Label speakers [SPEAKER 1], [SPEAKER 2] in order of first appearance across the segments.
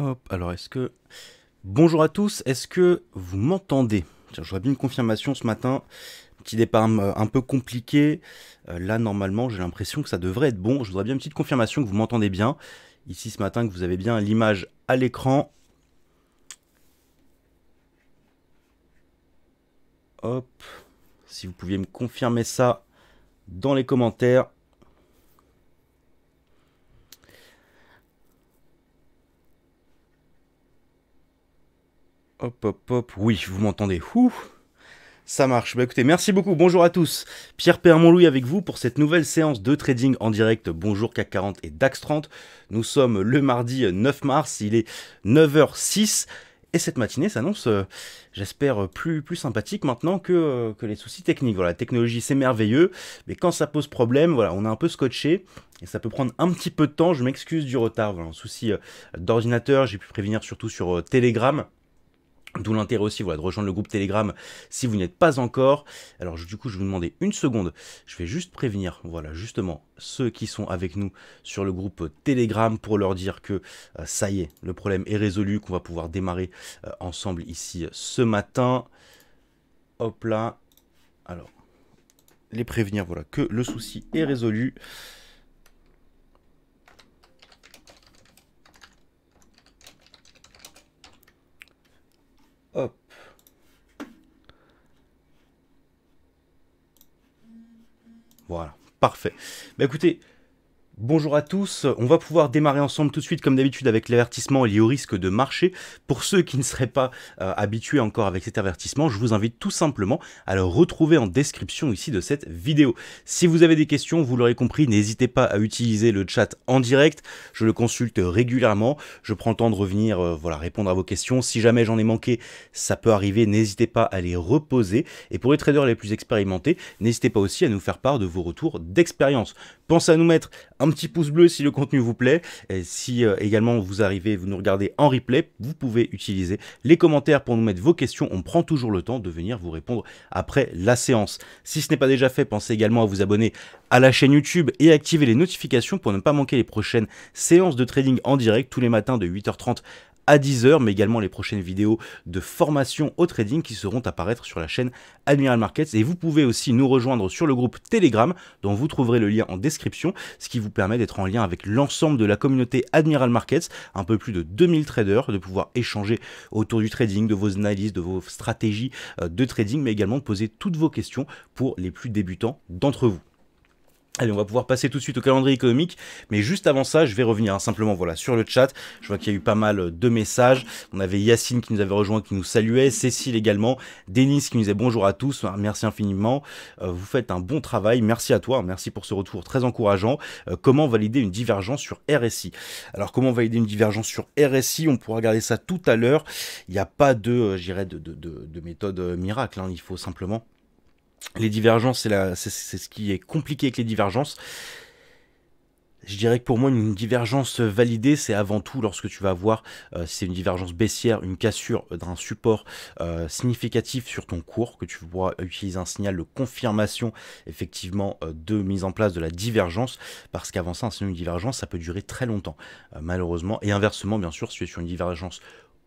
[SPEAKER 1] Hop, alors est-ce que... Bonjour à tous, est-ce que vous m'entendez J'aurais bien une confirmation ce matin, petit départ euh, un peu compliqué. Euh, là, normalement, j'ai l'impression que ça devrait être bon. Je voudrais bien une petite confirmation que vous m'entendez bien. Ici, ce matin, que vous avez bien l'image à l'écran. Hop, si vous pouviez me confirmer ça dans les commentaires, Hop, hop, hop. Oui, vous m'entendez. ça marche. Bah écoutez, merci beaucoup. Bonjour à tous. Pierre Père Montlouis avec vous pour cette nouvelle séance de trading en direct. Bonjour CAC 40 et DAX 30. Nous sommes le mardi 9 mars. Il est 9h06. Et cette matinée s'annonce, euh, j'espère, plus, plus sympathique maintenant euh, que, les soucis techniques. Voilà, la technologie, c'est merveilleux, mais quand ça pose problème, voilà, on est un peu scotché, et ça peut prendre un petit peu de temps, je m'excuse du retard. Voilà, un souci euh, d'ordinateur, j'ai pu prévenir surtout sur Telegram, D'où l'intérêt aussi voilà, de rejoindre le groupe Telegram si vous n'êtes pas encore. Alors du coup, je vais vous demander une seconde. Je vais juste prévenir, voilà, justement, ceux qui sont avec nous sur le groupe Telegram pour leur dire que euh, ça y est, le problème est résolu, qu'on va pouvoir démarrer euh, ensemble ici euh, ce matin. Hop là. Alors, les prévenir, voilà, que le souci est résolu. Voilà, parfait. Mais bah, écoutez, Bonjour à tous, on va pouvoir démarrer ensemble tout de suite comme d'habitude avec l'avertissement lié au risque de marché. Pour ceux qui ne seraient pas euh, habitués encore avec cet avertissement, je vous invite tout simplement à le retrouver en description ici de cette vidéo. Si vous avez des questions, vous l'aurez compris, n'hésitez pas à utiliser le chat en direct, je le consulte régulièrement, je prends le temps de revenir euh, voilà, répondre à vos questions. Si jamais j'en ai manqué, ça peut arriver, n'hésitez pas à les reposer. Et pour les traders les plus expérimentés, n'hésitez pas aussi à nous faire part de vos retours d'expérience. Pensez à nous mettre un petit pouce bleu si le contenu vous plaît. si euh, également vous arrivez, vous nous regardez en replay, vous pouvez utiliser les commentaires pour nous mettre vos questions. On prend toujours le temps de venir vous répondre après la séance. Si ce n'est pas déjà fait, pensez également à vous abonner à la chaîne YouTube et activer les notifications pour ne pas manquer les prochaines séances de trading en direct tous les matins de 8h30 à 10h, mais également les prochaines vidéos de formation au trading qui seront apparaître sur la chaîne Admiral Markets. Et vous pouvez aussi nous rejoindre sur le groupe Telegram, dont vous trouverez le lien en description, ce qui vous permet d'être en lien avec l'ensemble de la communauté Admiral Markets, un peu plus de 2000 traders, de pouvoir échanger autour du trading, de vos analyses, de vos stratégies euh, de trading, mais également de poser toutes vos questions pour les plus débutants d'entre vous. Allez, on va pouvoir passer tout de suite au calendrier économique, mais juste avant ça, je vais revenir hein, simplement voilà sur le chat. Je vois qu'il y a eu pas mal euh, de messages. On avait Yacine qui nous avait rejoint, qui nous saluait, Cécile également, Denis qui nous disait bonjour à tous, hein, merci infiniment. Euh, vous faites un bon travail, merci à toi, hein, merci pour ce retour très encourageant. Euh, comment valider une divergence sur RSI Alors comment valider une divergence sur RSI On pourra regarder ça tout à l'heure. Il n'y a pas de, je de, de, méthode miracle. il faut simplement les divergences, c'est ce qui est compliqué avec les divergences. Je dirais que pour moi, une divergence validée, c'est avant tout lorsque tu vas avoir, euh, si c'est une divergence baissière, une cassure d'un support euh, significatif sur ton cours, que tu pourras utiliser un signal de confirmation, effectivement, euh, de mise en place de la divergence, parce qu'avant ça, un signal de divergence, ça peut durer très longtemps, malheureusement. Et inversement, bien sûr, si tu es sur une divergence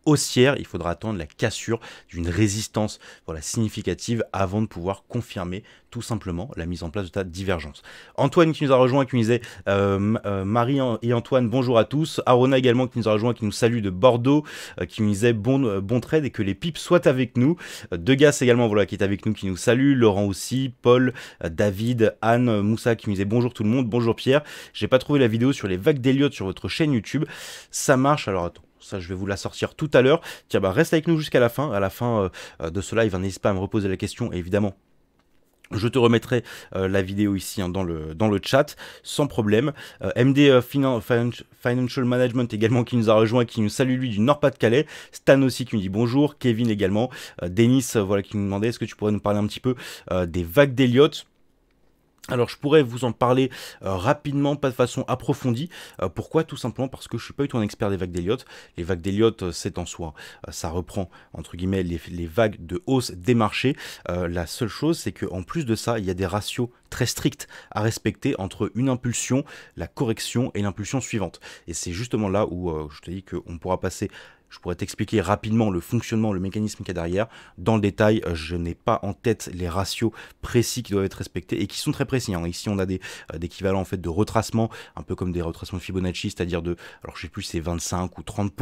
[SPEAKER 1] haussière. Il faudra attendre la cassure d'une résistance voilà, significative avant de pouvoir confirmer tout simplement la mise en place de ta divergence. Antoine qui nous a rejoint, qui nous disait euh, euh, Marie et Antoine, bonjour à tous. Arona également qui nous a rejoint, qui nous salue de Bordeaux, euh, qui nous disait bon, bon trade et que les pipes soient avec nous. Degas également voilà, qui est avec nous, qui nous salue. Laurent aussi, Paul, David, Anne, Moussa qui nous disait bonjour tout le monde, bonjour Pierre. J'ai pas trouvé la vidéo sur les vagues d'Eliot sur votre chaîne YouTube. Ça marche, alors attends ça, je vais vous la sortir tout à l'heure. Tiens, bah, reste avec nous jusqu'à la fin. À la fin euh, de ce live, n'hésite pas à me reposer la question, évidemment. Je te remettrai euh, la vidéo ici hein, dans, le, dans le chat, sans problème. Euh, MD Financial Management également qui nous a rejoint, qui nous salue lui du Nord-Pas-de-Calais. Stan aussi qui nous dit bonjour. Kevin également. Denis voilà, qui nous demandait est-ce que tu pourrais nous parler un petit peu des vagues d'Eliott alors je pourrais vous en parler euh, rapidement, pas de façon approfondie. Euh, pourquoi Tout simplement parce que je suis pas du tout un expert des vagues d'Elliott. Les vagues d'Elliott, euh, c'est en soi, ça reprend entre guillemets les, vagues de hausse des marchés. la seule chose, c'est qu'en plus de ça, il y a des ratios très stricts à respecter entre une impulsion, la correction et l'impulsion suivante. Et c'est justement là où je te dis qu'on pourra passer je pourrais t'expliquer rapidement le fonctionnement, le mécanisme qu'il y a derrière. Dans le détail, euh, je n'ai pas en tête les ratios précis qui doivent être respectés et qui sont très précis. Hein. Ici, on a euh, des équivalents en fait de retracement, un peu comme des retracements de Fibonacci, c'est-à-dire de, alors je sais plus, c'est 25 ou 30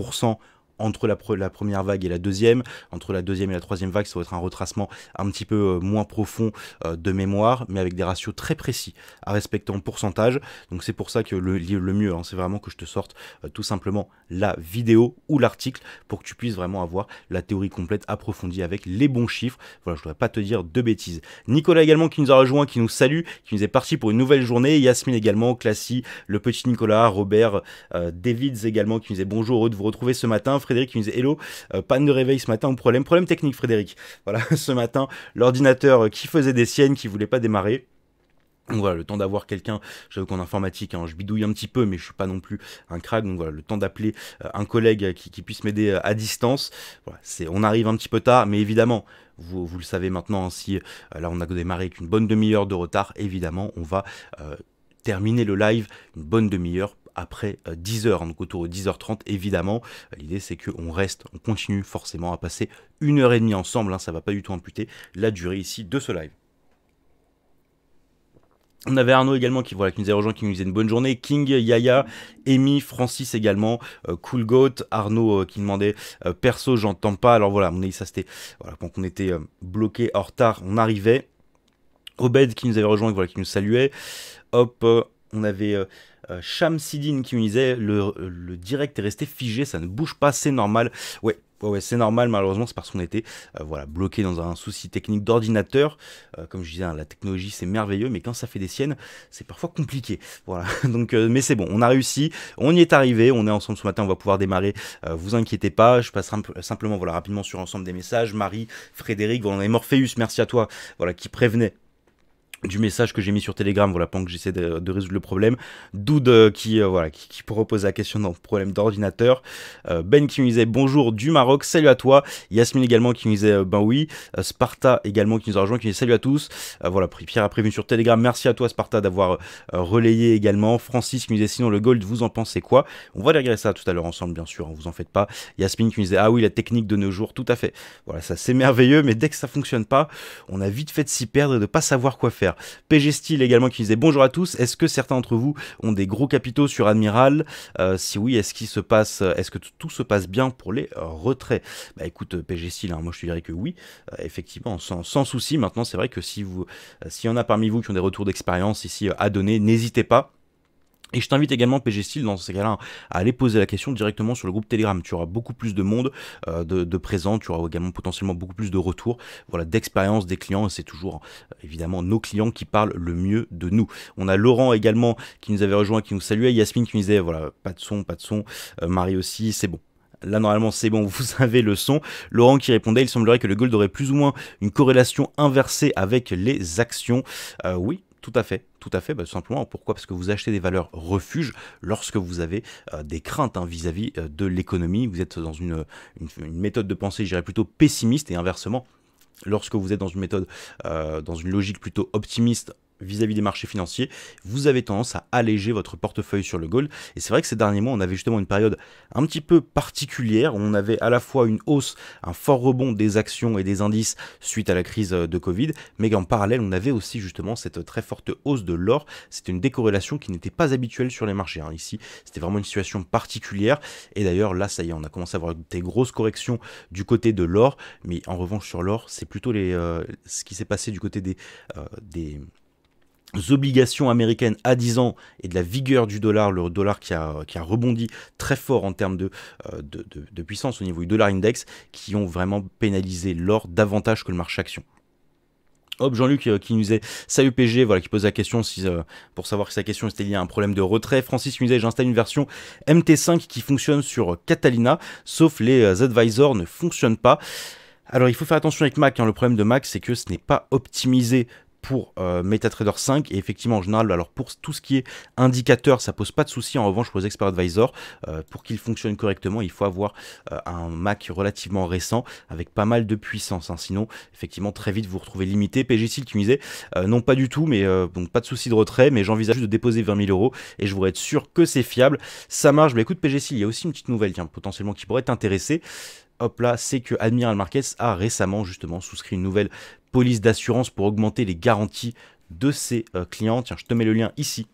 [SPEAKER 1] entre la, première vague et la deuxième, entre la deuxième et la troisième vague, ça va être un retracement un petit peu euh, moins profond euh, de mémoire, mais avec des ratios très précis à respecter en pourcentage. Donc c'est pour ça que le, mieux, hein, c'est vraiment que je te sorte euh, tout simplement la vidéo ou l'article pour que tu puisses vraiment avoir la théorie complète approfondie avec les bons chiffres. Voilà, je ne voudrais pas te dire de bêtises. Nicolas également qui nous a rejoint, qui nous salue, qui nous est parti pour une nouvelle journée. Yasmine également, Classy, le petit Nicolas, Robert, David également qui nous disait bonjour, heureux de vous retrouver ce matin. Frédéric qui me disait Hello, euh, panne de réveil ce matin ou problème Problème technique, Frédéric. Voilà, ce matin, l'ordinateur euh, qui faisait des siennes, qui voulait pas démarrer. Donc voilà, le temps d'avoir quelqu'un, j'avoue qu'en informatique, hein, je bidouille un petit peu, mais je suis pas non plus un crack, donc voilà, le temps d'appeler euh, un collègue qui, puisse m'aider à distance, on arrive un petit peu tard, mais évidemment, vous, le savez maintenant, hein, si là on a démarré avec une bonne demi-heure de retard, évidemment, on va terminer le live une bonne demi-heure après 10h, euh, hein, donc autour de 10h30 évidemment. Euh, l'idée c'est qu'on reste, on continue forcément à passer une heure et demie ensemble, hein, ça va pas du tout amputer la durée ici de ce live. On avait Arnaud également qui, voilà, qui nous a rejoint, qui nous disait une bonne journée. King, Yaya, Amy, Francis également, euh, Cool Goat, Arnaud qui demandait perso, j'entends pas. Alors voilà, on est ça c'était voilà, quand on était bloqué en retard, on arrivait. Obed qui nous avait rejoint, voilà, qui nous saluait. Hop, on avait Cham euh, Sidine qui me disait euh, le, direct est resté figé, ça ne bouge pas, c'est normal. Ouais. c'est normal, malheureusement, c'est parce qu'on était euh, voilà, bloqué dans un souci technique d'ordinateur. comme je disais, hein, la technologie, c'est merveilleux, mais quand ça fait des siennes, c'est parfois compliqué. Voilà. Donc, mais c'est bon, on a réussi, on y est arrivé, on est ensemble ce matin, on va pouvoir démarrer. vous inquiétez pas, je passe simplement voilà, rapidement sur l'ensemble des messages. Marie, Frédéric, voilà, est Morpheus, merci à toi, voilà, qui prévenait du message que j'ai mis sur Telegram, voilà, pendant que j'essaie de, résoudre le problème. Doud euh, qui, euh, voilà, qui, propose la question Dans le problème d'ordinateur. Euh, ben qui nous disait bonjour du Maroc, salut à toi. Yasmine également qui nous disait ben oui. Sparta également qui nous a rejoint, qui nous disait salut à tous. voilà, Pierre a prévu sur Telegram, merci à toi Sparta d'avoir relayé également. Francis qui nous disait sinon le gold, vous en pensez quoi On va aller ça tout à l'heure ensemble, bien sûr, hein, vous en faites pas. Yasmine qui nous disait ah oui, la technique de nos jours, tout à fait. Voilà, ça c'est merveilleux, mais dès que ça fonctionne pas, on a vite fait de s'y perdre et de pas savoir quoi faire. PG Style également qui disait bonjour à tous, est-ce que certains d'entre vous ont des gros capitaux sur Admiral euh, Si oui, est-ce qui se passe, euh, est-ce que tout se passe bien pour les euh, retraits Bah écoute, PG Style, hein, moi je te dirais que oui, effectivement, sans, sans, souci. Maintenant, c'est vrai que si vous, s'il y en a parmi vous qui ont des retours d'expérience ici à donner, n'hésitez pas. Et je t'invite également, PG Style, dans ce cas-là, à aller poser la question directement sur le groupe Telegram. Tu auras beaucoup plus de monde euh, de, présent, tu auras également potentiellement beaucoup plus de retours, voilà, d'expérience des clients. C'est toujours euh, évidemment nos clients qui parlent le mieux de nous. On a Laurent également qui nous avait rejoint, qui nous saluait, Yasmine qui nous disait voilà, pas de son, pas de son, euh, Marie aussi, c'est bon. Là, normalement, c'est bon, vous avez le son. Laurent qui répondait, il semblerait que le gold aurait plus ou moins une corrélation inversée avec les actions. oui, tout à fait. Tout à fait, bah, simplement. Pourquoi Parce que vous achetez des valeurs refuge lorsque vous avez euh, des craintes hein, vis-à-vis euh, de l'économie. Vous êtes dans une, méthode de pensée, je dirais plutôt pessimiste, et inversement, lorsque vous êtes dans une méthode, euh, dans une logique plutôt optimiste, vis-à-vis des marchés financiers, vous avez tendance à alléger votre portefeuille sur le gold. Et c'est vrai que ces derniers mois, on avait justement une période un petit peu particulière. On avait à la fois une hausse, un fort rebond des actions et des indices suite à la crise de Covid, mais en parallèle, on avait aussi justement cette très forte hausse de l'or. C'était une décorrélation qui n'était pas habituelle sur les marchés. Hein. Ici, c'était vraiment une situation particulière. Et d'ailleurs, là, ça y est, on a commencé à avoir des grosses corrections du côté de l'or. Mais en revanche, sur l'or, c'est plutôt les, euh, ce qui s'est passé du côté des, euh, des obligations américaines à 10 ans et de la vigueur du dollar, le dollar qui a, qui a rebondi très fort en termes euh, de, de, puissance au niveau du dollar index, qui ont vraiment pénalisé l'or davantage que le marché action. Hop, Jean-Luc euh, qui nous est Salut UPG, voilà, qui pose la question euh, pour savoir si sa question était liée à un problème de retrait. Francis qui nous disait J'installe une version MT5 qui fonctionne sur Catalina, sauf les advisors ne fonctionnent pas. Alors il faut faire attention avec Mac, hein. le problème de Mac c'est que ce n'est pas optimisé pour euh, MetaTrader 5 et effectivement en général alors pour tout ce qui est indicateur ça pose pas de souci en revanche pour les Expert Advisors euh, pour qu'ils fonctionnent correctement il faut avoir euh, un Mac relativement récent avec pas mal de puissance hein. sinon effectivement très vite vous vous retrouvez limité PGC qui me disait non pas du tout mais pas de souci de retrait mais j'envisage juste de déposer 20 000 euros et je voudrais être sûr que c'est fiable ça marche mais bah, écoute PGC il y a aussi une petite nouvelle potentiellement qui pourrait t'intéresser hop là, c'est que Admiral Markets a récemment justement souscrit une nouvelle police d'assurance pour augmenter les garanties de ses euh, clients. Tiens, je te mets le lien ici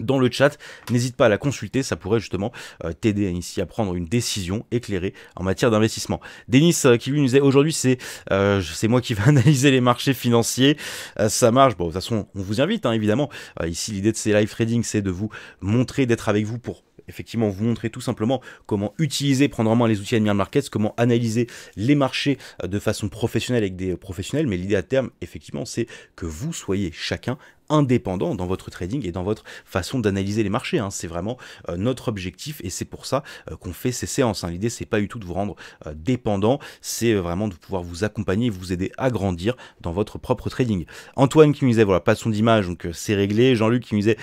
[SPEAKER 1] dans le chat. N'hésite pas à la consulter, ça pourrait justement euh, t'aider ici à prendre une décision éclairée en matière d'investissement. Denis euh, qui lui nous disait aujourd'hui c'est moi qui vais analyser les marchés financiers, ça marche. Bon, de toute façon, on vous invite hein, évidemment. ici, l'idée de ces live trading, c'est de vous montrer, d'être avec vous pour effectivement vous montrer tout simplement comment utiliser, prendre en main les outils Admiral Markets, comment analyser les marchés euh, de façon professionnelle avec des euh, professionnels. Mais l'idée à terme, effectivement, c'est que vous soyez chacun indépendant dans votre trading et dans votre façon d'analyser les marchés. Hein. C'est vraiment euh, notre objectif et c'est pour ça qu'on fait ces séances. Hein. L'idée, c'est pas du tout de vous rendre dépendant, c'est vraiment de pouvoir vous accompagner vous aider à grandir dans votre propre trading. Antoine qui nous disait, voilà, pas de son d'image, donc c'est réglé. Jean-Luc qui nous disait,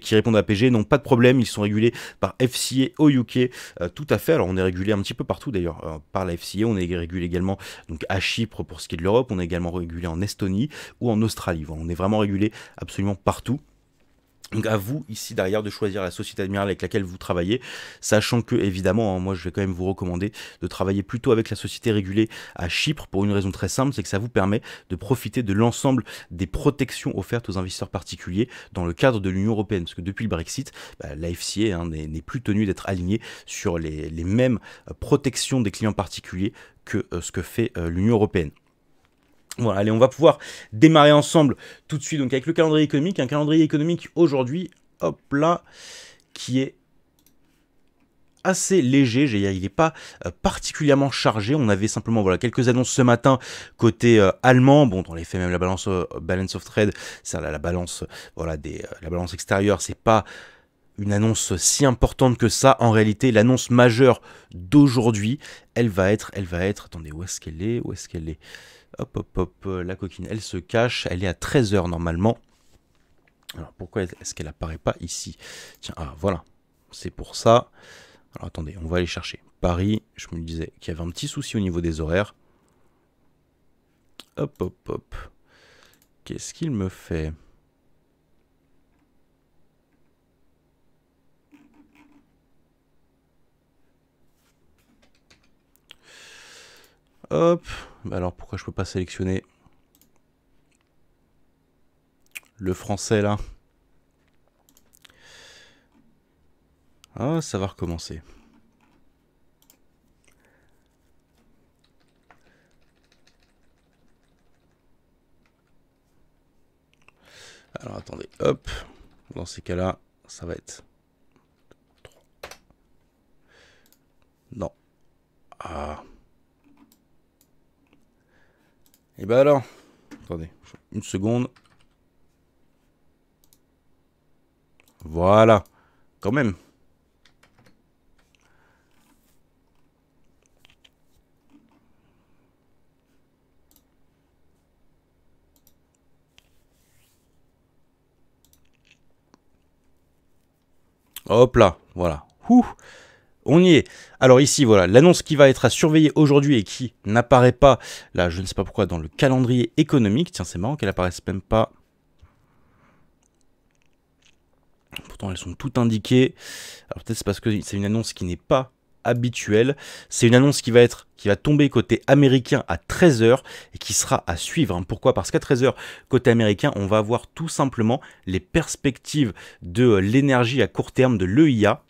[SPEAKER 1] qui répond à PG, non, pas de problème, ils sont régulés par FCA au UK. Euh, tout à fait. Alors on est régulé un petit peu partout d'ailleurs euh, par la FCA. On est régulé également donc à Chypre pour ce qui est de l'Europe. On est également régulé en Estonie ou en Australie. on est vraiment régulé absolument partout. Donc à vous ici derrière de choisir la société admirale avec laquelle vous travaillez, sachant que évidemment, hein, moi je vais quand même vous recommander de travailler plutôt avec la société régulée à Chypre pour une raison très simple, c'est que ça vous permet de profiter de l'ensemble des protections offertes aux investisseurs particuliers dans le cadre de l'Union européenne, parce que depuis le Brexit, bah, la hein, n'est plus tenue d'être alignée sur les, mêmes euh, protections des clients particuliers que euh, ce que fait euh, l'Union européenne. Voilà, allez, on va pouvoir démarrer ensemble tout de suite donc avec le calendrier économique. Un calendrier économique aujourd'hui, hop là, qui est assez léger, il n'est pas euh, particulièrement chargé, on avait simplement voilà, quelques annonces ce matin côté euh, allemand, bon dans les fait même la balance euh, balance of trade, c'est la, balance voilà des la balance extérieure, c'est pas une annonce si importante que ça. En réalité, l'annonce majeure d'aujourd'hui, elle va être elle va être attendez, où est-ce qu'elle est Où est-ce qu'elle est, Hop, hop, hop, euh, la coquine, elle se cache. Elle est à 13h normalement. Alors pourquoi est-ce qu'elle apparaît pas ici Tiens, ah voilà, c'est pour ça. Alors attendez, on va aller chercher. Paris, je me disais qu'il y avait un petit souci au niveau des horaires. Hop, hop, hop. Qu'est-ce qu'il me fait Hop, bah alors pourquoi je peux pas sélectionner le français là Ah, ça va recommencer. Alors attendez, hop, dans ces cas-là, ça va être... Non. Ah. Et eh ben alors, attendez, une seconde. Voilà, quand même. Hop là, voilà. Ouh. On y est. Alors ici, voilà, l'annonce qui va être à surveiller aujourd'hui et qui n'apparaît pas, là, je ne sais pas pourquoi, dans le calendrier économique. Tiens, c'est marrant qu'elle n'apparaisse même pas. Pourtant, elles sont toutes indiquées. Alors peut-être c'est parce que c'est une annonce qui n'est pas habituelle. C'est une annonce qui va être qui va tomber côté américain à 13h et qui sera à suivre. Hein. Pourquoi Parce qu'à 13h, côté américain, on va avoir tout simplement les perspectives de l'énergie à court terme de l'EIA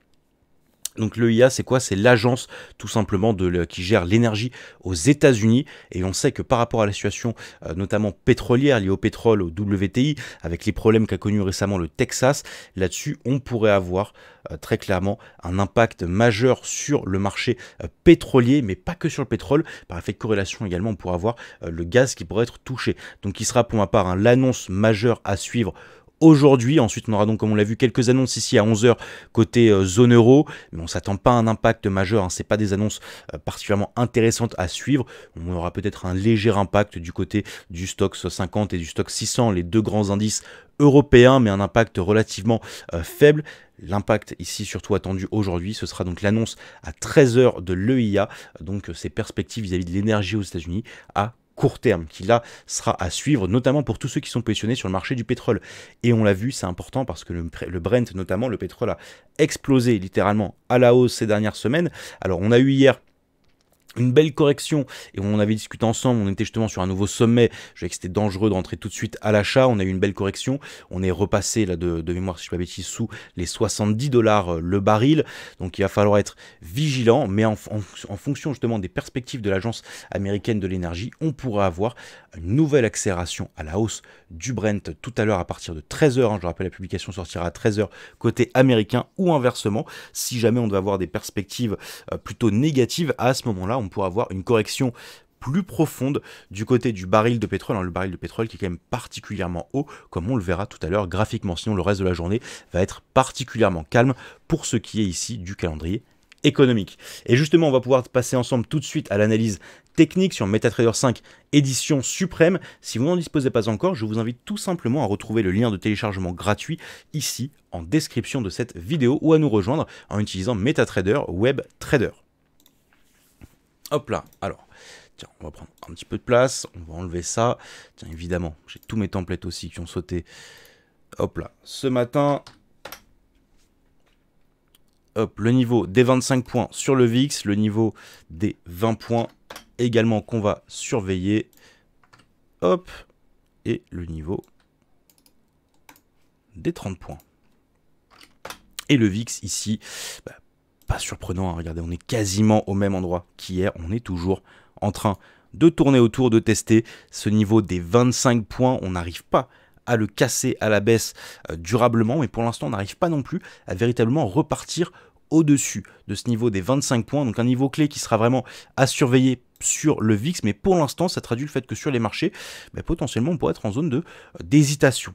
[SPEAKER 1] donc l'EIA, c'est quoi C'est l'agence tout simplement qui gère l'énergie aux États-Unis. Et on sait que par rapport à la situation euh, notamment pétrolière liée au pétrole, au WTI, avec les problèmes qu'a connu récemment le Texas, là-dessus, on pourrait avoir euh, très clairement un impact majeur sur le marché euh, pétrolier, mais pas que sur le pétrole. Par effet de corrélation également, on pourrait avoir le gaz qui pourrait être touché. Donc qui sera pour ma part hein, l'annonce majeure à suivre aujourd'hui. Ensuite, on aura donc, comme on l'a vu, quelques annonces ici à 11h côté euh, zone euro, mais on ne s'attend pas à un impact majeur. Hein. C'est n'est pas des annonces euh, particulièrement intéressantes à suivre. On aura peut-être un léger impact du côté du stock 50 et du stock 600, les deux grands indices européens, mais un impact relativement euh, faible. L'impact ici surtout attendu aujourd'hui, ce sera donc l'annonce à 13h de l'EIA, donc ses perspectives vis-à-vis de l'énergie aux États-Unis à court terme, qui là sera à suivre, notamment pour tous ceux qui sont positionnés sur le marché du pétrole. Et on l'a vu, c'est important parce que le, le, Brent, notamment, le pétrole a explosé littéralement à la hausse ces dernières semaines. Alors on a eu hier une belle correction et on avait discuté ensemble, on était justement sur un nouveau sommet, je disais que c'était dangereux de rentrer tout de suite à l'achat, on a eu une belle correction, on est repassé là de, mémoire si je ne pas bêtise sous les 70 dollars euh, le baril, donc il va falloir être vigilant, mais en, fonction justement des perspectives de l'agence américaine de l'énergie, on pourrait avoir une nouvelle accélération à la hausse du Brent tout à l'heure à partir de 13h, hein, je rappelle la publication sortira à 13h côté américain ou inversement, si jamais on devait avoir des perspectives euh, plutôt négatives à ce moment-là, on pourra avoir une correction plus profonde du côté du baril de pétrole, hein, le baril de pétrole qui est quand même particulièrement haut, comme on le verra tout à l'heure graphiquement, sinon le reste de la journée va être particulièrement calme pour ce qui est ici du calendrier économique. Et justement, on va pouvoir passer ensemble tout de suite à l'analyse technique sur MetaTrader 5 édition suprême. Si vous n'en disposez pas encore, je vous invite tout simplement à retrouver le lien de téléchargement gratuit ici en description de cette vidéo ou à nous rejoindre en utilisant MetaTrader Web Trader. Hop là, alors. Tiens, on va prendre un petit peu de place, on va enlever ça. Tiens, évidemment, j'ai tous mes templates aussi qui ont sauté. Hop là, ce matin, hop, le niveau des 25 points sur le VIX, le niveau des 20 points également qu'on va surveiller. Hop, et le niveau des 30 points. Et le VIX ici, bah, surprenant, à hein. regarder on est quasiment au même endroit qu'hier, on est toujours en train de tourner autour, de tester ce niveau des 25 points, on n'arrive pas à le casser à la baisse euh, durablement, mais pour l'instant on n'arrive pas non plus à véritablement repartir au-dessus de ce niveau des 25 points, donc un niveau clé qui sera vraiment à surveiller sur le VIX, mais pour l'instant ça traduit le fait que sur les marchés, bah, potentiellement on pourrait être en zone euh, d'hésitation.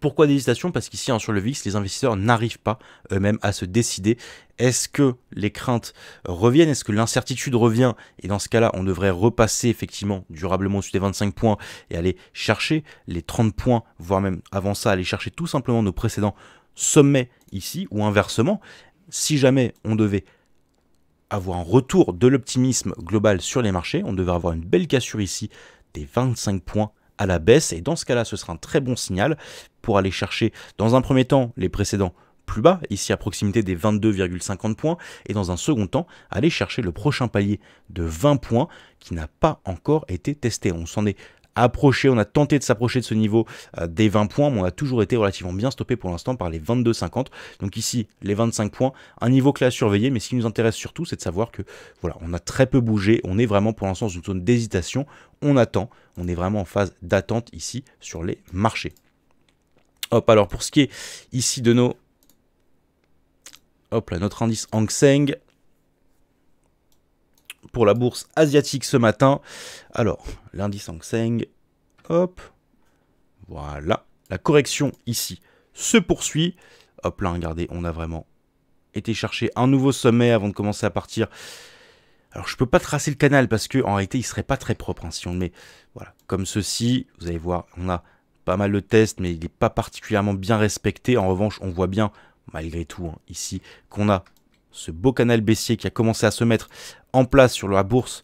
[SPEAKER 1] Pourquoi hésitations Parce qu'ici, en hein, sur le VIX, les investisseurs n'arrivent pas eux-mêmes à se décider. Est-ce que les craintes reviennent Est-ce que l'incertitude revient Et dans ce cas-là, on devrait repasser effectivement durablement au-dessus des 25 points et aller chercher les 30 points, voire même avant ça, aller chercher tout simplement nos précédents sommets ici, ou inversement, si jamais on devait avoir un retour de l'optimisme global sur les marchés, on devrait avoir une belle cassure ici des 25 points à la baisse. Et dans ce cas-là, ce sera un très bon signal pour aller chercher dans un premier temps les précédents plus bas, ici à proximité des 22,50 points, et dans un second temps, aller chercher le prochain palier de 20 points qui n'a pas encore été testé. On s'en est on a tenté de s'approcher de ce niveau euh, des 20 points, mais on a toujours été relativement bien stoppé pour l'instant par les 22,50. Donc ici, les 25 points, un niveau clé à surveiller, mais ce qui nous intéresse surtout, c'est de savoir que voilà, on a très peu bougé, on est vraiment pour l'instant dans une zone d'hésitation, on attend, on est vraiment en phase d'attente ici sur les marchés. Hop, alors pour ce qui est ici de nos Hop là, notre indice Hang Seng, pour la bourse asiatique ce matin. Alors, lundi Hang Seng, hop, voilà. La correction ici se poursuit. Hop là, regardez, on a vraiment été chercher un nouveau sommet avant de commencer à partir. Alors je peux pas tracer le canal parce que en réalité il serait pas très propre hein, si on met voilà comme ceci. Vous allez voir, on a pas mal de tests, mais il n'est pas particulièrement bien respecté. En revanche, on voit bien malgré tout hein, ici qu'on a ce beau canal baissier qui a commencé à se mettre en place sur la bourse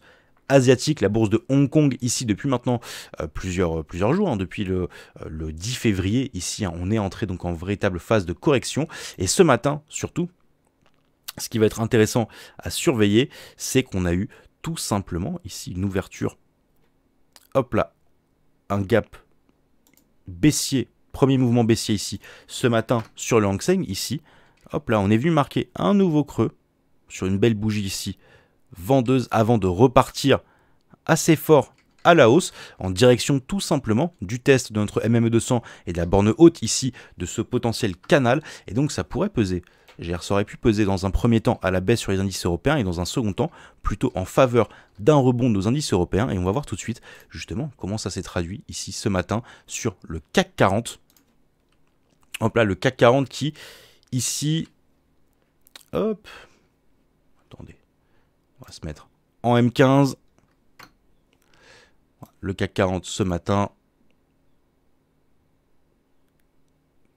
[SPEAKER 1] asiatique, la bourse de Hong Kong ici depuis maintenant euh, plusieurs, euh, plusieurs jours, hein, depuis le, euh, le, 10 février ici, hein, on est entré donc en véritable phase de correction et ce matin surtout, ce qui va être intéressant à surveiller, c'est qu'on a eu tout simplement ici une ouverture, hop là, un gap baissier, premier mouvement baissier ici, ce matin sur le Hang Seng ici, Hop là, on est venu marquer un nouveau creux sur une belle bougie ici, vendeuse avant de repartir assez fort à la hausse en direction tout simplement du test de notre MME200 et de la borne haute ici de ce potentiel canal et donc ça pourrait peser. ça aurait pu peser dans un premier temps à la baisse sur les indices européens et dans un second temps plutôt en faveur d'un rebond de nos indices européens et on va voir tout de suite justement comment ça s'est traduit ici ce matin sur le CAC 40. Hop là le CAC 40 qui ici. Hop. Attendez. On va se mettre en M15. Le CAC 40 ce matin.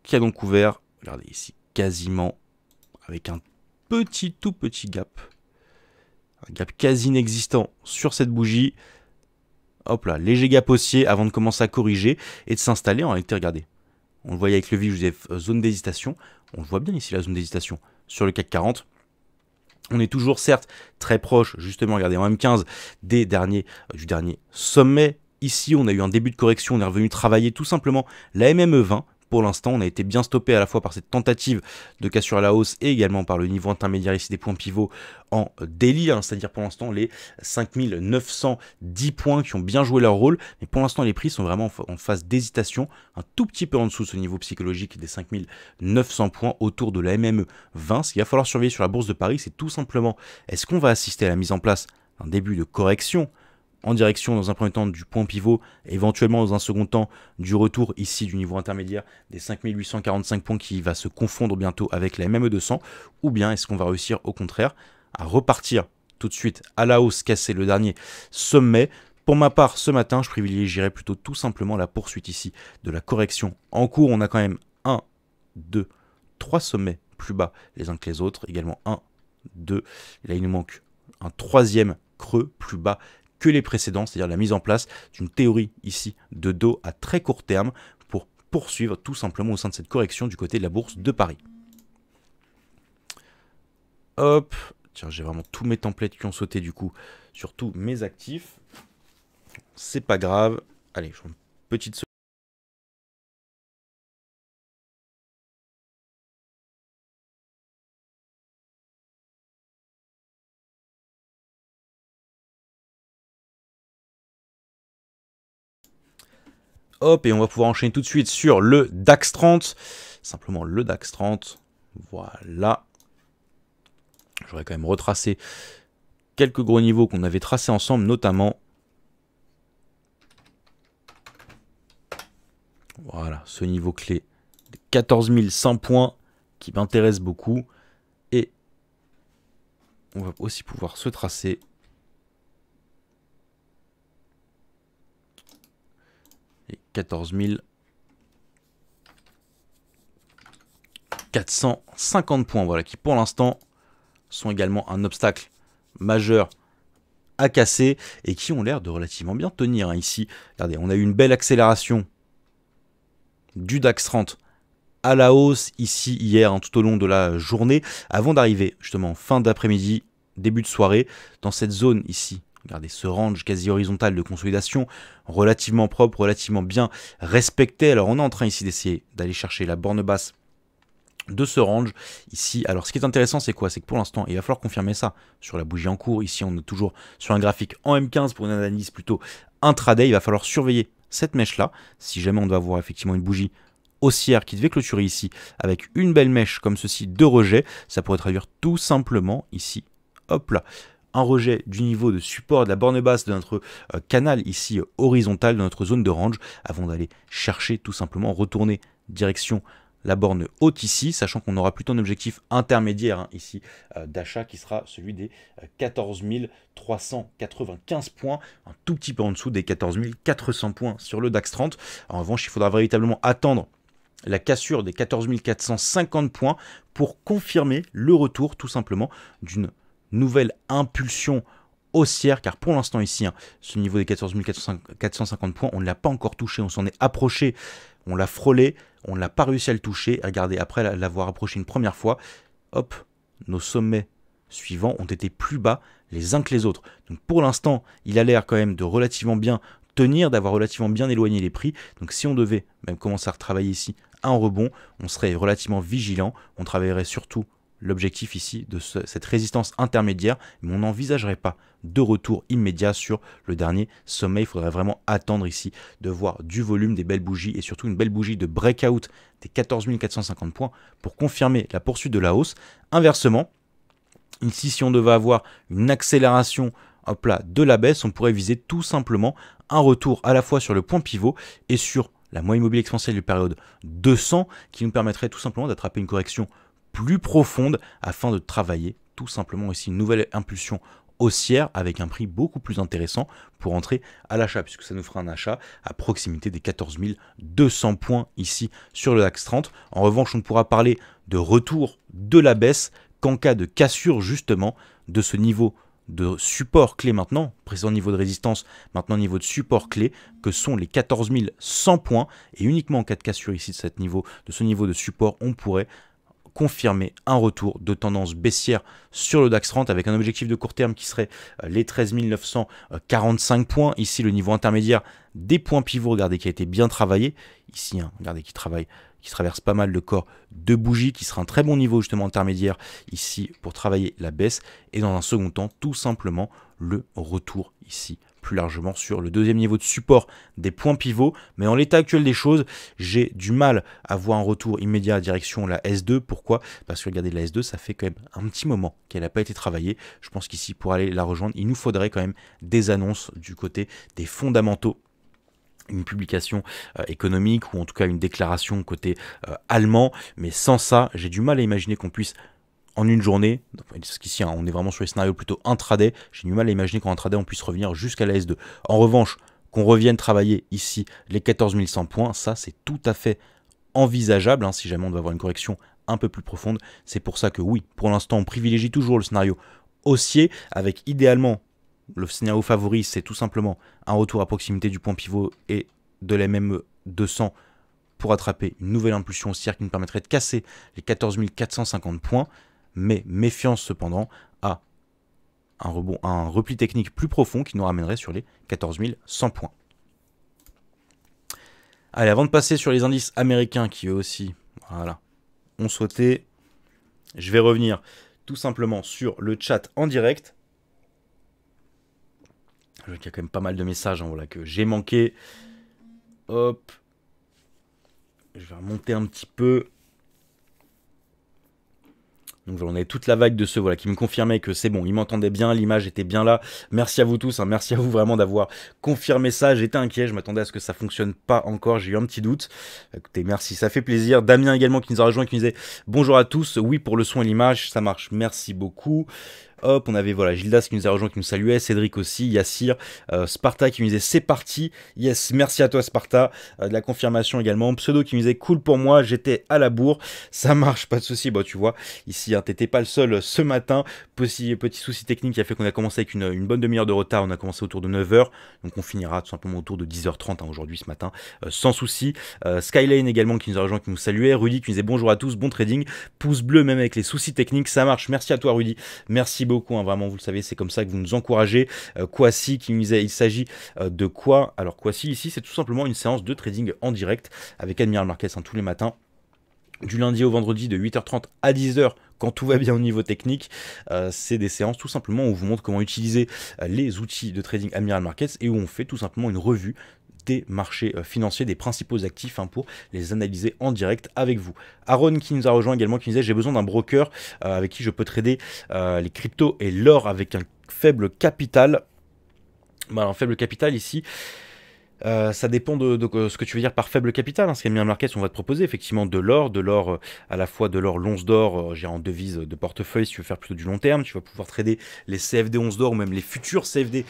[SPEAKER 1] Qui a donc ouvert, regardez ici, quasiment avec un petit, tout petit gap. Un gap quasi inexistant sur cette bougie. Hop là, léger gap haussier avant de commencer à corriger et de s'installer en réalité, regardez. On le voyait avec le vif, je vous ai zone d'hésitation. On le voit bien ici, la zone d'hésitation. Sur le CAC 40, on est toujours certes très proche, justement, regardez, en M15, des derniers, euh, du dernier sommet. Ici, on a eu un début de correction, on est revenu travailler tout simplement la MME20, pour l'instant, on a été bien stoppé à la fois par cette tentative de cassure à la hausse et également par le niveau intermédiaire ici des points pivots en délit. Hein. c'est-à-dire pour l'instant les 5910 points qui ont bien joué leur rôle, mais pour l'instant les prix sont vraiment en phase d'hésitation, un tout petit peu en dessous de ce niveau psychologique des 5900 points autour de la MME 20. Ce qu'il va falloir surveiller sur la bourse de Paris, c'est tout simplement est-ce qu'on va assister à la mise en place d'un début de correction en direction dans un premier temps du point pivot, éventuellement dans un second temps du retour ici du niveau intermédiaire des 5845 points qui va se confondre bientôt avec la MME200, ou bien est-ce qu'on va réussir au contraire à repartir tout de suite à la hausse, casser le dernier sommet pour ma part, ce matin, je privilégierais plutôt tout simplement la poursuite ici de la correction en cours. On a quand même un 2, trois sommets plus bas les uns que les autres. Également 1, 2. là, il nous manque un troisième creux plus bas que les précédents, c'est-à-dire la mise en place d'une théorie ici de dos à très court terme pour poursuivre tout simplement au sein de cette correction du côté de la bourse de Paris. Hop, tiens j'ai vraiment tous mes templates qui ont sauté du coup, surtout mes actifs. C'est pas grave. Allez, je prends une petite Hop, et on va pouvoir enchaîner tout de suite sur le DAX 30. Simplement le DAX 30. Voilà. J'aurais quand même retracé quelques gros niveaux qu'on avait tracés ensemble, notamment... Voilà, ce niveau clé de 14 100 points qui m'intéresse beaucoup. Et on va aussi pouvoir se tracer 14 450 points, voilà, qui pour l'instant sont également un obstacle majeur à casser et qui ont l'air de relativement bien tenir. Hein, ici, regardez, on a eu une belle accélération du DAX 30 à la hausse ici hier hein, tout au long de la journée avant d'arriver justement fin d'après-midi, début de soirée dans cette zone ici Regardez ce range quasi horizontal de consolidation, relativement propre, relativement bien respecté. Alors on est en train ici d'essayer d'aller chercher la borne basse de ce range ici. Alors ce qui est intéressant c'est quoi C'est que pour l'instant il va falloir confirmer ça sur la bougie en cours. Ici on est toujours sur un graphique en M15 pour une analyse plutôt intraday. Il va falloir surveiller cette mèche là. Si jamais on doit avoir effectivement une bougie haussière qui devait clôturer ici avec une belle mèche comme ceci de rejet, ça pourrait traduire tout simplement ici, hop là, un rejet du niveau de support de la borne basse de notre euh, canal ici euh, horizontal, de notre zone de range, avant d'aller chercher tout simplement, retourner direction la borne haute ici, sachant qu'on aura plutôt un objectif intermédiaire hein, ici euh, d'achat qui sera celui des 14 395 points, un tout petit peu en dessous des 14 400 points sur le DAX 30. En revanche, il faudra véritablement attendre la cassure des 14 450 points pour confirmer le retour tout simplement d'une nouvelle impulsion haussière, car pour l'instant ici, hein, ce niveau des 14 450 points, on ne l'a pas encore touché, on s'en est approché, on l'a frôlé, on ne l'a pas réussi à le toucher. Regardez, après l'avoir approché une première fois, hop, nos sommets suivants ont été plus bas les uns que les autres. Donc pour l'instant, il a l'air quand même de relativement bien tenir, d'avoir relativement bien éloigné les prix. Donc si on devait même commencer à retravailler ici un rebond, on serait relativement vigilant, on travaillerait surtout l'objectif ici de cette résistance intermédiaire, mais on n'envisagerait pas de retour immédiat sur le dernier sommet. Il faudrait vraiment attendre ici de voir du volume, des belles bougies et surtout une belle bougie de breakout des 14 450 points pour confirmer la poursuite de la hausse. Inversement, ici si on devait avoir une accélération hop plat de la baisse, on pourrait viser tout simplement un retour à la fois sur le point pivot et sur la moyenne mobile exponentielle du période 200 qui nous permettrait tout simplement d'attraper une correction plus profonde afin de travailler tout simplement ici une nouvelle impulsion haussière avec un prix beaucoup plus intéressant pour entrer à l'achat puisque ça nous fera un achat à proximité des 14 200 points ici sur le DAX 30. En revanche, on pourra parler de retour de la baisse qu'en cas de cassure justement de ce niveau de support clé maintenant, présent niveau de résistance, maintenant niveau de support clé, que sont les 14 100 points. Et uniquement en cas de cassure ici de, niveau, de ce niveau de support, on pourrait confirmer un retour de tendance baissière sur le DAX 30 avec un objectif de court terme qui serait euh, les 13 945 euh, points. Ici, le niveau intermédiaire des points pivots, regardez, qui a été bien travaillé. Ici, hein, regardez, qui travaille qui traverse pas mal le corps de bougie, qui sera un très bon niveau justement intermédiaire ici pour travailler la baisse, et dans un second temps, tout simplement le retour ici plus largement sur le deuxième niveau de support des points pivots. Mais en l'état actuel des choses, j'ai du mal à voir un retour immédiat à direction la S2. Pourquoi Parce que regardez, la S2, ça fait quand même un petit moment qu'elle n'a pas été travaillée. Je pense qu'ici, pour aller la rejoindre, il nous faudrait quand même des annonces du côté des fondamentaux une publication euh, économique ou en tout cas une déclaration côté euh, allemand. Mais sans ça, j'ai du mal à imaginer qu'on puisse en une journée. Parce qu'ici, hein, on est vraiment sur les scénarios plutôt intraday. J'ai du mal à imaginer qu'en intraday, on puisse revenir jusqu'à la S2. En revanche, qu'on revienne travailler ici les 14 100 points, ça, c'est tout à fait envisageable. Hein, si jamais on doit avoir une correction un peu plus profonde. C'est pour ça que oui, pour l'instant, on privilégie toujours le scénario haussier, avec idéalement, le scénario favori, c'est tout simplement un retour à proximité du point pivot et de l'MME 200 pour attraper une nouvelle impulsion haussière qui nous permettrait de casser les 14 450 points mais méfiance cependant à un, rebond, un repli technique plus profond qui nous ramènerait sur les 14 100 points. Allez, avant de passer sur les indices américains qui eux aussi, voilà, ont sauté, je vais revenir tout simplement sur le chat en direct. Il y a quand même pas mal de messages en hein, voilà, que j'ai manqué. Hop. Je vais remonter un petit peu. Donc on avait toute la vague de ceux voilà, qui me confirmaient que c'est bon, ils m'entendaient bien, l'image était bien là. Merci à vous tous, hein. merci à vous vraiment d'avoir confirmé ça. J'étais inquiet, je m'attendais à ce que ça fonctionne pas encore, j'ai eu un petit doute. Écoutez, merci, ça fait plaisir. Damien également qui nous a rejoint, qui nous disait bonjour à tous. Oui, pour le son et l'image, ça marche, merci beaucoup. Hop, on avait voilà Gildas qui nous a rejoint, qui nous saluait, Cédric aussi, Yassir, euh, Sparta qui nous disait c'est parti, yes, merci à toi Sparta, euh, de la confirmation également, Pseudo qui nous disait cool pour moi, j'étais à la bourre, ça marche, pas de souci, bah tu vois, ici hein, t'étais pas le seul euh, ce matin, petit, petit souci technique qui a fait qu'on a commencé avec une, bonne demi-heure de retard, on a commencé autour de 9h, donc on finira tout simplement autour de 10h30 hein, aujourd'hui ce matin, sans souci, Skyline également qui nous a rejoint, qui nous saluait, Rudy qui nous disait bonjour à tous, bon trading, pouce bleu même avec les soucis techniques, ça marche, merci à toi Rudy, merci beaucoup Hein, vraiment, vous le savez, c'est comme ça que vous nous encouragez. Euh, si qui nous disait, il s'agit euh, de quoi Alors si ici, c'est tout simplement une séance de trading en direct avec Admiral Marquez hein, tous les matins du lundi au vendredi de 8h30 à 10h quand tout va bien au niveau technique, euh, c'est des séances tout simplement où on vous montre comment utiliser les outils de trading Admiral Markets et où on fait tout simplement une revue des marchés euh, financiers, des principaux actifs, hein, pour les analyser en direct avec vous. Aaron qui nous a rejoint également, qui nous disait j'ai besoin d'un broker euh, avec qui je peux trader euh, les cryptos et l'or avec un faible capital. Bah, un faible capital ici, euh, ça dépend de, ce que tu veux dire par faible capital. Hein, ce qu'Admiral Markets on va te proposer effectivement de l'or, de l'or euh, à la fois de l'or, l'once d'or, euh, j'ai en devise de portefeuille, si tu veux faire plutôt du long terme, tu vas pouvoir trader les CFD 11 d'or ou même les futurs CFD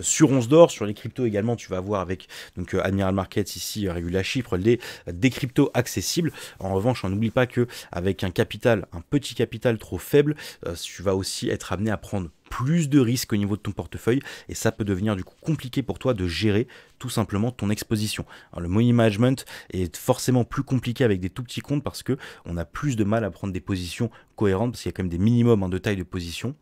[SPEAKER 1] sur 11 d'or. Sur les cryptos également, tu vas avoir avec donc Admiral Markets ici, à Chypre, les, des cryptos accessibles. En revanche, on n'oublie pas que avec un capital, un petit capital trop faible, tu vas aussi être amené à prendre plus de risques au niveau de ton portefeuille et ça peut devenir du coup compliqué pour toi de gérer tout simplement ton exposition. le money management est forcément plus compliqué avec des tout petits comptes parce que on a plus de mal à prendre des positions cohérentes parce qu'il y a quand même des minimums en hein, de taille de position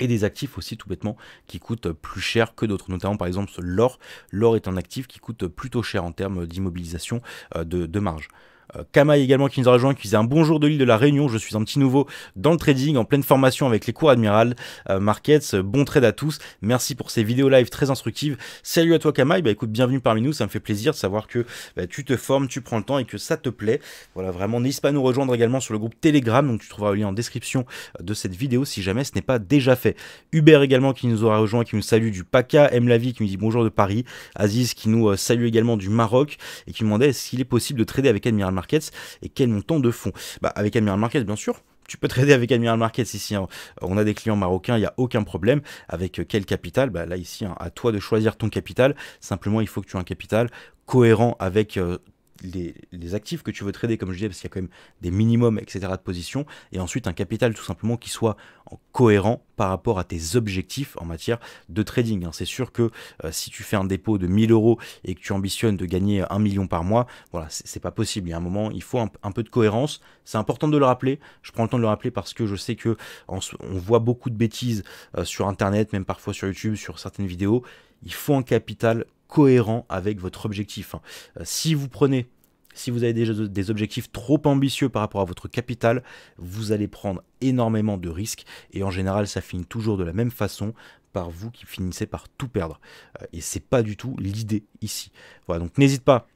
[SPEAKER 1] et des actifs aussi tout bêtement qui coûtent plus cher que d'autres, notamment par exemple l'or. L'or est un actif qui coûte plutôt cher en termes d'immobilisation euh, de marge. Euh, Kamaï également qui nous a rejoint, qui faisait un bonjour de l'île de la Réunion. Je suis un petit nouveau dans le trading, en pleine formation avec les cours Admiral euh, Markets. Bon trade à tous. Merci pour ces vidéos live très instructives. Salut à toi Kamaï. Bah écoute, bienvenue parmi nous. Ça me fait plaisir de savoir que bah, tu te formes, tu prends le temps et que ça te plaît. Voilà, vraiment, n'hésite pas à nous rejoindre également sur le groupe Telegram. Donc tu trouveras le lien en description euh, de cette vidéo si jamais ce n'est pas déjà fait. Hubert également qui nous aura rejoint, qui nous salue du PACA. la vie, qui nous dit bonjour de Paris. Aziz qui nous salue également du Maroc et qui nous demandait s'il est possible de trader avec Admiral Markets et quel montant de fonds bah, Avec Admiral Markets, bien sûr, tu peux trader avec Admiral Markets ici. Hein. On a des clients marocains, il n'y a aucun problème. Avec euh, quel capital bah Là, ici, hein, à toi de choisir ton capital. Simplement, il faut que tu aies un capital cohérent avec euh, les, actifs que tu veux trader, comme je disais, parce qu'il y a quand même des minimums, etc. de position, et ensuite un capital tout simplement qui soit cohérent par rapport à tes objectifs en matière de trading. Hein, c'est sûr que euh, si tu fais un dépôt de 1000 euros et que tu ambitionnes de gagner un million par mois, voilà, c'est pas possible. Il y a un moment, il faut un, peu de cohérence. C'est important de le rappeler. Je prends le temps de le rappeler parce que je sais que on, voit beaucoup de bêtises euh, sur Internet, même parfois sur YouTube, sur certaines vidéos. Il faut un capital cohérent avec votre objectif. Hein. Euh, si vous prenez si vous avez déjà des objectifs trop ambitieux par rapport à votre capital, vous allez prendre énormément de risques et en général ça finit toujours de la même façon par vous qui finissez par tout perdre. Euh, et c'est pas du tout l'idée ici. Voilà, donc n'hésite pas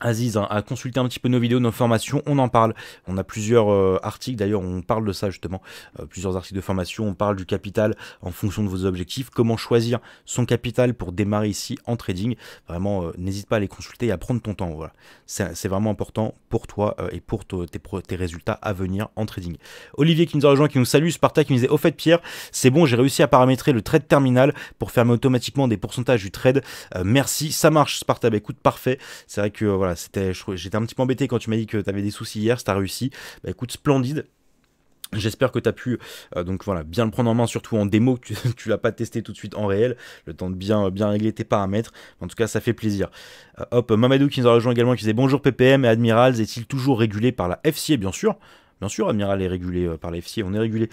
[SPEAKER 1] Aziz hein, à consulter un petit peu nos vidéos, nos formations, on en parle. On a plusieurs euh, articles, d'ailleurs on parle de ça justement, euh, plusieurs articles de formation, on parle du capital en fonction de vos objectifs, comment choisir son capital pour démarrer ici en trading. Vraiment, euh, n'hésite pas à les consulter et à prendre ton temps. Voilà. C'est vraiment important pour toi et pour tes, résultats à venir en trading. Olivier qui nous a rejoint, qui nous salue, Sparta qui nous disait au fait Pierre, c'est bon, j'ai réussi à paramétrer le trade terminal pour fermer automatiquement des pourcentages du trade. merci, ça marche Sparta, bah, écoute, parfait. C'est vrai que voilà, c'était, j'étais un petit peu embêté quand tu m'as dit que tu avais des soucis hier, si as réussi. Bah, écoute, splendide. J'espère que tu as pu euh, donc voilà bien le prendre en main, surtout en démo, que tu, ne l'as pas testé tout de suite en réel, le temps de bien, bien régler tes paramètres. En tout cas, ça fait plaisir. Euh, hop, Mamadou qui nous a rejoint également, qui disait bonjour PPM et Admirals, est-il toujours régulé par la FCA bien sûr Bien sûr, Admiral est régulé euh, par l'FCI, on est régulé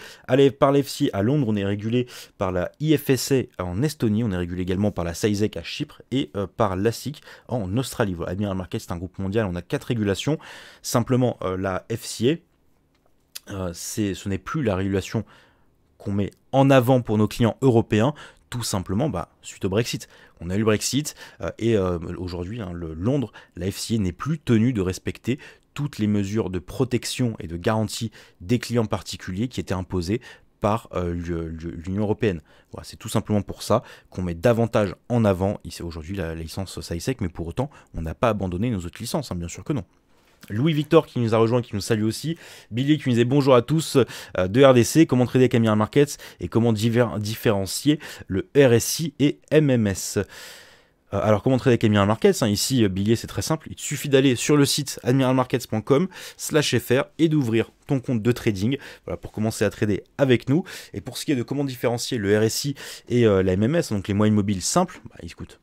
[SPEAKER 1] par l'FCA à Londres, on est régulé par la IFSA en Estonie, on est régulé également par la SAISEC à Chypre et euh, par l'ASIC en Australie. Voilà, Admiral Market, c'est un groupe mondial, on a quatre régulations. Simplement, euh, la FCA, ce n'est plus la régulation qu'on met en avant pour nos clients européens, tout simplement bah, suite au Brexit. On a eu le Brexit et aujourd'hui, hein, Londres, la FCA n'est plus tenue de respecter toutes les mesures de protection et de garantie des clients particuliers qui étaient imposées par euh, l'Union européenne. Voilà, c'est tout simplement pour ça qu'on met davantage en avant aujourd'hui la, licence SciSec, mais pour autant, on n'a pas abandonné nos autres licences, hein, bien sûr que non. Louis Victor qui nous a rejoint, qui nous salue aussi. Billy qui nous disait bonjour à tous euh, de RDC, comment trader Camera Markets et comment différencier le RSI et MMS. Euh, alors comment trader avec Admiral Markets hein Ici, euh, billet c'est très simple. Il suffit d'aller sur le site admiralmarkets.com slash fr et d'ouvrir ton compte de trading pour commencer à trader avec nous. Et pour ce qui est de comment différencier le RSI et euh, la MMS, donc les moyennes mobiles simples, écoute,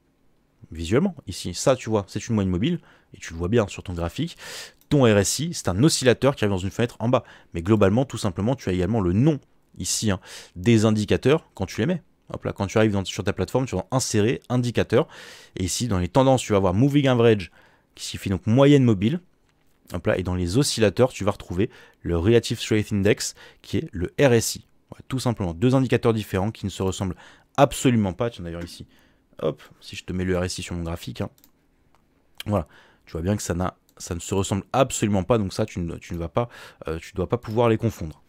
[SPEAKER 1] bah, visuellement. Ici, ça, tu vois, c'est une moyenne mobile, et tu le vois bien sur ton graphique. Ton RSI, c'est un oscillateur qui arrive dans une fenêtre en bas. Mais globalement, tout simplement, tu as également le nom ici hein, des indicateurs quand tu les mets quand tu arrives sur ta plateforme, tu vas insérer indicateur. Et ici, dans les tendances, tu vas avoir moving average, qui signifie donc moyenne mobile. Hop là, et dans les oscillateurs, tu vas retrouver le Relative Strength Index, qui est le RSI. tout simplement, deux indicateurs différents qui ne se ressemblent absolument pas. Tiens d'ailleurs ici, hop, si je te mets le RSI sur mon graphique, hein. voilà, tu vois bien que ça ne se ressemble absolument pas, donc ça, tu ne, vas pas, euh, tu dois pas pouvoir les confondre.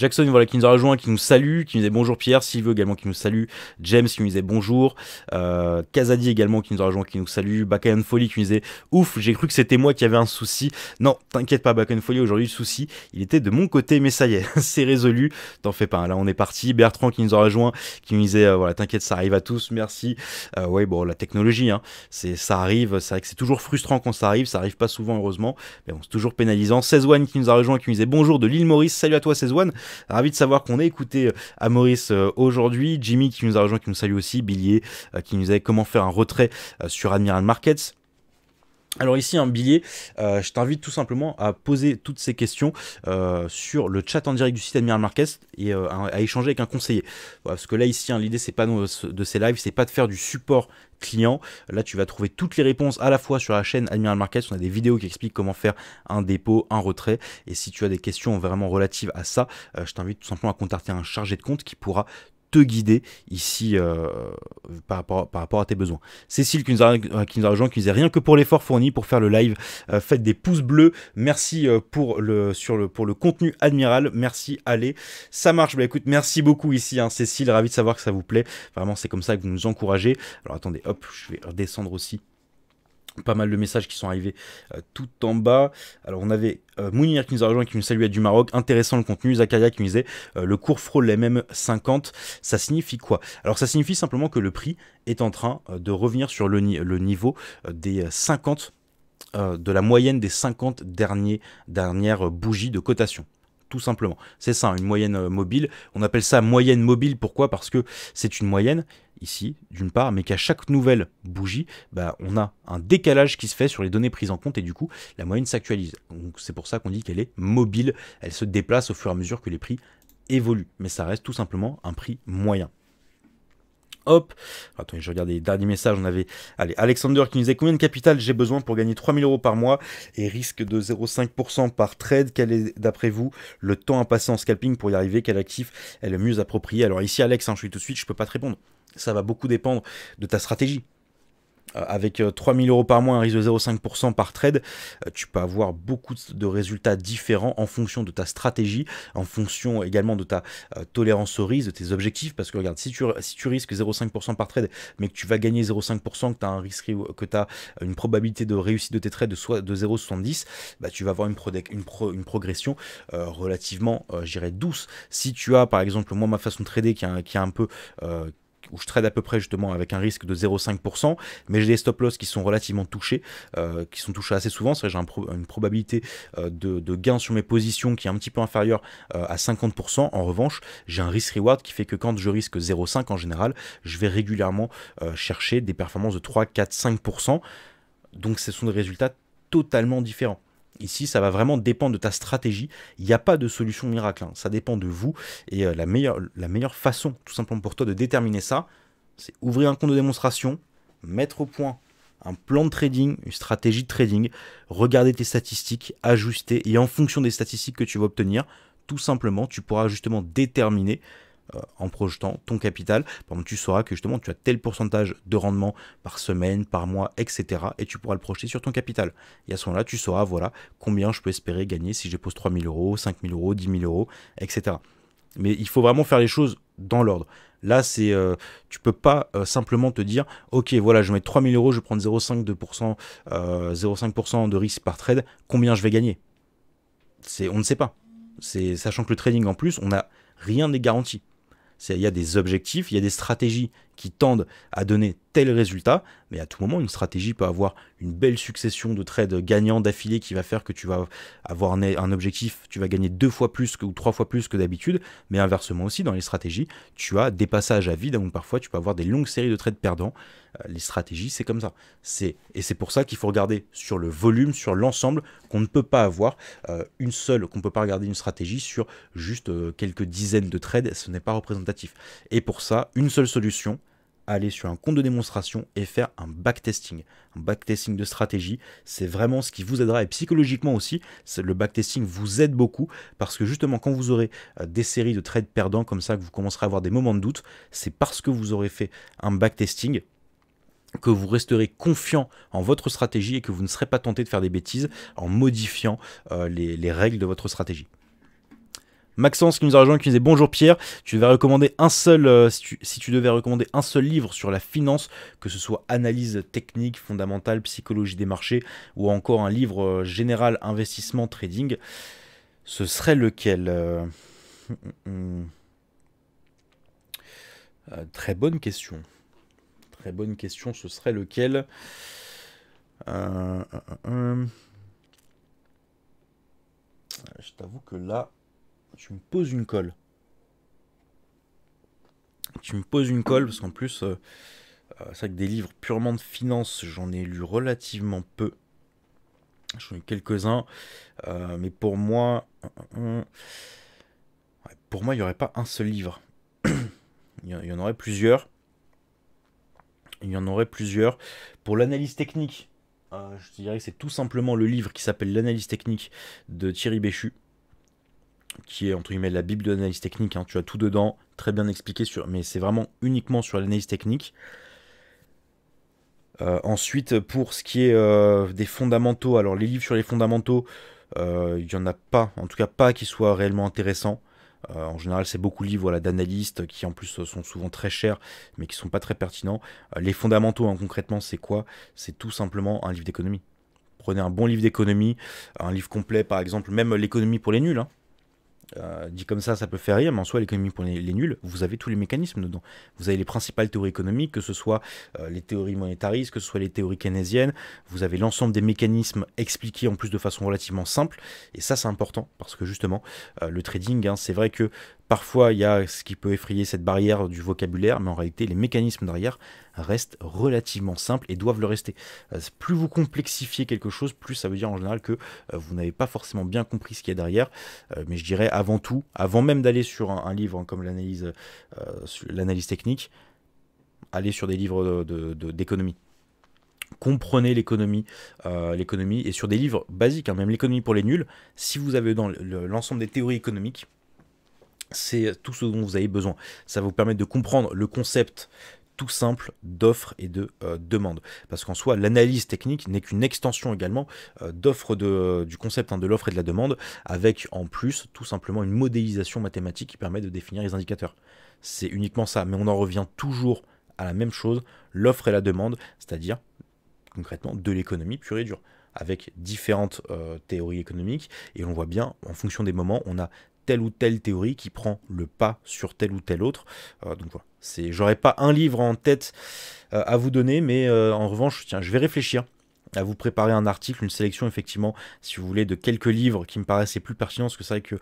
[SPEAKER 1] Jackson voilà, qui nous a rejoint, qui nous salue, qui nous disait bonjour Pierre, veut également qui nous salue, James qui nous disait bonjour, euh, Kazadi également qui nous a rejoint, qui nous salue, and Folly qui nous disait ouf, j'ai cru que c'était moi qui avait un souci. Non, t'inquiète pas Bacon Folly, aujourd'hui le souci, il était de mon côté, mais ça y est, c'est résolu, t'en fais pas, là on est parti, Bertrand qui nous a rejoint, qui nous disait voilà, t'inquiète, ça arrive à tous, merci. ouais, bon, la technologie, hein, c'est ça arrive, c'est c'est toujours frustrant quand ça arrive, ça arrive pas souvent heureusement, mais bon, c'est toujours pénalisant. 16 qui nous a rejoint, qui nous disait bonjour de l'île Maurice, salut à toi 16 Ravi de savoir qu'on a écouté à euh, Maurice euh, aujourd'hui. Jimmy qui nous a rejoint, qui nous salue aussi. Billier euh, qui nous a dit comment faire un retrait sur Admiral Markets. Alors ici un billet, euh, je t'invite tout simplement à poser toutes ces questions euh, sur le chat en direct du site Admiral Marquez et euh, à, échanger avec un conseiller. parce que là ici hein, l'idée c'est pas de, ces lives, c'est pas de faire du support client. Là, tu vas trouver toutes les réponses à la fois sur la chaîne Admiral Markets. On a des vidéos qui expliquent comment faire un dépôt, un retrait. Et si tu as des questions vraiment relatives à ça, je t'invite tout simplement à contacter un chargé de compte qui pourra te guider ici euh, par, rapport, par, rapport, à tes besoins. Cécile qui nous a, euh, qui nous a rejoint, qui disait rien que pour l'effort fourni pour faire le live, euh, faites des pouces bleus. Merci pour, le, sur le, pour le contenu admiral. Merci, allez. Ça marche. Bah écoute, merci beaucoup ici, hein, Cécile. Ravi de savoir que ça vous plaît. Vraiment, c'est comme ça que vous nous encouragez. Alors attendez, hop, je vais redescendre aussi pas mal de messages qui sont arrivés euh, tout en bas. Alors on avait euh, Mounir qui nous a rejoint qui nous saluait du Maroc, intéressant le contenu, Zakaria qui nous disait euh, le cours frôle les mêmes 50, ça signifie quoi Alors ça signifie simplement que le prix est en train de revenir sur le, niveau des 50 de la moyenne des 50 derniers, dernières bougies de cotation tout simplement. C'est ça, une moyenne euh, mobile. On appelle ça moyenne mobile, pourquoi Parce que c'est une moyenne, ici, d'une part, mais qu'à chaque nouvelle bougie, bah, on a un décalage qui se fait sur les données prises en compte, et du coup, la moyenne s'actualise. Donc c'est pour ça qu'on dit qu'elle est mobile, elle se déplace au fur et à mesure que les prix évoluent, mais ça reste tout simplement un prix moyen. Hop, attendez, je regarde les derniers messages. On avait allez, Alexander qui nous disait combien de capital j'ai besoin pour gagner 3000 euros par mois et risque de 0,5% par trade. Quel est, d'après vous, le temps à passer en scalping pour y arriver Quel actif est le mieux approprié Alors ici, Alex, hein, je suis tout de suite, je peux pas te répondre. Ça va beaucoup dépendre de ta stratégie. Euh, avec 3000 euh, euros par mois, un risque de 0,5% par trade, euh, tu peux avoir beaucoup de résultats différents en fonction de ta stratégie, en fonction également de ta tolérance au risque, de tes objectifs. Parce que regarde, si tu, si tu risques 0,5% par trade, mais que tu vas gagner 0,5%, que tu as un risque, que tu as une probabilité de réussite de tes trades de, soit de 0,70, bah, tu vas avoir une, une, progression relativement, douce. Si tu as, par exemple, moi, ma façon de trader qui est un, qui est un peu, où je trade à peu près justement avec un risque de 0,5%, mais j'ai des stop loss qui sont relativement touchés, euh, qui sont touchés assez souvent. cest J'ai que j'ai une probabilité euh, de, gain sur mes positions qui est un petit peu inférieure euh, à 50%. En revanche, j'ai un risk reward qui fait que quand je risque 0,5 en général, je vais régulièrement chercher des performances de 3, 4, 5%. Donc ce sont des résultats totalement différents. Ici, ça va vraiment dépendre de ta stratégie. Il n'y a pas de solution miracle. Hein. Ça dépend de vous. Et euh, la, meilleure, la meilleure façon, tout simplement pour toi, de déterminer ça, c'est ouvrir un compte de démonstration, mettre au point un plan de trading, une stratégie de trading, regarder tes statistiques, ajuster. Et en fonction des statistiques que tu vas obtenir, tout simplement, tu pourras justement déterminer euh, en projetant ton capital. tu sauras que justement tu as tel pourcentage de rendement par semaine, par mois, etc. Et tu pourras le projeter sur ton capital. Et à ce moment-là, tu sauras voilà combien je peux espérer gagner si je dépose 3000 euros, 5000 euros, 10 000 euros, etc. Mais il faut vraiment faire les choses dans l'ordre. Là, c'est, euh, tu peux pas euh, simplement te dire, ok, voilà, je mets 3000 euros, je prends 0,5% 0,5% de risque par trade, combien je vais gagner C'est, on ne sait pas. C'est sachant que le trading en plus, on n'a rien des garanti. Il y a des objectifs, il y a des stratégies, qui tendent à donner tel résultat, mais à tout moment, une stratégie peut avoir une belle succession de trades gagnants d'affilée qui va faire que tu vas avoir un objectif, tu vas gagner deux fois plus que, ou trois fois plus que d'habitude, mais inversement aussi, dans les stratégies, tu as des passages à vide, donc parfois tu peux avoir des longues séries de trades perdants. Euh, les stratégies, c'est comme ça. C'est, et c'est pour ça qu'il faut regarder sur le volume, sur l'ensemble, qu'on ne peut pas avoir euh, une seule, qu'on ne peut pas regarder une stratégie sur juste euh, quelques dizaines de trades, ce n'est pas représentatif. Et pour ça, une seule solution, aller sur un compte de démonstration et faire un backtesting. Un backtesting de stratégie, c'est vraiment ce qui vous aidera et psychologiquement aussi, le backtesting vous aide beaucoup parce que justement quand vous aurez euh, des séries de trades perdants comme ça, que vous commencerez à avoir des moments de doute, c'est parce que vous aurez fait un backtesting que vous resterez confiant en votre stratégie et que vous ne serez pas tenté de faire des bêtises en modifiant euh, les règles de votre stratégie. Maxence qui nous a rejoint, qui nous disait bonjour Pierre, tu devais recommander un seul, euh, si, tu, devais recommander un seul livre sur la finance, que ce soit analyse technique, fondamentale, psychologie des marchés, ou encore un livre euh, général investissement, trading, ce serait lequel euh, hum, hum, hum. Très bonne question. Très bonne question, ce serait lequel Je t'avoue que là, tu me poses une colle. Tu me poses une colle parce qu'en plus, euh, euh, c'est vrai que des livres purement de finance, j'en ai lu relativement peu. J'en ai quelques-uns, euh, mais pour moi, pour moi, il n'y aurait pas un seul livre. il y en aurait plusieurs. Il y en aurait plusieurs. Pour l'analyse technique, je dirais que c'est tout simplement le livre qui s'appelle L'analyse technique de Thierry Béchu qui est entre guillemets la Bible de l'analyse technique. Hein. Tu as tout dedans, très bien expliqué, sur, mais c'est vraiment uniquement sur l'analyse technique. Euh, ensuite, pour ce qui est euh, des fondamentaux, alors les livres sur les fondamentaux, euh, il n'y en a pas, en tout cas pas qui soient réellement intéressants. en général, c'est beaucoup de livres voilà, d'analystes qui en plus sont souvent très chers, mais qui sont pas très pertinents. les fondamentaux, hein, concrètement, c'est quoi C'est tout simplement un livre d'économie. Prenez un bon livre d'économie, un livre complet, par exemple, même l'économie pour les nuls. Hein. Euh, dit comme ça, ça peut faire rire, mais en soi, l'économie pour les, nuls, vous avez tous les mécanismes dedans. Vous avez les principales théories économiques, que ce soit euh, les théories monétaristes, que ce soit les théories keynésiennes, vous avez l'ensemble des mécanismes expliqués en plus de façon relativement simple, et ça, c'est important, parce que justement, euh, le trading, hein, c'est vrai que Parfois, il y a ce qui peut effrayer cette barrière du vocabulaire, mais en réalité, les mécanismes derrière restent relativement simples et doivent le rester. Euh, plus vous complexifiez quelque chose, plus ça veut dire en général que euh, vous n'avez pas forcément bien compris ce qu'il y a derrière. Euh, mais je dirais avant tout, avant même d'aller sur un, livre comme l'analyse technique, allez sur des livres d'économie. comprenez l'économie, l'économie et sur des livres basiques, hein, même l'économie pour les nuls. Si vous avez dans l'ensemble des théories économiques, c'est tout ce dont vous avez besoin. Ça va vous permettre de comprendre le concept tout simple d'offre et de euh, demande. Parce qu'en soi, l'analyse technique n'est qu'une extension également euh, euh, du concept hein, de l'offre et de la demande, avec en plus tout simplement une modélisation mathématique qui permet de définir les indicateurs. C'est uniquement ça, mais on en revient toujours à la même chose, l'offre et la demande, c'est-à-dire concrètement de l'économie pure et dure avec différentes théories économiques et on voit bien en fonction des moments on a telle ou telle théorie qui prend le pas sur telle ou telle autre. Euh, donc voilà, c'est, j'aurais pas un livre en tête euh, à vous donner, mais euh, en revanche, tiens, je vais réfléchir à vous préparer un article, une sélection effectivement, si vous voulez, de quelques livres qui me paraissaient plus pertinents, parce que c'est vrai que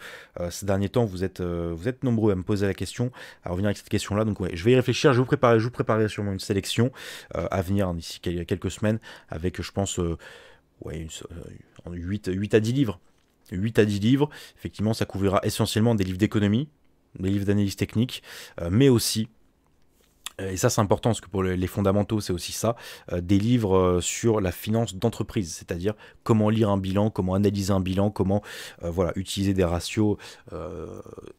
[SPEAKER 1] ces derniers temps, vous êtes, vous êtes nombreux à me poser la question, à revenir avec cette question-là. Donc ouais, je vais y réfléchir, je vous je vous préparerai sûrement une sélection à venir d'ici quelques semaines, avec je pense ouais, 8, à 10 livres 8 à 10 livres. Effectivement, ça couvrira essentiellement des livres d'économie, des livres d'analyse technique, euh, mais aussi et ça, c'est important parce que pour les fondamentaux, c'est aussi ça, euh, des livres euh, sur la finance d'entreprise, c'est-à-dire comment lire un bilan, comment analyser un bilan, comment euh, voilà, utiliser des ratios,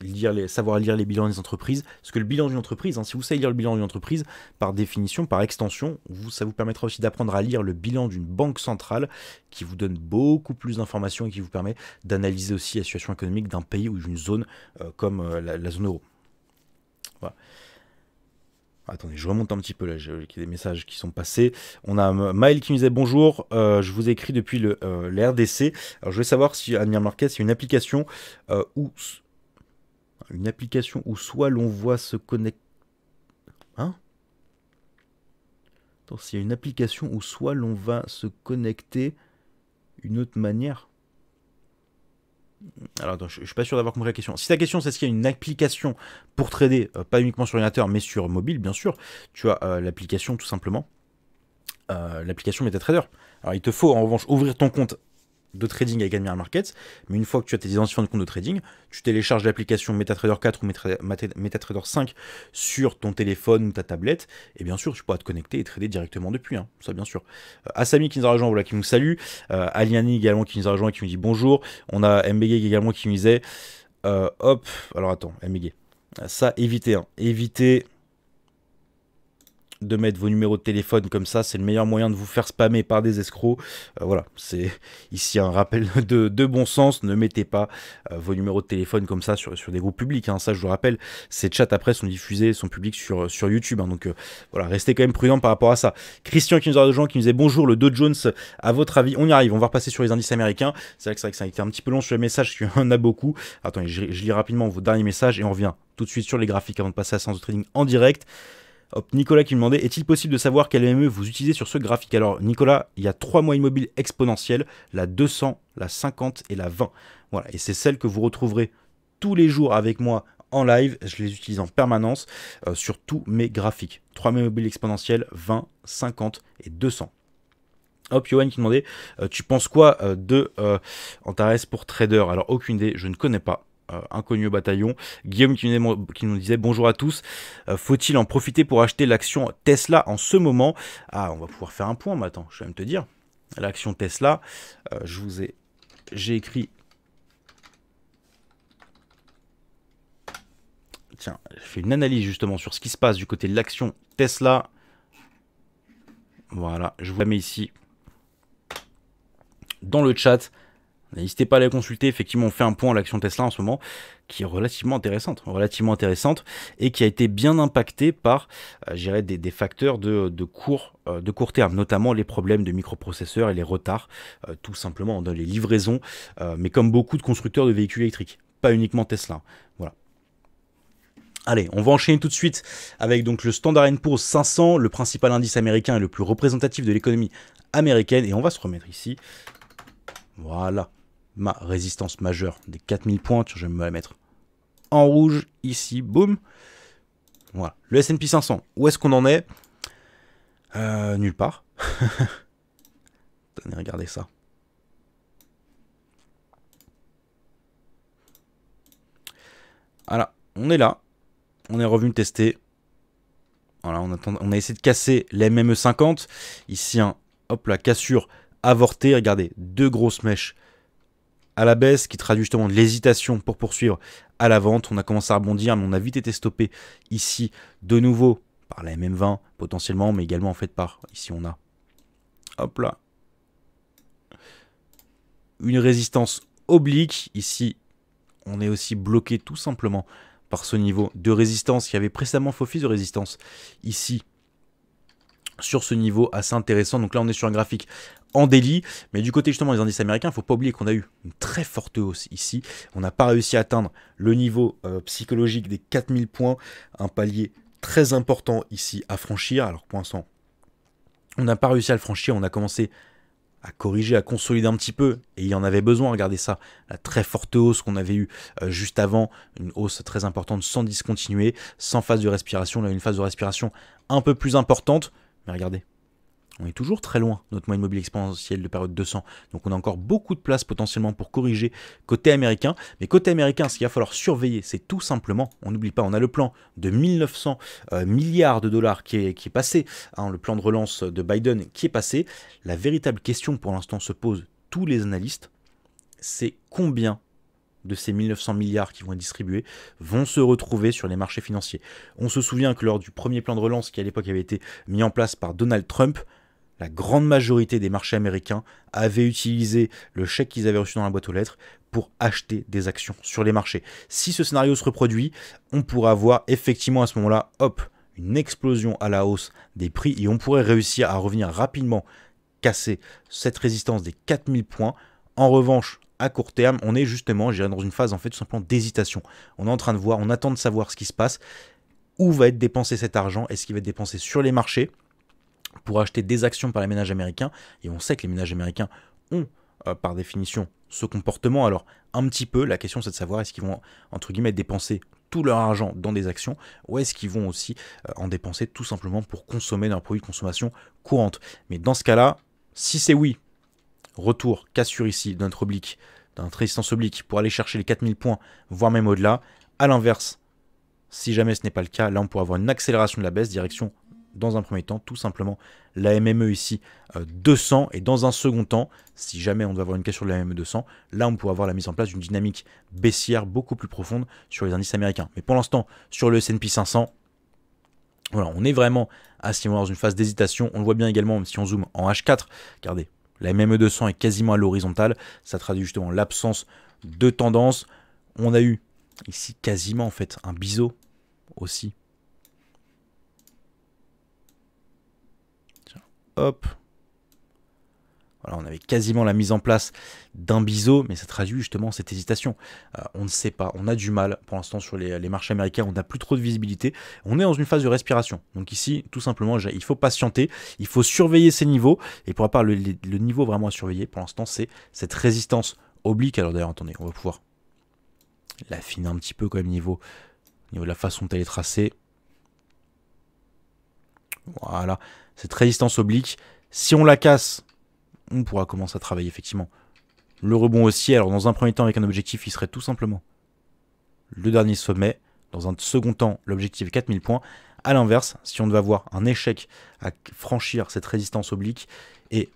[SPEAKER 1] lire les, savoir lire les bilans des entreprises. Parce que le bilan d'une entreprise, hein, si vous savez lire le bilan d'une entreprise, par définition, par extension, ça vous permettra aussi d'apprendre à lire le bilan d'une banque centrale qui vous donne beaucoup plus d'informations et qui vous permet d'analyser aussi la situation économique d'un pays ou d'une zone comme la, la, zone euro. Voilà. Attendez, je remonte un petit peu là, j'ai des messages qui sont passés. On a Maël qui nous disait bonjour, euh, je vous ai écrit depuis le, euh, Alors je vais savoir si Admir Marquez, c'est une application euh, où une application où soit l'on voit se connecter. Hein Attends, s'il y a une application où soit l'on va se connecter une autre manière. Alors, je, ne suis pas sûr d'avoir compris la question. Si ta question c'est s'il ce qu'il y a une application pour trader, euh, pas uniquement sur ordinateur, mais sur mobile, bien sûr, tu as euh, l'application tout simplement. Euh, l'application MetaTrader. Alors il te faut en revanche ouvrir ton compte de trading avec Admiral Markets, mais une fois que tu as tes identifiants de compte de trading, tu télécharges l'application MetaTrader 4 ou MetaTrader 5 sur ton téléphone ou ta tablette, et bien sûr, tu pourras te connecter et trader directement depuis, hein, ça bien sûr. Euh, Asami qui nous a rejoint, voilà, qui nous salue, euh, Aliani également qui nous a rejoint, qui nous dit bonjour, on a MBG également qui nous disait, euh, hop, alors attends, MBG, ça éviter hein, évitez de mettre vos numéros de téléphone comme ça, c'est le meilleur moyen de vous faire spammer par des escrocs. Euh, voilà, c'est ici un rappel de, bon sens, ne mettez pas euh, vos numéros de téléphone comme ça sur, sur des groupes publics, hein. ça je vous rappelle, ces chats après sont diffusés, sont publics sur, sur YouTube, hein. donc euh, voilà, restez quand même prudent par rapport à ça. Christian qui nous a de gens qui nous disait bonjour, le Dow Jones, à votre avis, on y arrive, on va repasser sur les indices américains, c'est vrai que ça a été un petit peu long sur les messages, parce y en a beaucoup, attendez, je, je lis rapidement vos derniers messages et on revient tout de suite sur les graphiques avant de passer à la séance de trading en direct. Nicolas qui me demandait est-il possible de savoir quel MME vous utilisez sur ce graphique Alors, Nicolas, il y a trois mois mobiles exponentielles la 200, la 50 et la 20. Voilà, et c'est celle que vous retrouverez tous les jours avec moi en live. Je les utilise en permanence euh, sur tous mes graphiques. Trois moyennes mobiles exponentielles 20, 50 et 200. Hop, Johan qui demandait, euh, tu penses quoi euh, de Antares pour trader Alors, aucune idée, je ne connais pas. Euh, inconnu au bataillon. Guillaume qui nous, disait bonjour à tous. Euh, faut-il en profiter pour acheter l'action Tesla en ce moment Ah, on va pouvoir faire un point maintenant, je vais me te dire. L'action Tesla, euh, je vous ai. J'ai écrit. Tiens, je fais une analyse justement sur ce qui se passe du côté de l'action Tesla. Voilà, je vous la mets ici dans le chat. N'hésitez pas à les consulter. Effectivement, on fait un point à l'action Tesla en ce moment qui est relativement intéressante, relativement intéressante et qui a été bien impactée par euh, des, facteurs de, court, euh, de court terme, notamment les problèmes de microprocesseurs et les retards, euh, tout simplement dans les livraisons, mais comme beaucoup de constructeurs de véhicules électriques, pas uniquement Tesla. Voilà. Allez, on va enchaîner tout de suite avec donc le Standard Poor's 500, le principal indice américain et le plus représentatif de l'économie américaine, et on va se remettre ici. Voilà ma résistance majeure des 4000 points. Je vais me la mettre en rouge ici, boum. Voilà, le S&P 500, où est-ce qu'on en est euh, Nulle part. Attendez, regardez ça. Voilà, on est là. On est revenu tester. Voilà, on, a essayé de casser les 50. Ici, hop, la cassure avortée. Regardez, deux grosses mèches à la baisse, qui traduit justement de l'hésitation pour poursuivre à la vente. On a commencé à rebondir, mais on a vite été stoppé ici de nouveau par la MM20 potentiellement, mais également en fait par ici on a hop là une résistance oblique. Ici, on est aussi bloqué tout simplement par ce niveau de résistance. qui avait précédemment faux de résistance ici sur ce niveau assez intéressant. Donc là, on est sur un graphique en délit. Mais du côté justement des indices américains, il ne faut pas oublier qu'on a eu une très forte hausse ici. On n'a pas réussi à atteindre le niveau euh, psychologique des 4000 points, un palier très important ici à franchir. Alors pour l'instant, on n'a pas réussi à le franchir, on a commencé à corriger, à consolider un petit peu, et il y en avait besoin, regardez ça, la très forte hausse qu'on avait eue euh, juste avant, une hausse très importante sans discontinuer, sans phase de respiration, là une phase de respiration un peu plus importante, mais regardez, on est toujours très loin notre moyenne mobile exponentielle de période 200. Donc on a encore beaucoup de place potentiellement pour corriger côté américain. Mais côté américain, ce qu'il va falloir surveiller, c'est tout simplement, on n'oublie pas, on a le plan de 1900 euh, milliards de dollars qui est, passé, hein, le plan de relance de Biden qui est passé. La véritable question pour l'instant se pose tous les analystes, c'est combien de ces 1900 milliards qui vont être distribués vont se retrouver sur les marchés financiers. On se souvient que lors du premier plan de relance qui à l'époque avait été mis en place par Donald Trump, la grande majorité des marchés américains avaient utilisé le chèque qu'ils avaient reçu dans la boîte aux lettres pour acheter des actions sur les marchés. Si ce scénario se reproduit, on pourrait avoir effectivement à ce moment-là, hop, une explosion à la hausse des prix et on pourrait réussir à revenir rapidement casser cette résistance des 4000 points. En revanche, à court terme, on est justement, dans une phase en fait tout simplement d'hésitation. On est en train de voir, on attend de savoir ce qui se passe, où va être dépensé cet argent, est-ce qu'il va être dépensé sur les marchés pour acheter des actions par les ménages américains. Et on sait que les ménages américains ont, euh, par définition, ce comportement. Alors, un petit peu, la question c'est de savoir est-ce qu'ils vont, entre guillemets, dépenser tout leur argent dans des actions ou est-ce qu'ils vont aussi euh, en dépenser tout simplement pour consommer d'un produit de consommation courante. Mais dans ce cas-là, si c'est oui, retour, cassure ici d'un oblique, d'un résistance oblique pour aller chercher les 4000 points, voire même au-delà. À l'inverse, si jamais ce n'est pas le cas, là on pourrait avoir une accélération de la baisse direction dans un premier temps, tout simplement la MME ici 200. Euh, Et dans un second temps, si jamais on doit avoir une cassure de la MME 200, là on pourra avoir la mise en place d'une dynamique baissière beaucoup plus profonde sur les indices américains. Mais pour l'instant, sur le S&P 500, voilà, on est vraiment à ce moment dans une phase d'hésitation. On le voit bien également si on zoome en H4. Regardez, la MME 200 est quasiment à l'horizontale. Ça traduit justement l'absence de tendance. On a eu ici quasiment en fait un biseau aussi hop. Voilà, on avait quasiment la mise en place d'un biseau, mais ça traduit justement cette hésitation. Euh, on ne sait pas, on a du mal pour l'instant sur les, marchés américains, on n'a plus trop de visibilité. On est dans une phase de respiration. Donc ici, tout simplement, il faut patienter, il faut surveiller ces niveaux. Et pour la part, le, niveau vraiment à surveiller pour l'instant, c'est cette résistance oblique. Alors d'ailleurs, attendez, on va pouvoir l'affiner un petit peu quand même niveau, niveau de la façon dont elle est tracée. Voilà cette résistance oblique. Si on la casse, on pourra commencer à travailler effectivement le rebond aussi. Alors dans un premier temps avec un objectif, il serait tout simplement le dernier sommet. Dans un second temps, l'objectif 4000 points. A l'inverse, si on devait avoir un échec à franchir cette résistance oblique et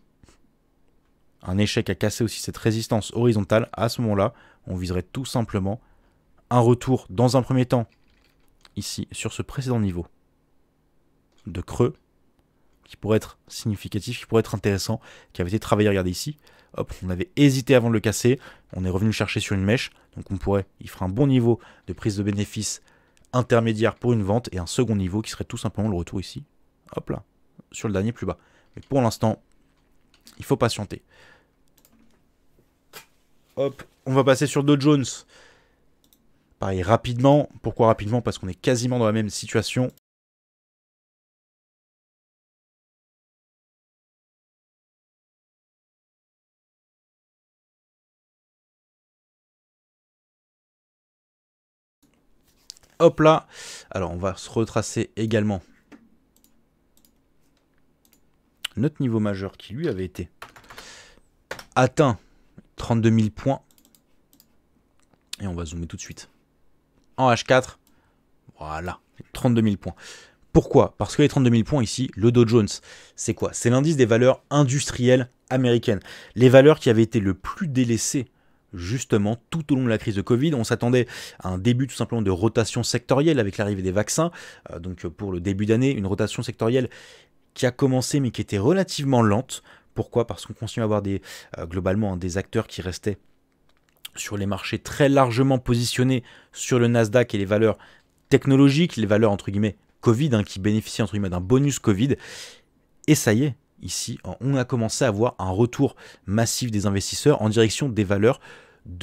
[SPEAKER 1] un échec à casser aussi cette résistance horizontale, à ce moment-là, on viserait tout simplement un retour dans un premier temps ici sur ce précédent niveau de creux qui pourrait être significatif, qui pourrait être intéressant, qui avait été travaillé, regardez ici. Hop, on avait hésité avant de le casser, on est revenu le chercher sur une mèche, donc on pourrait, il fera un bon niveau de prise de bénéfice intermédiaire pour une vente et un second niveau qui serait tout simplement le retour ici, hop là, sur le dernier plus bas. Mais pour l'instant, il faut patienter. Hop, on va passer sur Dow Jones. Pareil, rapidement. Pourquoi rapidement Parce qu'on est quasiment dans la même situation. Hop là. Alors, on va se retracer également notre niveau majeur qui lui avait été atteint 32 000 points. Et on va zoomer tout de suite. En H4, voilà, 32 000 points. Pourquoi Parce que les 32 000 points ici, le Dow Jones, c'est quoi C'est l'indice des valeurs industrielles américaines. Les valeurs qui avaient été le plus délaissées justement tout au long de la crise de Covid. On s'attendait à un début tout simplement de rotation sectorielle avec l'arrivée des vaccins. Euh, donc euh, pour le début d'année, une rotation sectorielle qui a commencé mais qui était relativement lente. Pourquoi Parce qu'on continue à avoir des, euh, globalement hein, des acteurs qui restaient sur les marchés très largement positionnés sur le Nasdaq et les valeurs technologiques, les valeurs entre guillemets Covid, hein, qui bénéficiaient entre guillemets d'un bonus Covid. Et ça y est, ici, on a commencé à voir un retour massif des investisseurs en direction des valeurs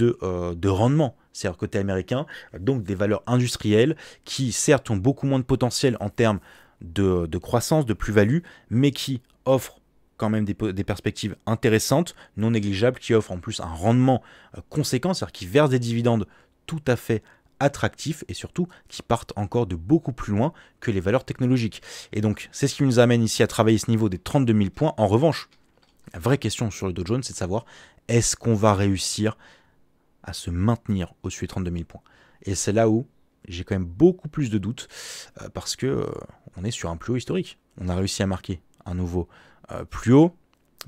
[SPEAKER 1] euh, de, rendement, c'est-à-dire côté américain, donc des valeurs industrielles qui certes ont beaucoup moins de potentiel en termes de, croissance, de plus-value, mais qui offrent quand même des, des, perspectives intéressantes, non négligeables, qui offrent en plus un rendement euh, conséquent, c'est-à-dire qui versent des dividendes tout à fait attractifs et surtout qui partent encore de beaucoup plus loin que les valeurs technologiques. Et donc c'est ce qui nous amène ici à travailler ce niveau des 32 000 points. En revanche, la vraie question sur le Dow Jones, c'est de savoir est-ce qu'on va réussir à se maintenir au-dessus des 32 000 points. Et c'est là où j'ai quand même beaucoup plus de doutes euh, parce que euh, on est sur un plus haut historique. On a réussi à marquer un nouveau euh, plus haut,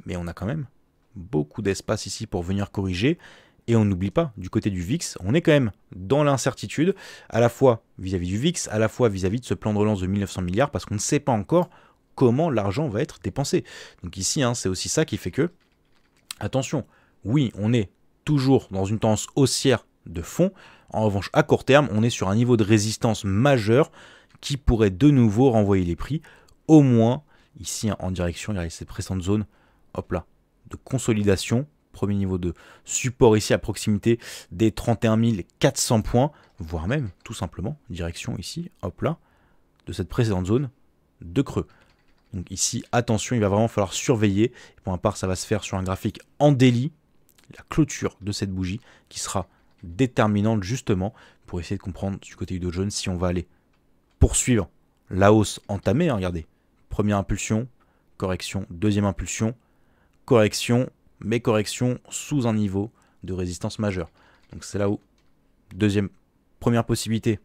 [SPEAKER 1] mais on a quand même beaucoup d'espace ici pour venir corriger et on n'oublie pas, du côté du VIX, on est quand même dans l'incertitude, à la fois vis-à-vis du VIX, à la fois vis-à-vis de ce plan de relance de 1900 milliards, parce qu'on ne sait pas encore comment l'argent va être dépensé. Donc ici, hein, c'est aussi ça qui fait que, attention, oui, on est toujours dans une tendance haussière de fond. En revanche, à court terme, on est sur un niveau de résistance majeur qui pourrait de nouveau renvoyer les prix, au moins ici en direction, de cette zone zone. hop là, de consolidation premier niveau de support ici à proximité des 31 400 points, voire même tout simplement direction ici, hop là, de cette précédente zone de creux. Donc ici, attention, il va vraiment falloir surveiller. Pour ma part, ça va se faire sur un graphique en délit, la clôture de cette bougie qui sera déterminante justement pour essayer de comprendre du côté du Dow Jones si on va aller poursuivre la hausse entamée. Hein, regardez, première impulsion, correction, deuxième impulsion, correction, mes corrections sous un niveau de résistance majeure Donc c'est là où, deuxième, première possibilité,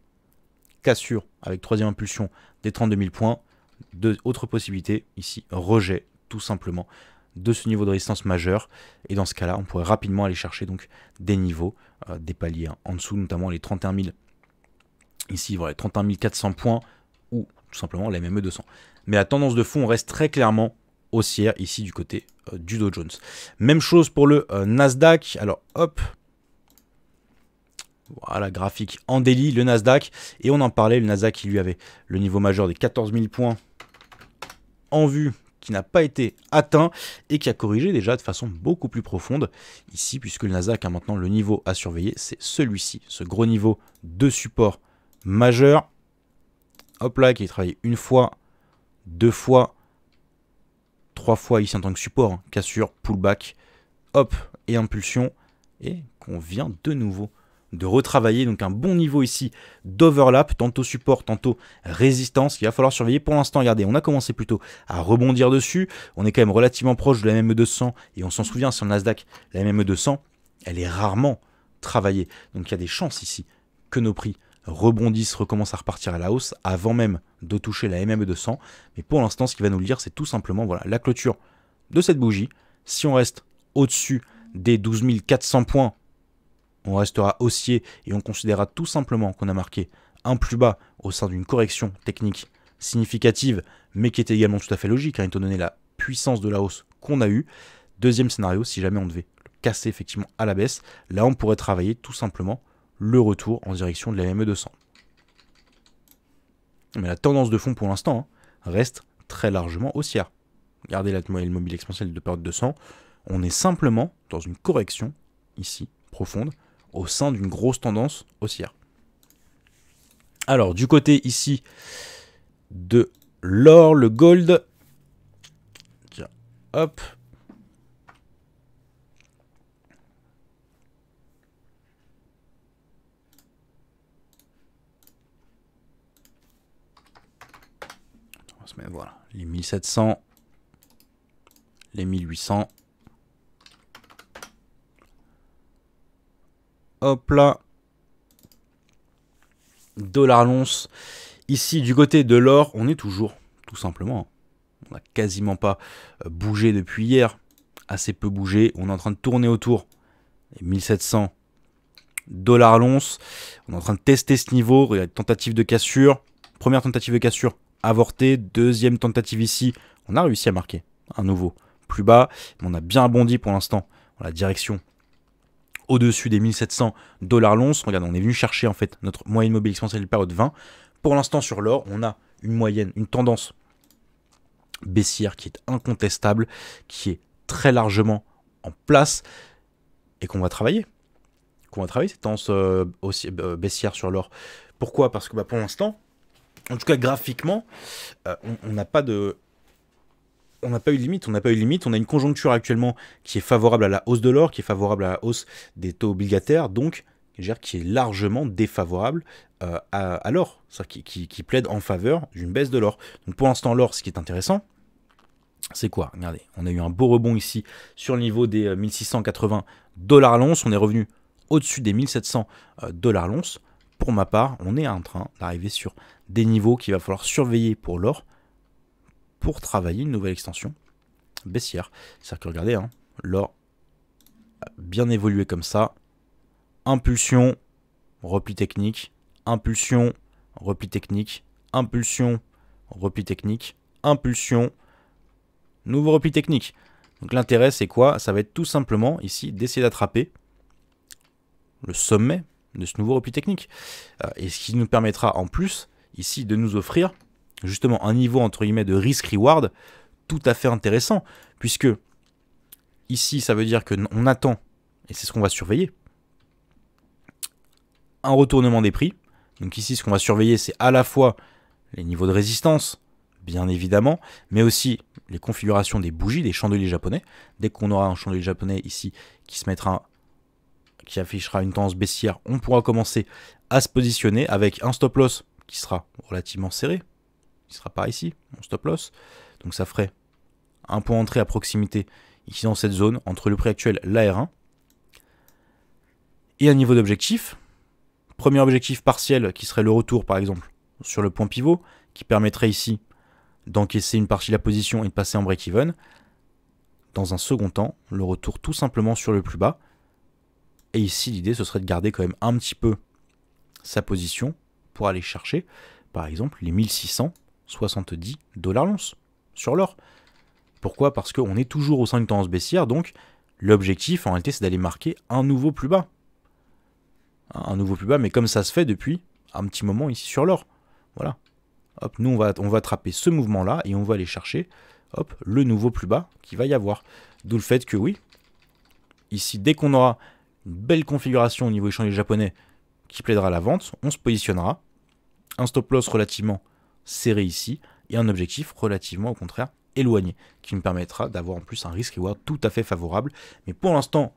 [SPEAKER 1] cassure avec troisième impulsion des 32 000 points. Deux, autre possibilité, ici, rejet tout simplement de ce niveau de résistance majeur. Et dans ce cas-là, on pourrait rapidement aller chercher donc des niveaux, euh, des paliers en dessous, notamment les 31 000. Ici, voilà, les 31 400 points ou tout simplement la MME 200. Mais la tendance de fond reste très clairement haussière ici du côté du euh, Dow Jones. Même chose pour le euh, Nasdaq. Alors hop, voilà, graphique en délit, le Nasdaq. Et on en parlait, le Nasdaq qui lui avait le niveau majeur des 14 000 points en vue, qui n'a pas été atteint et qui a corrigé déjà de façon beaucoup plus profonde ici, puisque le Nasdaq a maintenant le niveau à surveiller, c'est celui-ci, ce gros niveau de support majeur. Hop là, qui est travaillé une fois, deux fois, trois fois ici en tant que support, hein. cassure, pullback, hop, et impulsion, et qu'on vient de nouveau de retravailler. Donc un bon niveau ici d'overlap, tantôt support, tantôt résistance, Il va falloir surveiller pour l'instant. Regardez, on a commencé plutôt à rebondir dessus. On est quand même relativement proche de la MME 200 e et on s'en souvient sur le Nasdaq, la MME 200 e elle est rarement travaillée. Donc il y a des chances ici que nos prix rebondissent, recommence à repartir à la hausse avant même de toucher la MME 200. Mais pour l'instant, ce qui va nous le dire, c'est tout simplement voilà, la clôture de cette bougie. Si on reste au-dessus des 12 400 points, on restera haussier et on considérera tout simplement qu'on a marqué un plus bas au sein d'une correction technique significative, mais qui était également tout à fait logique, hein, étant donné la puissance de la hausse qu'on a eue. Deuxième scénario, si jamais on devait le casser effectivement à la baisse, là on pourrait travailler tout simplement le retour en direction de la ME200. Mais la tendance de fond pour l'instant hein, reste très largement haussière. Regardez la moyenne mobile exponentielle de période 200. On est simplement dans une correction, ici, profonde, au sein d'une grosse tendance haussière. Alors, du côté ici de l'or, le gold. Tiens, hop, mais voilà. Les 1700, les 1800. Hop là. Dollar l'once. Ici, du côté de l'or, on est toujours, tout simplement. On n'a quasiment pas euh, bougé depuis hier. Assez peu bougé. On est en train de tourner autour Les 1700 dollars l'once. On est en train de tester ce niveau. Il tentative de cassure. Première tentative de cassure avorté, deuxième tentative ici, on a réussi à marquer un nouveau plus bas, on a bien bondi pour l'instant dans la direction au-dessus des 1700 dollars l'once. Regarde, on est venu chercher en fait notre moyenne mobile exponentielle de période 20. Pour l'instant sur l'or, on a une moyenne, une tendance baissière qui est incontestable, qui est très largement en place et qu'on va travailler. Qu'on va travailler cette tendance euh, aussi, euh, baissière sur l'or. Pourquoi Parce que bah, pour l'instant, en tout cas graphiquement, euh, on n'a pas de... On n'a pas eu de limite, on n'a pas eu limite, on a une conjoncture actuellement qui est favorable à la hausse de l'or, qui est favorable à la hausse des taux obligataires, donc qui est largement défavorable euh, à, l'or, qui, qui, qui, plaide en faveur d'une baisse de l'or. Donc pour l'instant l'or, ce qui est intéressant, c'est quoi Regardez, on a eu un beau rebond ici sur le niveau des 1680 euh, dollars l'once, on est revenu au-dessus des 1700 dollars l'once pour ma part, on est en train d'arriver sur des niveaux qu'il va falloir surveiller pour l'or pour travailler une nouvelle extension baissière. C'est-à-dire que regardez, hein, l'or bien évolué comme ça. Impulsion, repli technique, impulsion, repli technique, impulsion, repli technique, impulsion, nouveau repli technique. Donc l'intérêt c'est quoi Ça va être tout simplement ici d'essayer d'attraper le sommet de ce nouveau repli technique. Euh, et ce qui nous permettra en plus, ici, de nous offrir justement un niveau entre guillemets de risk-reward tout à fait intéressant, puisque ici, ça veut dire qu'on attend, et c'est ce qu'on va surveiller, un retournement des prix. Donc ici, ce qu'on va surveiller, c'est à la fois les niveaux de résistance, bien évidemment, mais aussi les configurations des bougies, des chandeliers japonais. Dès qu'on aura un chandelier japonais ici qui se mettra qui affichera une tendance baissière, on pourra commencer à se positionner avec un stop loss qui sera relativement serré. Il sera par ici, mon stop loss. Donc ça ferait un point d'entrée à proximité ici dans cette zone entre le prix actuel, l'AR1, et un niveau d'objectif. Premier objectif partiel qui serait le retour par exemple sur le point pivot qui permettrait ici d'encaisser une partie de la position et de passer en break-even. Dans un second temps, le retour tout simplement sur le plus bas et ici, l'idée, ce serait de garder quand même un petit peu sa position pour aller chercher, par exemple, les 1670 dollars l'once sur l'or. Pourquoi Parce qu'on est toujours sein 5 tendance baissière, donc l'objectif en réalité c'est d'aller marquer un nouveau plus bas. Un nouveau plus bas, mais comme ça se fait depuis un petit moment ici sur l'or. Voilà. Hop, nous on va, on va attraper ce mouvement là et on va aller chercher hop, le nouveau plus bas qu'il va y avoir. D'où le fait que oui, ici dès qu'on aura belle configuration au niveau échange japonais qui plaidera la vente, on se positionnera. Un stop loss relativement serré ici et un objectif relativement au contraire éloigné qui me permettra d'avoir en plus un risque reward tout à fait favorable. Mais pour l'instant,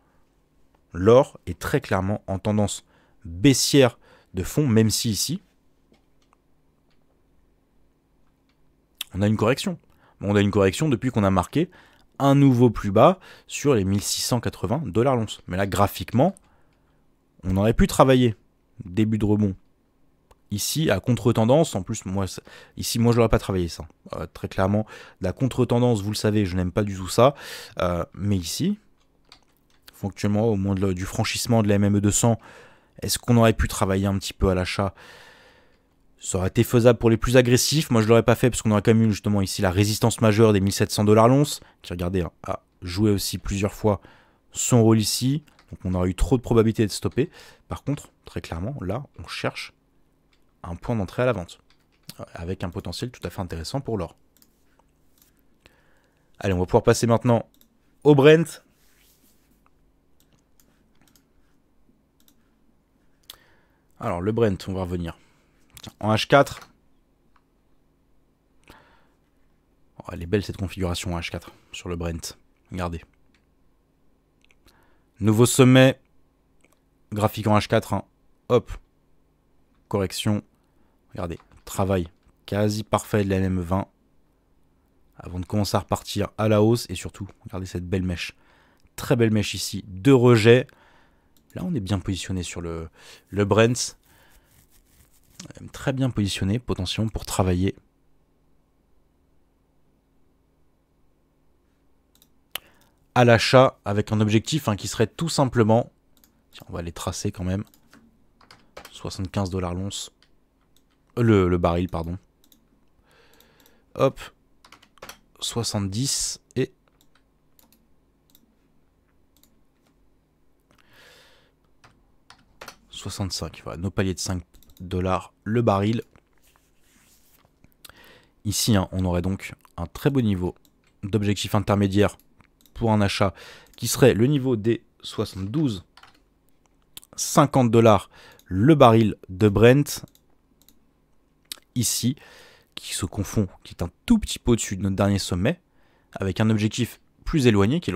[SPEAKER 1] l'or est très clairement en tendance baissière de fond, même si ici, on a une correction. On a une correction depuis qu'on a marqué un nouveau plus bas sur les 1680 dollars l'once. Mais là, graphiquement, on aurait pu travailler. Début de rebond. Ici, à contre-tendance, en plus, moi, ici, moi, je n'aurais pas travaillé ça. Euh, très clairement, la contre-tendance, vous le savez, je n'aime pas du tout ça. Euh, mais ici, fonctionnement au moins du franchissement de la MME 200, est-ce qu'on aurait pu travailler un petit peu à l'achat ça aurait été faisable pour les plus agressifs. Moi, je l'aurais pas fait parce qu'on aurait quand même eu justement ici la résistance majeure des 1700 dollars l'once, qui, regardez, hein, a joué aussi plusieurs fois son rôle ici. Donc, on aurait eu trop de probabilités de stopper. Par contre, très clairement, là, on cherche un point d'entrée à la vente euh, avec un potentiel tout à fait intéressant pour l'or. Allez, on va pouvoir passer maintenant au Brent. Alors, le Brent, on va revenir en H4. elle est belle cette configuration H4 sur le Brent. Regardez. Nouveau sommet. Graphique en H4. Hein. Hop. Correction. Regardez. Travail quasi parfait de la mm 20 Avant de commencer à repartir à la hausse. Et surtout, regardez cette belle mèche. Très belle mèche ici. Deux rejets. Là, on est bien positionné sur le, le Brent. Euh, très bien positionné, potentiellement, pour travailler. à l'achat avec un objectif hein, qui serait tout simplement... on va les tracer quand même. 75 dollars l'once. Euh, le, baril, pardon. Hop. 70 et... « 65, voilà, nos paliers de 5 dollars le baril. Ici, hein, on aurait donc un très beau niveau d'objectif intermédiaire pour un achat qui serait le niveau des 72 50 dollars le baril de Brent ici qui se confond qui est un tout petit peu au-dessus de notre dernier sommet avec un objectif plus éloigné, qui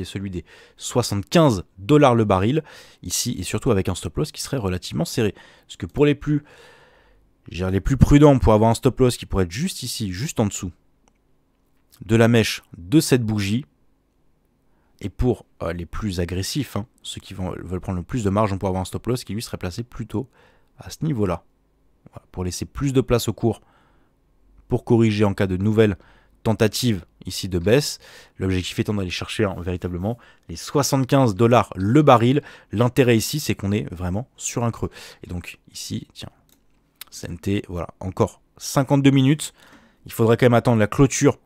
[SPEAKER 1] est, celui des 75 dollars le baril, ici, et surtout avec un stop-loss qui serait relativement serré. Parce que pour les plus, les plus prudents, pour avoir un stop-loss qui pourrait être juste ici, juste en dessous de la mèche de cette bougie, et pour euh, les plus agressifs, hein, ceux qui vont, veulent prendre le plus de marge, on pourrait avoir un stop-loss qui lui serait placé plutôt à ce niveau-là. pour laisser plus de place au cours, pour corriger en cas de nouvelles tentative ici de baisse. L'objectif étant d'aller chercher hein, véritablement les 75 dollars le baril. L'intérêt ici, c'est qu'on est vraiment sur un creux. Et donc ici, tiens, CNT, voilà, encore 52 minutes. Il faudrait quand même attendre la clôture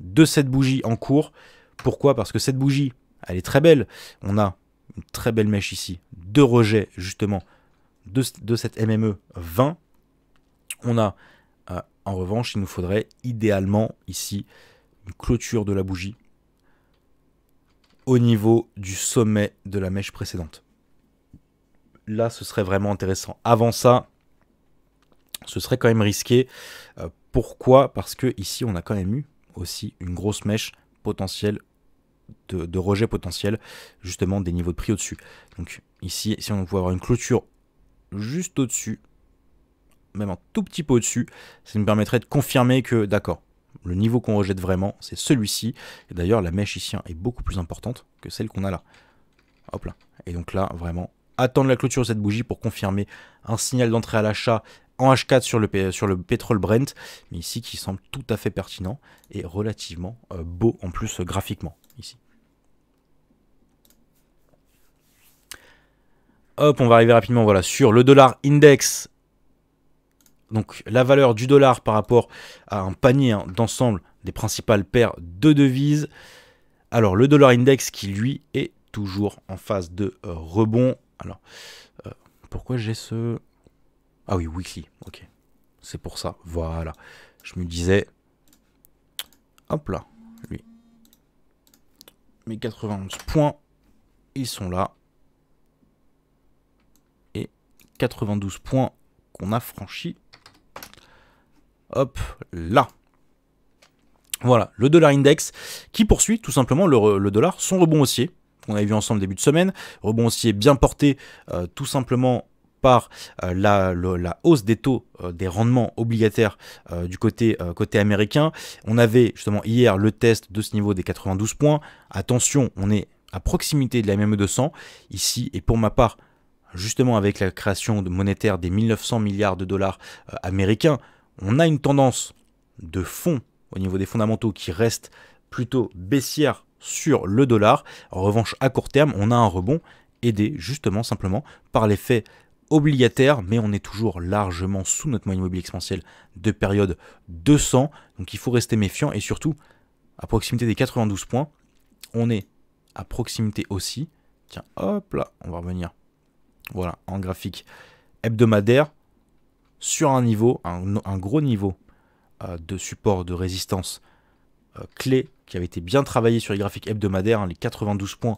[SPEAKER 1] de cette bougie en cours. Pourquoi Parce que cette bougie, elle est très belle. On a une très belle mèche ici de rejet justement de, de cette MME 20. On a en revanche, il nous faudrait idéalement ici une clôture de la bougie au niveau du sommet de la mèche précédente. Là, ce serait vraiment intéressant. Avant ça, ce serait quand même risqué. Euh, pourquoi Parce que ici, on a quand même eu aussi une grosse mèche potentielle de, de rejet potentiel, justement des niveaux de prix au-dessus. Donc ici, si on pouvait avoir une clôture juste au-dessus, même un tout petit peu au-dessus, ça nous permettrait de confirmer que, d'accord, le niveau qu'on rejette vraiment, c'est celui-ci. Et d'ailleurs, la mèche ici hein, est beaucoup plus importante que celle qu'on a là. Hop là. Et donc là, vraiment, attendre la clôture de cette bougie pour confirmer un signal d'entrée à l'achat en H4 sur le, sur le pétrole Brent, mais ici qui semble tout à fait pertinent et relativement euh, beau en plus euh, graphiquement ici. Hop, on va arriver rapidement voilà, sur le dollar index donc la valeur du dollar par rapport à un panier hein, d'ensemble des principales paires de devises. Alors le dollar index qui lui est toujours en phase de euh, rebond. Alors euh, pourquoi j'ai ce ah oui weekly, ok, c'est pour ça. Voilà, je me disais hop là lui mes 91 points ils sont là et 92 points qu'on a franchis Hop là. Voilà, le dollar index qui poursuit tout simplement le, dollar, son rebond haussier, qu'on avait vu ensemble début de semaine, rebond haussier bien porté euh, tout simplement par euh, la, hausse des taux euh, des rendements obligataires du côté, côté américain. On avait justement hier le test de ce niveau des 92 points. Attention, on est à proximité de la MME 200 ici, et pour ma part, justement avec la création de monétaire des 1900 milliards de dollars américains, on a une tendance de fond au niveau des fondamentaux qui reste plutôt baissière sur le dollar. En revanche, à court terme, on a un rebond aidé justement simplement par l'effet obligataire, mais on est toujours largement sous notre moyenne mobile exponentielle de période 200. Donc il faut rester méfiant et surtout, à proximité des 92 points, on est à proximité aussi. Tiens, hop là, on va revenir. Voilà, en graphique hebdomadaire, sur un niveau, un, gros niveau euh, de support, de résistance euh, clé qui avait été bien travaillé sur les graphiques hebdomadaires, hein, les 92 points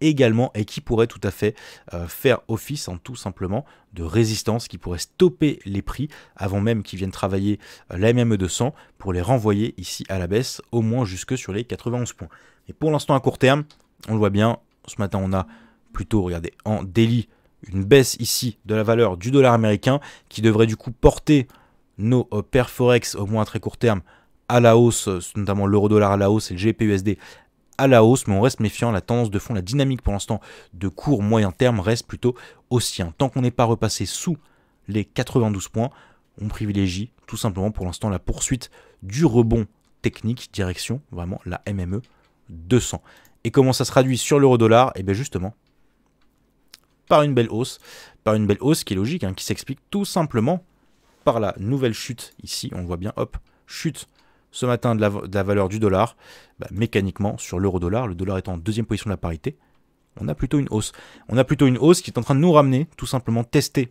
[SPEAKER 1] également, et qui pourrait tout à fait euh, faire office en hein, tout simplement de résistance, qui pourrait stopper les prix avant même qu'ils viennent travailler la MME 200 pour les renvoyer ici à la baisse, au moins jusque sur les 91 points. Mais pour l'instant à court terme, on le voit bien, ce matin on a plutôt, regardez, en délit une baisse ici de la valeur du dollar américain qui devrait du coup porter nos euh, paires forex au moins à très court terme à la hausse, euh, notamment l'euro dollar à la hausse et le GPUSD à la hausse, mais on reste méfiant, la tendance de fond, la dynamique pour l'instant de court moyen terme reste plutôt haussière. Tant qu'on n'est pas repassé sous les 92 points, on privilégie tout simplement pour l'instant la poursuite du rebond technique direction vraiment la MME 200. Et comment ça se traduit sur l'euro dollar Et eh bien justement par une belle hausse, par une belle hausse qui est logique, hein, qui s'explique tout simplement par la nouvelle chute ici, on voit bien, hop, chute ce matin de la, valeur du dollar, bah, mécaniquement sur l'euro-dollar, le dollar étant en deuxième position de la parité, on a plutôt une hausse. On a plutôt une hausse qui est en train de nous ramener, tout simplement tester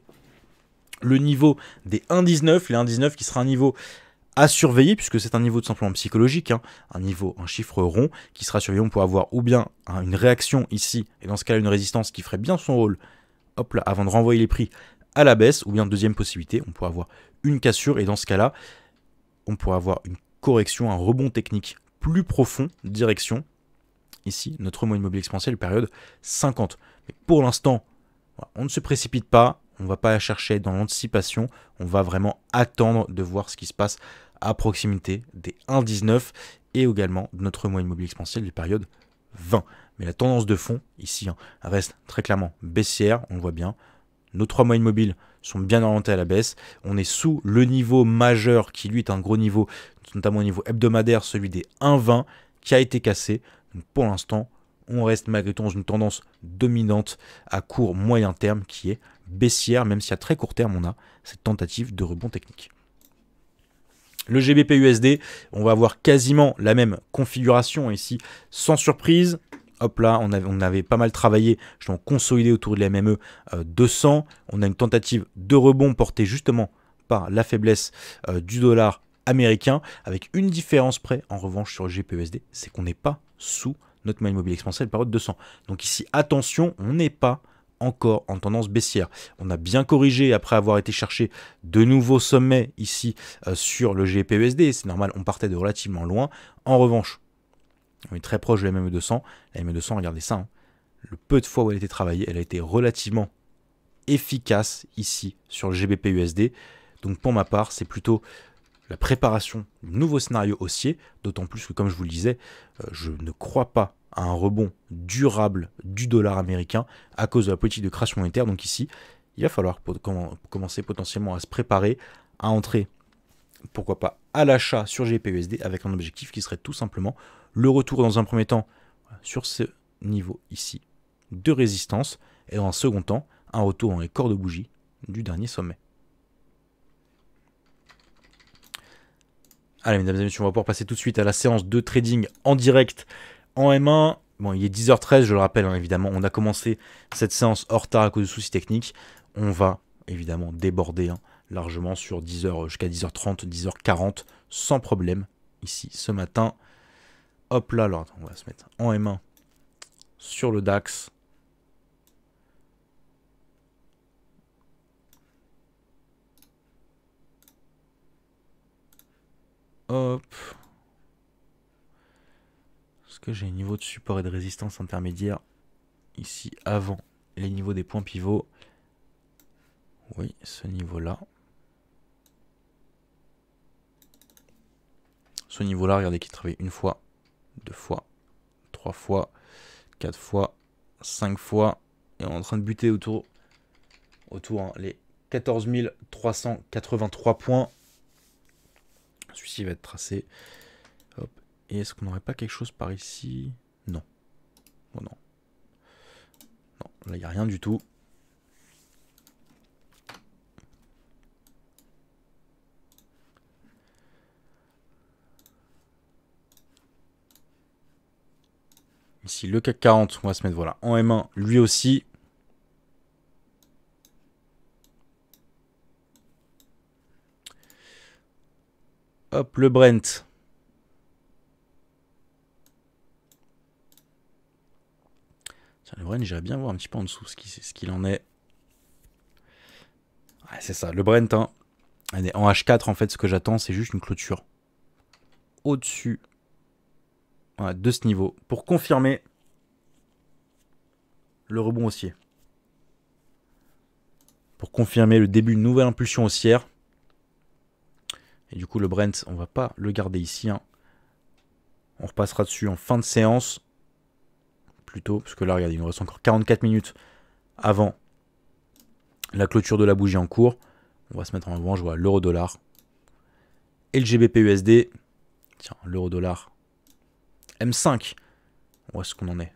[SPEAKER 1] le niveau des 1,19, les 1,19 qui sera un niveau à surveiller, puisque c'est un niveau de simplement psychologique, hein, un niveau, un chiffre rond qui sera surveillé. On pourra avoir ou bien hein, une réaction ici, et dans ce cas-là, une résistance qui ferait bien son rôle, hop là, avant de renvoyer les prix à la baisse, ou bien deuxième possibilité, on pourra avoir une cassure, et dans ce cas-là, on pourra avoir une correction, un rebond technique plus profond, direction, ici, notre mot immobilier exponentiel, période 50. Mais pour l'instant, on ne se précipite pas, on va pas chercher dans l'anticipation, on va vraiment attendre de voir ce qui se passe à proximité des 1,19 et également de notre moyenne mobile exponentielle des périodes 20. Mais la tendance de fond ici hein, reste très clairement baissière, on le voit bien. Nos trois moyennes mobiles sont bien orientées à la baisse. On est sous le niveau majeur qui lui est un gros niveau, notamment au niveau hebdomadaire, celui des 1,20 qui a été cassé. pour l'instant, on reste malgré tout dans une tendance dominante à court moyen terme qui est baissière, même si à très court terme on a cette tentative de rebond technique. Le GBP-USD, on va avoir quasiment la même configuration ici, sans surprise. Hop là, on avait, on avait pas mal travaillé, je consolidé autour de la 200. E, euh, on a une tentative de rebond portée justement par la faiblesse euh, du dollar américain, avec une différence près en revanche sur le usd c'est qu'on n'est pas sous notre moyenne mobile exponentielle de 200. Donc ici, attention, on n'est pas encore en tendance baissière. On a bien corrigé après avoir été chercher de nouveaux sommets ici euh, sur le GPUSD. C'est normal, on partait de relativement loin. En revanche, on est très proche de la mme 200 La mme 200 regardez ça. Hein. Le peu de fois où elle a été travaillée, elle a été relativement efficace ici sur le GBPUSD. Donc pour ma part, c'est plutôt la préparation du nouveau scénario haussier, d'autant plus que, comme je vous le disais, euh, je ne crois pas à un rebond durable du dollar américain à cause de la politique de crash monétaire. Donc ici, il va falloir commencer potentiellement à se préparer à entrer, pourquoi pas, à l'achat sur GPUSD avec un objectif qui serait tout simplement le retour dans un premier temps sur ce niveau ici de résistance et dans un second temps un retour en les corps de bougie du dernier sommet. Allez, mesdames et messieurs, on va pouvoir passer tout de suite à la séance de trading en direct en M1. Bon, il est 10h13, je le rappelle, hein, évidemment. On a commencé cette séance hors retard à cause de soucis techniques. On va, évidemment, déborder hein, largement sur 10h jusqu'à 10h30, 10h40, sans problème, ici, ce matin. Hop là, alors, on va se mettre en M1 sur le DAX. Est-ce que j'ai un niveau de support et de résistance intermédiaire ici avant les niveaux des points pivots Oui, ce niveau-là. Ce niveau-là, regardez qu'il travaille une fois, deux fois, trois fois, quatre fois, cinq fois. Et est en train de buter autour, autour hein, les 14 383 points. Celui-ci va être tracé. Et est-ce qu'on n'aurait pas quelque chose par ici Non. Oh non. Non, là il n'y a rien du tout. Ici le CAC 40, on va se mettre voilà en M1 lui aussi. Hop, le Brent. Tiens, le Brent, bien voir un petit peu en dessous ce qu'il en est. Ouais, c'est ça, le Brent. Hein. En H4, en fait, ce que j'attends, c'est juste une clôture. Au-dessus de ce niveau. Pour confirmer le rebond haussier. Pour confirmer le début de nouvelle impulsion haussière. Et du coup, le Brent, on va pas le garder ici. Hein. On repassera dessus en fin de séance. Plutôt, parce que là, regardez, il nous reste encore 44 minutes avant la clôture de la bougie en cours. On va se mettre en avant, je vois l'euro-dollar. Et le GBPUSD Tiens, l'euro-dollar. M5. où est ce qu'on en est.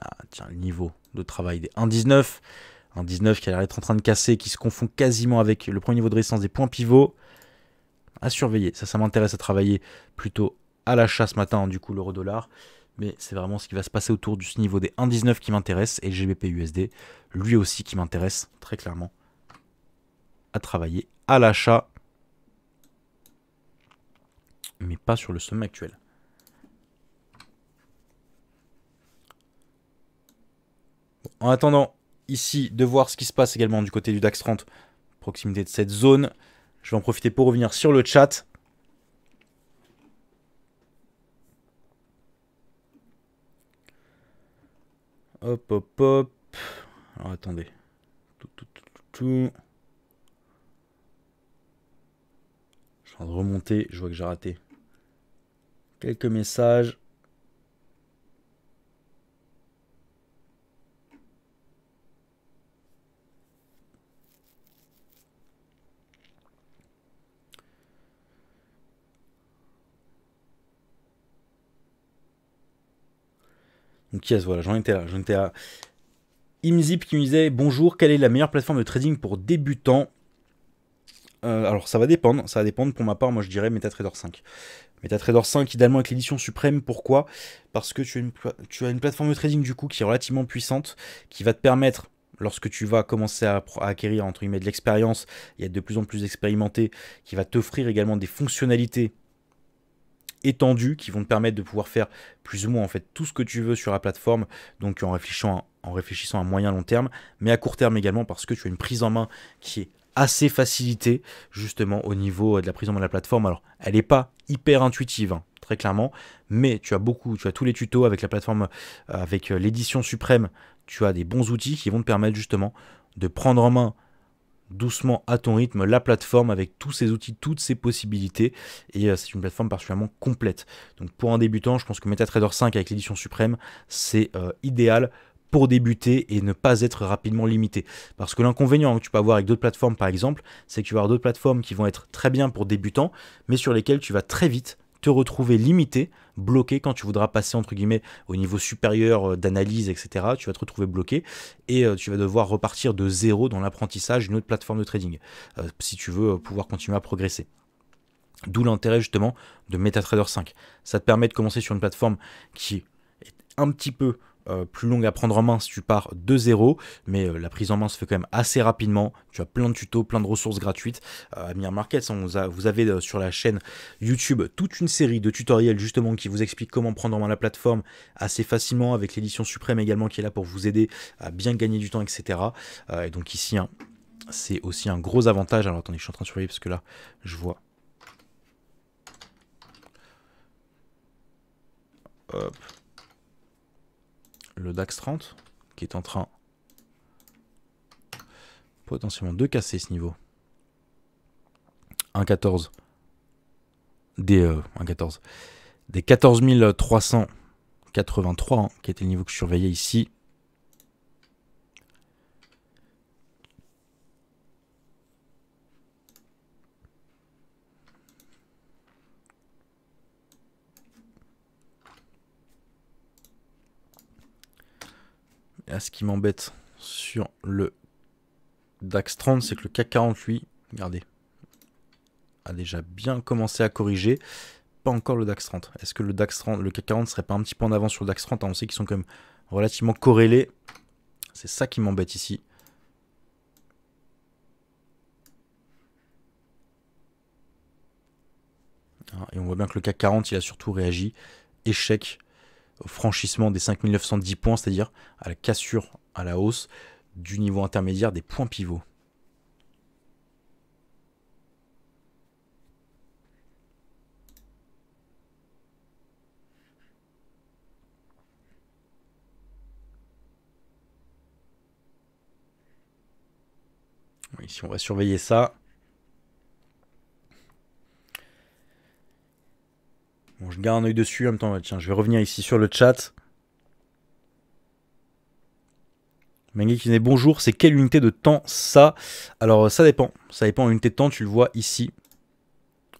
[SPEAKER 1] Ah, tiens, le niveau de travail des 1,19. Un 19 qui a l'air d'être en train de casser, qui se confond quasiment avec le premier niveau de résistance des points pivots. À surveiller. Ça, ça m'intéresse à travailler plutôt à l'achat ce matin, du coup, l'euro-dollar. Mais c'est vraiment ce qui va se passer autour du niveau des 1,19 qui m'intéresse. Et GBP-USD, lui aussi, qui m'intéresse très clairement à travailler à l'achat. Mais pas sur le sommet actuel. En attendant, ici de voir ce qui se passe également du côté du DAX 30, proximité de cette zone. Je vais en profiter pour revenir sur le chat. Hop, hop, hop. Alors attendez. Tout, Je suis de remonter, je vois que j'ai raté. Quelques messages. Donc yes, voilà, j'en étais là, à... Imzip qui me disait bonjour, quelle est la meilleure plateforme de trading pour débutants euh, Alors ça va dépendre, ça va dépendre. Pour ma part, moi je dirais MetaTrader 5. MetaTrader 5, idéalement avec l'édition suprême, pourquoi Parce que tu as, une, tu as, une, plateforme de trading du coup qui est relativement puissante, qui va te permettre, lorsque tu vas commencer à, acquérir entre guillemets de l'expérience et être de plus en plus expérimenté, qui va t'offrir également des fonctionnalités étendues qui vont te permettre de pouvoir faire plus ou moins en fait tout ce que tu veux sur la plateforme, donc en réfléchissant en réfléchissant à moyen long terme, mais à court terme également parce que tu as une prise en main qui est assez facilitée justement au niveau euh, de la prise en main de la plateforme. Alors elle n'est pas hyper intuitive, hein, très clairement, mais tu as beaucoup, tu as tous les tutos avec la plateforme, euh, avec euh, l'édition suprême, tu as des bons outils qui vont te permettre justement de prendre en main doucement à ton rythme la plateforme avec tous ses outils, toutes ses possibilités. Et euh, c'est une plateforme particulièrement complète. Donc pour un débutant, je pense que MetaTrader 5 avec l'édition suprême, c'est euh, idéal pour débuter et ne pas être rapidement limité. Parce que l'inconvénient que tu peux avoir avec d'autres plateformes, par exemple, c'est que tu vas avoir d'autres plateformes qui vont être très bien pour débutants, mais sur lesquelles tu vas très vite te retrouver limité, bloqué quand tu voudras passer entre guillemets au niveau supérieur euh, d'analyse, etc. Tu vas te retrouver bloqué et euh, tu vas devoir repartir de zéro dans l'apprentissage d'une autre plateforme de trading euh, si tu veux pouvoir continuer à progresser. D'où l'intérêt justement de MetaTrader 5. Ça te permet de commencer sur une plateforme qui est un petit peu euh, plus longue à prendre en main si tu pars de zéro, mais euh, la prise en main se fait quand même assez rapidement. Tu as plein de tutos, plein de ressources gratuites. à euh, Amir Markets, vous, vous avez sur la chaîne YouTube toute une série de tutoriels justement qui vous expliquent comment prendre en main la plateforme assez facilement avec l'édition suprême également qui est là pour vous aider à bien gagner du temps, etc. et donc ici, hein, c'est aussi un gros avantage. Alors attendez, je suis en train de surveiller parce que là, je vois. Hop le DAX 30 qui est en train potentiellement de casser ce niveau. 1,14. Des, 1,14. Euh, des 14 383, hein, qui était le niveau que je surveillais ici, ce qui m'embête sur le DAX 30, c'est que le CAC 40, lui, regardez, a déjà bien commencé à corriger. Pas encore le DAX 30. Est-ce que le DAX 30, le CAC 40 serait pas un petit peu en avant sur le DAX 30 On sait qu'ils sont quand même relativement corrélés. C'est ça qui m'embête ici. Ah, et on voit bien que le CAC 40, il a surtout réagi. Échec franchissement des 5910 points, c'est-à-dire à la cassure à la hausse du niveau intermédiaire des points pivots. Ici, on va surveiller ça. Bon, je garde un œil dessus en même temps. Tiens, je vais revenir ici sur le chat. Mangui qui bonjour, c'est quelle unité de temps ça Alors ça dépend, ça dépend de l'unité de temps, tu le vois ici.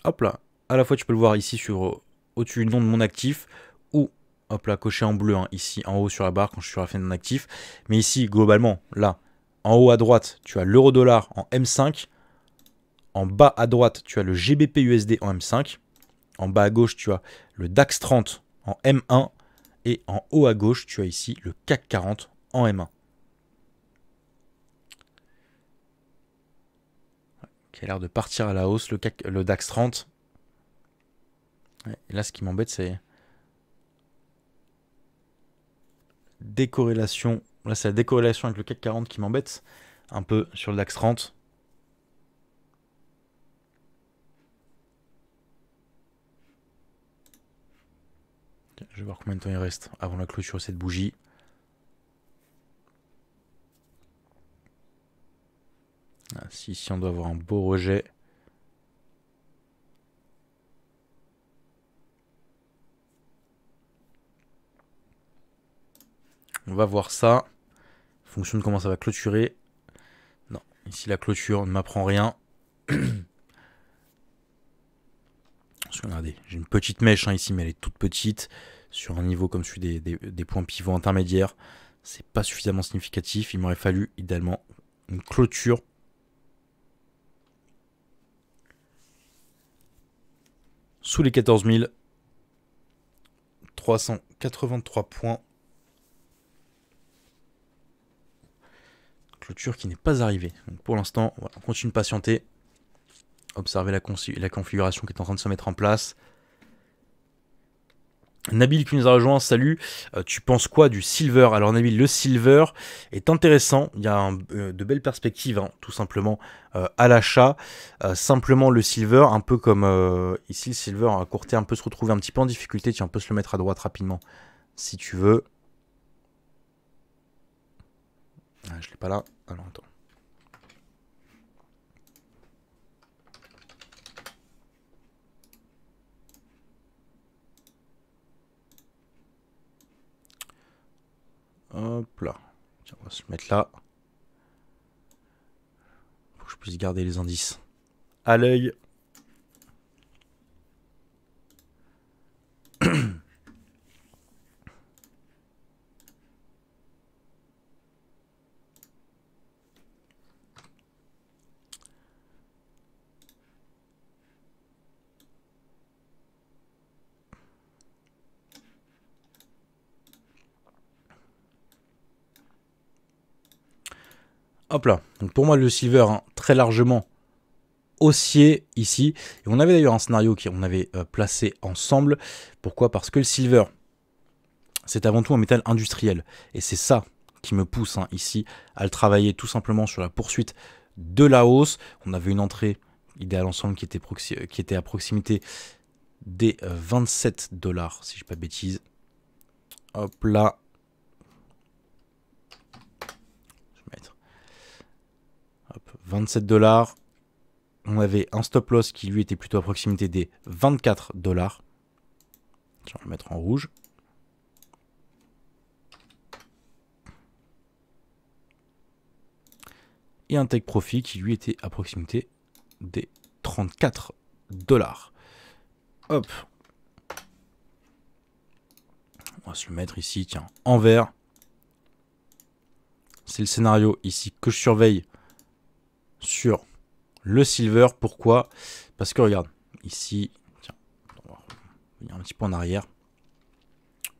[SPEAKER 1] Hop là, à la fois tu peux le voir ici sur euh, au-dessus du nom de mon actif ou hop là coché en bleu hein, ici en haut sur la barre quand je suis sur la fin de actif. Mais ici globalement là en haut à droite tu as l'euro dollar en M5, en bas à droite tu as le GBP USD en M5 en bas à gauche, tu as le DAX 30 en M1 et en haut à gauche, tu as ici le CAC 40 en M1. Qui a l'air de partir à la hausse, le, CAC, le DAX 30. là, ce qui m'embête, c'est décorrélation. Là, c'est la décorrélation avec le CAC 40 qui m'embête un peu sur le DAX 30. Je vais voir combien de temps il reste avant la clôture de cette bougie. Ah, si, si on doit avoir un beau rejet. On va voir ça. fonctionne comment ça va clôturer. Non, ici la clôture ne m'apprend rien. regardez, j'ai une petite mèche hein, ici, mais elle est toute petite sur un niveau comme celui des, points pivots intermédiaires, c'est pas suffisamment significatif. Il m'aurait fallu idéalement une clôture. Sous les 14 383 points. Clôture qui n'est pas arrivée. pour l'instant, on continue de patienter. Observer la, la configuration qui est en train de se mettre en place. Nabil qui nous a rejoint, salut. Euh, tu penses quoi du silver Alors Nabil, le silver est intéressant. Il y a euh, de belles perspectives, hein, tout simplement, euh, à l'achat. simplement le silver, un peu comme ici le silver à court terme peut se retrouver un petit peu en difficulté. Tiens, on peut se le mettre à droite rapidement, si tu veux. je ah, je l'ai pas là. Alors attends. Hop là. Tiens, on va se mettre là. Pour que je puisse garder les indices. À l'œil. Hop là. Donc pour moi, le silver, hein, très largement haussier ici. Et on avait d'ailleurs un scénario on avait euh, placé ensemble. Pourquoi Parce que le silver, c'est avant tout un métal industriel. Et c'est ça qui me pousse hein, ici à le travailler tout simplement sur la poursuite de la hausse. On avait une entrée idéale ensemble qui était, euh, qui était à proximité des 27 euh, dollars, si je ne pas bêtise Hop là, 27 dollars. On avait un stop loss qui lui était plutôt à proximité des 24 dollars. Je vais le mettre en rouge. Et un take profit qui lui était à proximité des 34 dollars. Hop. On va se le mettre ici, tiens, en vert. C'est le scénario ici que je surveille sur le silver. Pourquoi Parce que regarde, ici, tiens, on va un petit peu en arrière.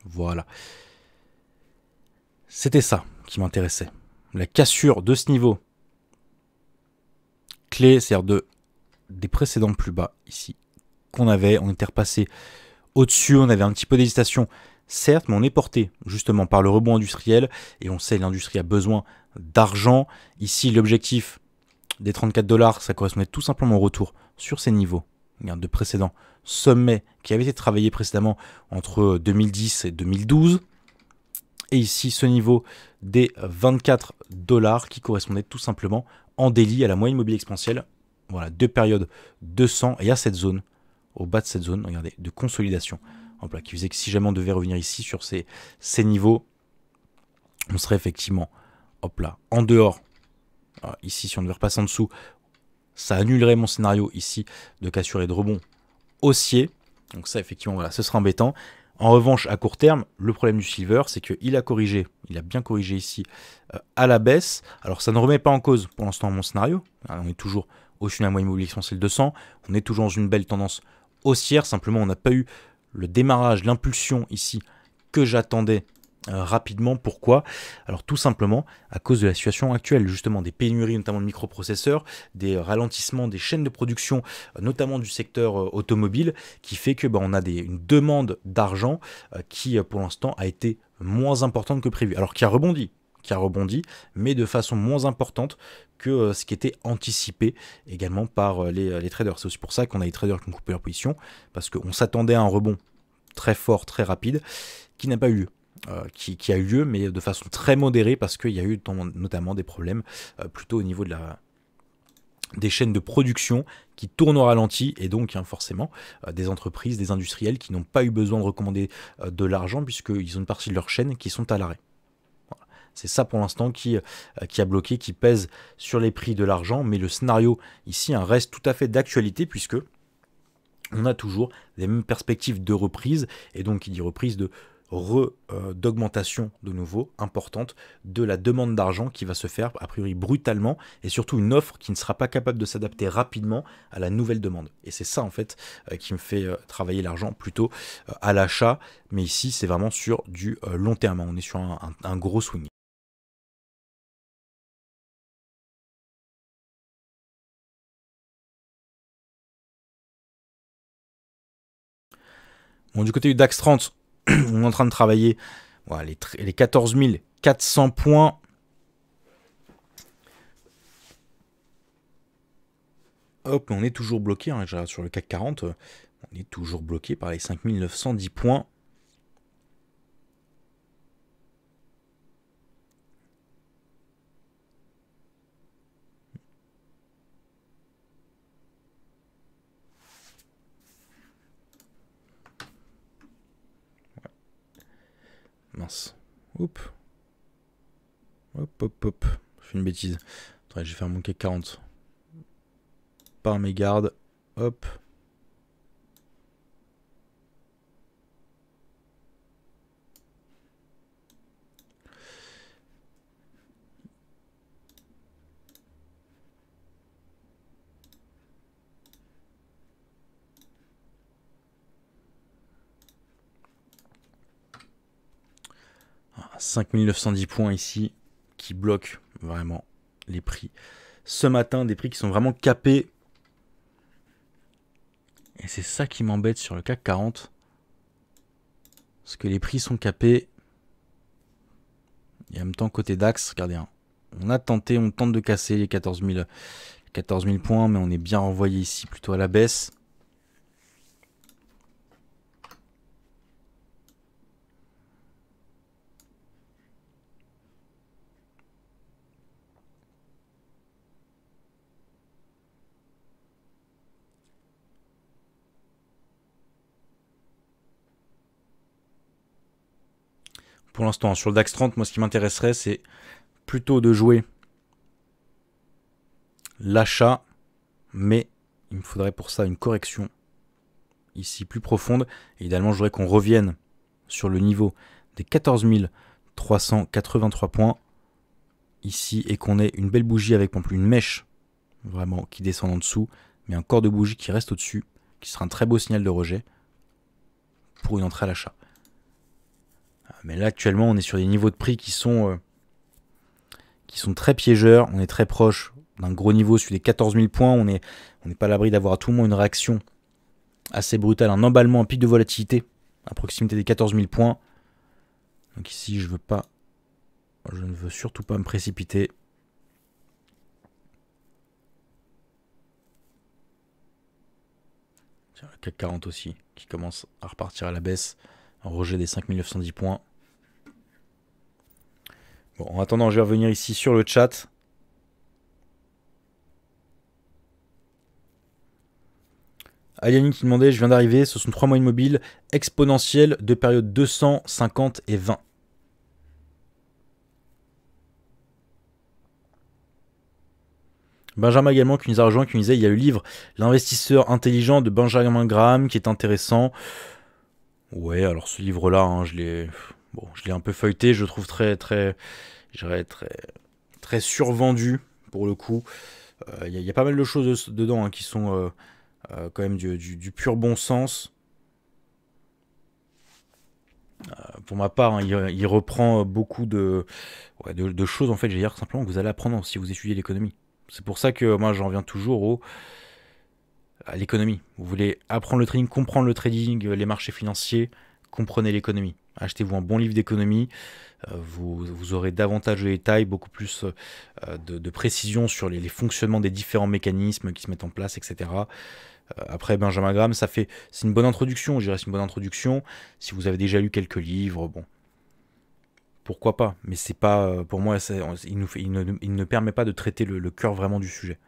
[SPEAKER 1] Voilà. C'était ça qui m'intéressait. La cassure de ce niveau clé, c'est-à-dire de, des précédents plus bas ici qu'on avait. On était repassé au-dessus, on avait un petit peu d'hésitation, certes, mais on est porté justement par le rebond industriel et on sait l'industrie a besoin d'argent. Ici, l'objectif des 34 dollars, ça correspondait tout simplement au retour sur ces niveaux de précédents sommets qui avaient été travaillés précédemment entre 2010 et 2012. Et ici, ce niveau des 24 dollars qui correspondait tout simplement en délit à la moyenne mobile exponentielle. Voilà, deux périodes 200 et à cette zone, au bas de cette zone, regardez, de consolidation en qui faisait que si jamais on devait revenir ici sur ces, ces niveaux, on serait effectivement, hop là, en dehors ah, ici, si on devait repasse en dessous, ça annulerait mon scénario ici de cassure et de rebond haussier. Donc ça, effectivement, voilà, ce sera embêtant. En revanche, à court terme, le problème du silver, c'est qu'il a corrigé, il a bien corrigé ici euh, à la baisse. Alors ça ne remet pas en cause pour l'instant mon scénario. on est toujours au-dessus moyenne mobile c'est de 200. On est toujours dans une belle tendance haussière. Simplement, on n'a pas eu le démarrage, l'impulsion ici que j'attendais euh, rapidement. Pourquoi Alors tout simplement à cause de la situation actuelle, justement des pénuries notamment de microprocesseurs, des euh, ralentissements des chaînes de production, euh, notamment du secteur automobile, qui fait que bah, on a des, une demande d'argent qui pour l'instant a été moins importante que prévu. Alors qui a rebondi qui a rebondi, mais de façon moins importante que ce qui était anticipé également par les, les traders. C'est aussi pour ça qu'on a des traders qui ont coupé leur position, parce qu'on s'attendait à un rebond très fort, très rapide, qui n'a pas eu lieu. Euh, qui, a eu lieu, mais de façon très modérée, parce qu'il y a eu notamment des problèmes euh, plutôt au niveau de la, des chaînes de production qui tournent au ralenti et donc hein, forcément euh, des entreprises, des industriels qui n'ont pas eu besoin de recommander de l'argent puisqu'ils ont une partie de leur chaîne qui sont à l'arrêt. C'est ça pour l'instant qui, qui a bloqué, qui pèse sur les prix de l'argent, mais le scénario ici hein, reste tout à fait d'actualité puisque on a toujours les mêmes perspectives de reprise et donc il dit reprise de euh, d'augmentation de nouveau importante de la demande d'argent qui va se faire a priori brutalement et surtout une offre qui ne sera pas capable de s'adapter rapidement à la nouvelle demande. Et c'est ça en fait euh, qui me fait euh, travailler l'argent plutôt à l'achat, mais ici c'est vraiment sur du long terme, hein. on est sur un, gros swing. Bon, du côté du DAX 30, on est en train de travailler voilà, les, les 14 400 points. Hop, on est toujours bloqué, hein, sur le CAC 40, on est toujours bloqué par les 5910 points. Mince. Oups. Hop, hop, hop. Je fais une bêtise. Attends, je vais faire mon k 40. Par mes gardes. Hop. 5910 points ici qui bloquent vraiment les prix. Ce matin, des prix qui sont vraiment capés. Et c'est ça qui m'embête sur le CAC 40. Parce que les prix sont capés. Et en même temps, côté DAX, regardez, hein. on a tenté, on tente de casser les 14 000 points, mais on est bien renvoyé ici plutôt à la baisse. pour l'instant. Sur le DAX 30, moi, ce qui m'intéresserait, c'est plutôt de jouer l'achat, mais il me faudrait pour ça une correction ici plus profonde. Et idéalement, je voudrais qu'on revienne sur le niveau des 14 383 points ici et qu'on ait une belle bougie avec non plus une mèche vraiment qui descend en dessous, mais un corps de bougie qui reste au-dessus, qui sera un très beau signal de rejet pour une entrée à l'achat. Mais là, actuellement, on est sur des niveaux de prix qui sont, euh, qui sont très piégeurs. On est très proche d'un gros niveau, sur les 14 000 points. On n'est on est pas à l'abri d'avoir à tout moment une réaction assez brutale, un emballement, un pic de volatilité à proximité des 14 000 points. Donc ici, je veux pas, je ne veux surtout pas me précipiter. Tiens, CAC 40 aussi, qui commence à repartir à la baisse. Un rejet des 5910 points. Bon, en attendant, je vais revenir ici sur le chat. Aliani qui demandait, je viens d'arriver, ce sont trois mois immobiles, exponentiels de période 250 et 20. Benjamin également qui nous a rejoint, qui nous disait, il y a le livre L'investisseur intelligent de Benjamin Graham qui est intéressant. Ouais, alors ce livre-là, hein, je l'ai... Bon, je l'ai un peu feuilleté, je le trouve très, très, très, très survendu pour le coup. Euh, il y, a pas mal de choses dedans hein, qui sont euh, euh, quand même du, pur bon sens. pour ma part, hein, il, reprend beaucoup de, choses en fait. J'ai dire simplement que vous allez apprendre si vous étudiez l'économie. C'est pour ça que moi j'en viens toujours au, à l'économie. Vous voulez apprendre le trading, comprendre le trading, les marchés financiers, comprenez l'économie achetez-vous un bon livre d'économie. Euh, vous, aurez davantage de détails, beaucoup plus euh, de, précisions précision sur les, fonctionnements des différents mécanismes qui se mettent en place, etc. Euh, après Benjamin Graham, ça fait c'est une bonne introduction, je dirais c'est une bonne introduction. Si vous avez déjà lu quelques livres, bon, pourquoi pas. Mais c'est pas pour moi, il, ne, permet pas de traiter le cœur vraiment du sujet.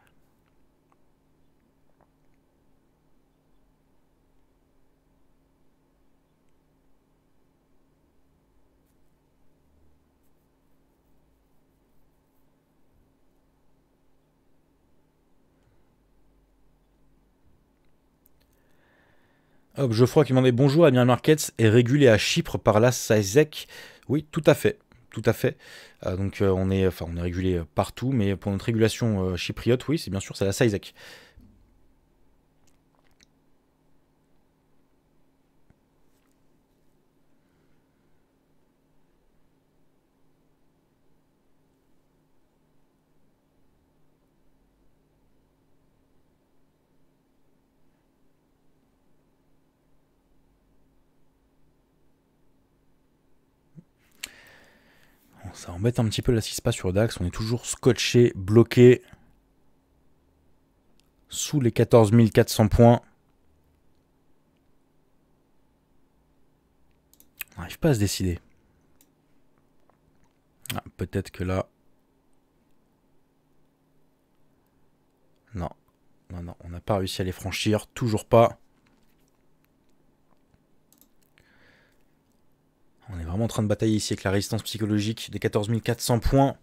[SPEAKER 1] crois qu'il m'en demandait bonjour, Admiral Markets est régulé à Chypre par la SAISEC ?» Oui, tout à fait, tout à fait. Euh, donc euh, on est, enfin on est régulé euh, partout, mais pour notre régulation chypriote, oui, c'est bien sûr c'est la SAISEC. Ça embête un petit peu là ce qui sur DAX. On est toujours scotché, bloqué. Sous les 14 400 points. On n'arrive pas à se décider. Ah, peut-être que là. Non. Non, non, on n'a pas réussi à les franchir. Toujours pas. On est vraiment en train de batailler ici avec la résistance psychologique des 14400 points.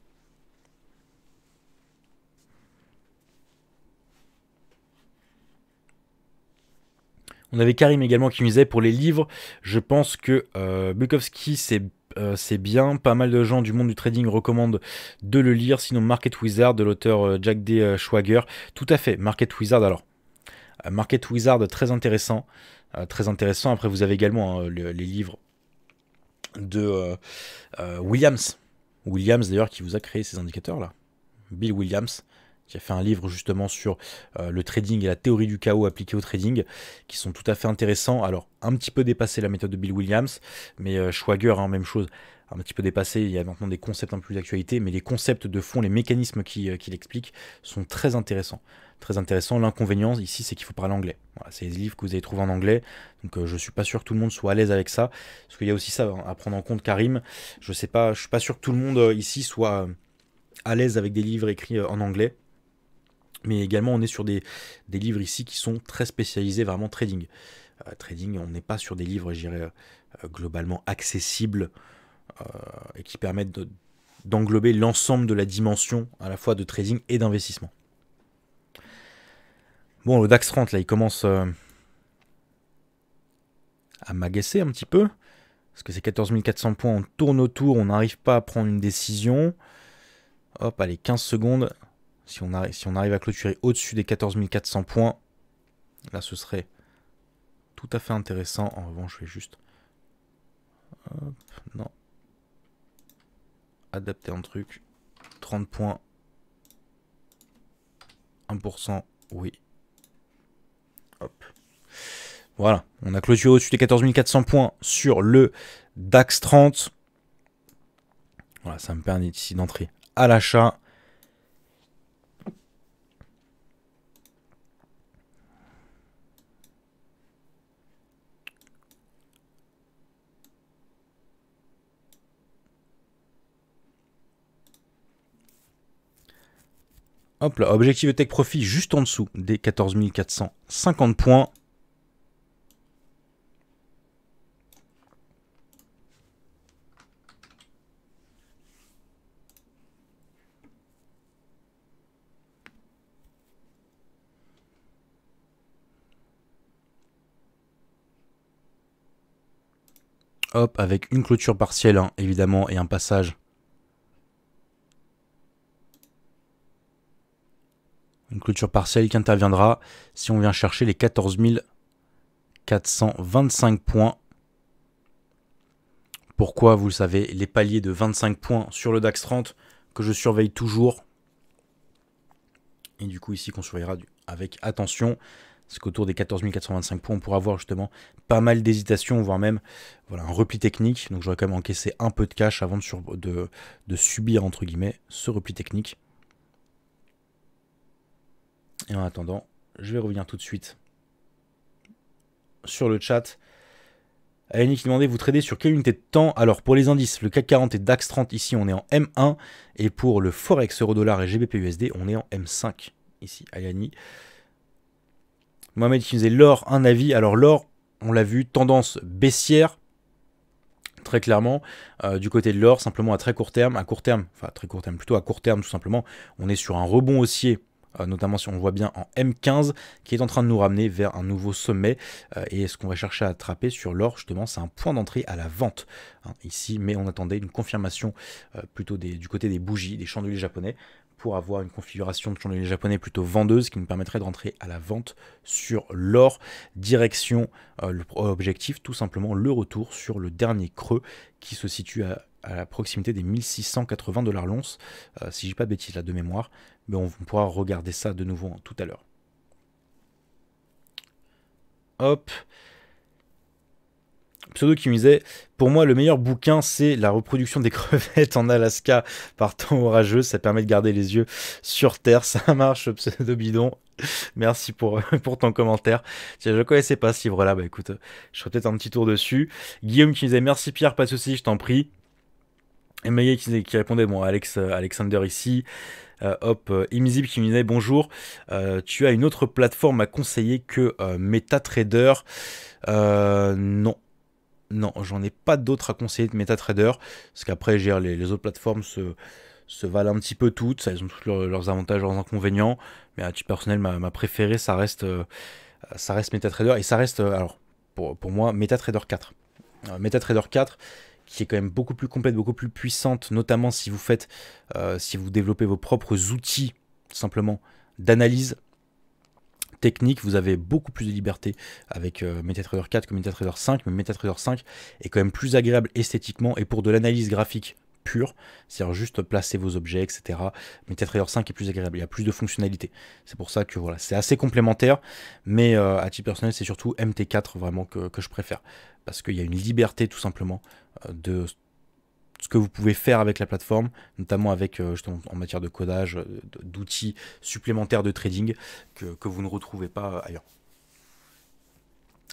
[SPEAKER 1] On avait Karim également qui misait pour les livres. Je pense que euh, Bukowski, euh, c'est bien. Pas mal de gens du monde du trading recommandent de le lire. Sinon, Market Wizard de l'auteur euh, Jack D. Schwager. Tout à fait, Market Wizard. Alors, Market Wizard, très intéressant. très intéressant. Après, vous avez également hein, les livres de euh, euh, Williams. Williams d'ailleurs qui vous a créé ces indicateurs là. Bill Williams qui a fait un livre justement sur euh, le trading et la théorie du chaos appliquée au trading, qui sont tout à fait intéressants. Alors, un petit peu dépassé la méthode de Bill Williams, mais Schwager, en hein, même chose, un petit peu dépassé. Il y a maintenant des concepts un peu plus d'actualité, mais les concepts de fond, les mécanismes qu'il explique sont très intéressants très intéressant. L'inconvénient ici, c'est qu'il faut parler anglais. c'est les livres que vous allez trouver en anglais. Donc je euh, je suis pas sûr que tout le monde soit à l'aise avec ça. Parce qu'il y a aussi ça à prendre en compte, Karim. Je sais pas, je suis pas sûr que tout le monde euh, ici soit euh, à l'aise avec des livres écrits en anglais. Mais également, on est sur des, livres ici qui sont très spécialisés, vraiment trading. trading, on n'est pas sur des livres, je dirais, globalement accessibles et qui permettent d'englober l'ensemble de la dimension à la fois de trading et d'investissement. Bon, le DAX 30, là, il commence euh, à m'agacer un petit peu. Parce que c'est 14 400 points, on tourne autour, on n'arrive pas à prendre une décision. Hop, allez, 15 secondes. Si on, arrive, si on arrive à clôturer au-dessus des 14 400 points, là, ce serait tout à fait intéressant. En revanche, je vais juste... Hop, non. Adapter un truc. 30 points. 1%, oui. Voilà, on a clôturé au-dessus des 14 400 points sur le DAX 30. Voilà, ça me permet ici d'entrer à l'achat. Hop là, objectif de tech profit juste en dessous des 14 450 points. Hop, avec une clôture partielle, hein, évidemment, et un passage. Une clôture partielle qui interviendra si on vient chercher les 14 425 points. Pourquoi, vous le savez, les paliers de 25 points sur le DAX 30 que je surveille toujours. Et du coup, ici, qu'on surveillera avec attention parce qu'autour des 14 425 points, on pourra avoir justement pas mal d'hésitations, voire même voilà, un repli technique. Donc j'aurais quand même encaissé un peu de cash avant de, de, subir, entre guillemets, ce repli technique. Et en attendant, je vais revenir tout de suite sur le chat. Ayani qui demandait, vous tradez sur quelle unité de temps Alors pour les indices, le CAC 40 et DAX 30 ici, on est en M1. Et pour le Forex, euro dollar et GBP USD, on est en M5 ici, Ayani. Mohamed qui faisait l'or, un avis. Alors l'or, on l'a vu, tendance baissière, très clairement. Euh, du côté de l'or, simplement à très court terme, à court terme, enfin très court terme, plutôt à court terme tout simplement, on est sur un rebond haussier euh, notamment si on le voit bien en M15, qui est en train de nous ramener vers un nouveau sommet. Euh, et ce qu'on va chercher à attraper sur l'or, justement, c'est un point d'entrée à la vente hein, ici, mais on attendait une confirmation plutôt du côté des bougies, des chandeliers japonais pour avoir une configuration de chandelier japonais plutôt vendeuse qui nous permettrait de rentrer à la vente sur l'or. Direction euh, objectif, tout simplement le retour sur le dernier creux qui se situe à, la proximité des 1680 dollars l'once, euh, si j'ai pas bêtise là de mémoire, mais on, pourra regarder ça de nouveau hein, tout à l'heure. Hop, pseudo qui me disait Pour moi, le meilleur bouquin, c'est La reproduction des crevettes en Alaska par temps orageux. Ça permet de garder les yeux sur terre. Ça marche, pseudo bidon. Merci pour, pour ton commentaire. Je ne connaissais pas ce livre-là. Bah écoute, je ferai peut-être un petit tour dessus. Guillaume qui me disait Merci Pierre, pas de soucis, je t'en prie. Et qui, répondait Bon, Alex, euh, Alexander ici. Euh, hop, euh, qui me disait bonjour, euh, tu as une autre plateforme à conseiller que MetaTrader. non, non, j'en ai pas d'autres à conseiller de MetaTrader, parce qu'après, les, les autres plateformes se, valent un petit peu toutes, elles ont tous leurs, avantages, leurs inconvénients, mais à titre personnel, ma, préférée, ça reste, euh, ça reste MetaTrader, et ça reste, euh, alors, pour, moi, MetaTrader 4. Euh, MetaTrader 4, qui est quand même beaucoup plus complète, beaucoup plus puissante, notamment si vous faites, si vous développez vos propres outils, simplement, d'analyse, technique, vous avez beaucoup plus de liberté avec euh, MetaTrader 4 que MetaTrader 5, mais MetaTrader 5 est quand même plus agréable esthétiquement et pour de l'analyse graphique pure, c'est-à-dire juste placer vos objets, etc. MetaTrader 5 est plus agréable, il y a plus de fonctionnalités. C'est pour ça que voilà, c'est assez complémentaire, mais euh, à titre personnel, c'est surtout MT4 vraiment que, que je préfère, parce qu'il y a une liberté tout simplement euh, de ce que vous pouvez faire avec la plateforme, notamment avec euh, en matière de codage, euh, d'outils supplémentaires de trading que, vous ne retrouvez pas euh, ailleurs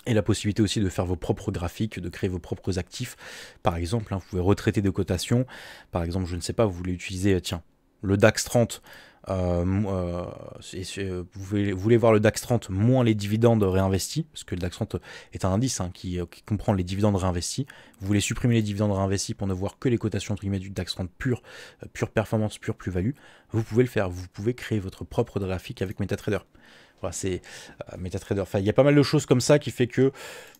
[SPEAKER 1] et la possibilité aussi de faire vos propres graphiques, de créer vos propres actifs. Par exemple, hein, vous pouvez retraiter des cotations. Par exemple, je ne sais pas, vous voulez utiliser, tiens, le DAX 30 euh, euh, euh, vous, voulez voir le DAX 30 moins les dividendes réinvestis, parce que le DAX 30 est un indice hein, qui, comprend les dividendes réinvestis. Vous voulez supprimer les dividendes réinvestis pour ne voir que les cotations du DAX 30 pure, pure performance, pure plus-value. Vous pouvez le faire. Vous pouvez créer votre propre graphique avec MetaTrader. Voilà, c'est MetaTrader. Enfin, il y a pas mal de choses comme ça qui fait que,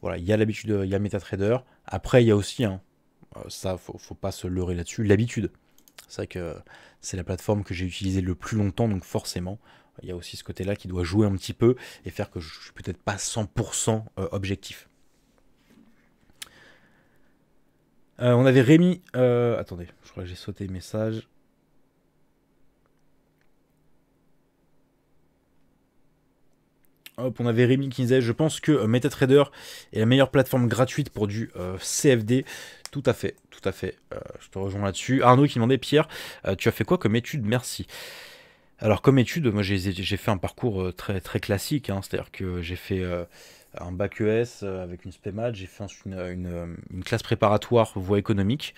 [SPEAKER 1] voilà, il y a l'habitude, il y a MetaTrader. Après, il y a aussi, hein, ça, faut, faut pas se leurrer là-dessus, l'habitude. C'est vrai que c'est la plateforme que j'ai utilisée le plus longtemps, donc forcément, il y a aussi ce côté-là qui doit jouer un petit peu et faire que je suis peut-être pas 100% euh, objectif. Euh, on avait Rémi. Euh, attendez, je crois que j'ai sauté message. Hop, on avait Rémi qui disait Je pense que MetaTrader est la meilleure plateforme gratuite pour du CFD. Tout à fait, tout à fait. Euh, je te rejoins là-dessus. Arnaud qui demandait Pierre, euh, tu as fait quoi comme étude Merci. Alors comme étude, moi j'ai fait un parcours euh, très très classique, hein. c'est-à-dire que j'ai fait un bac ES avec une SPEMAT, j'ai fait une, classe préparatoire voie économique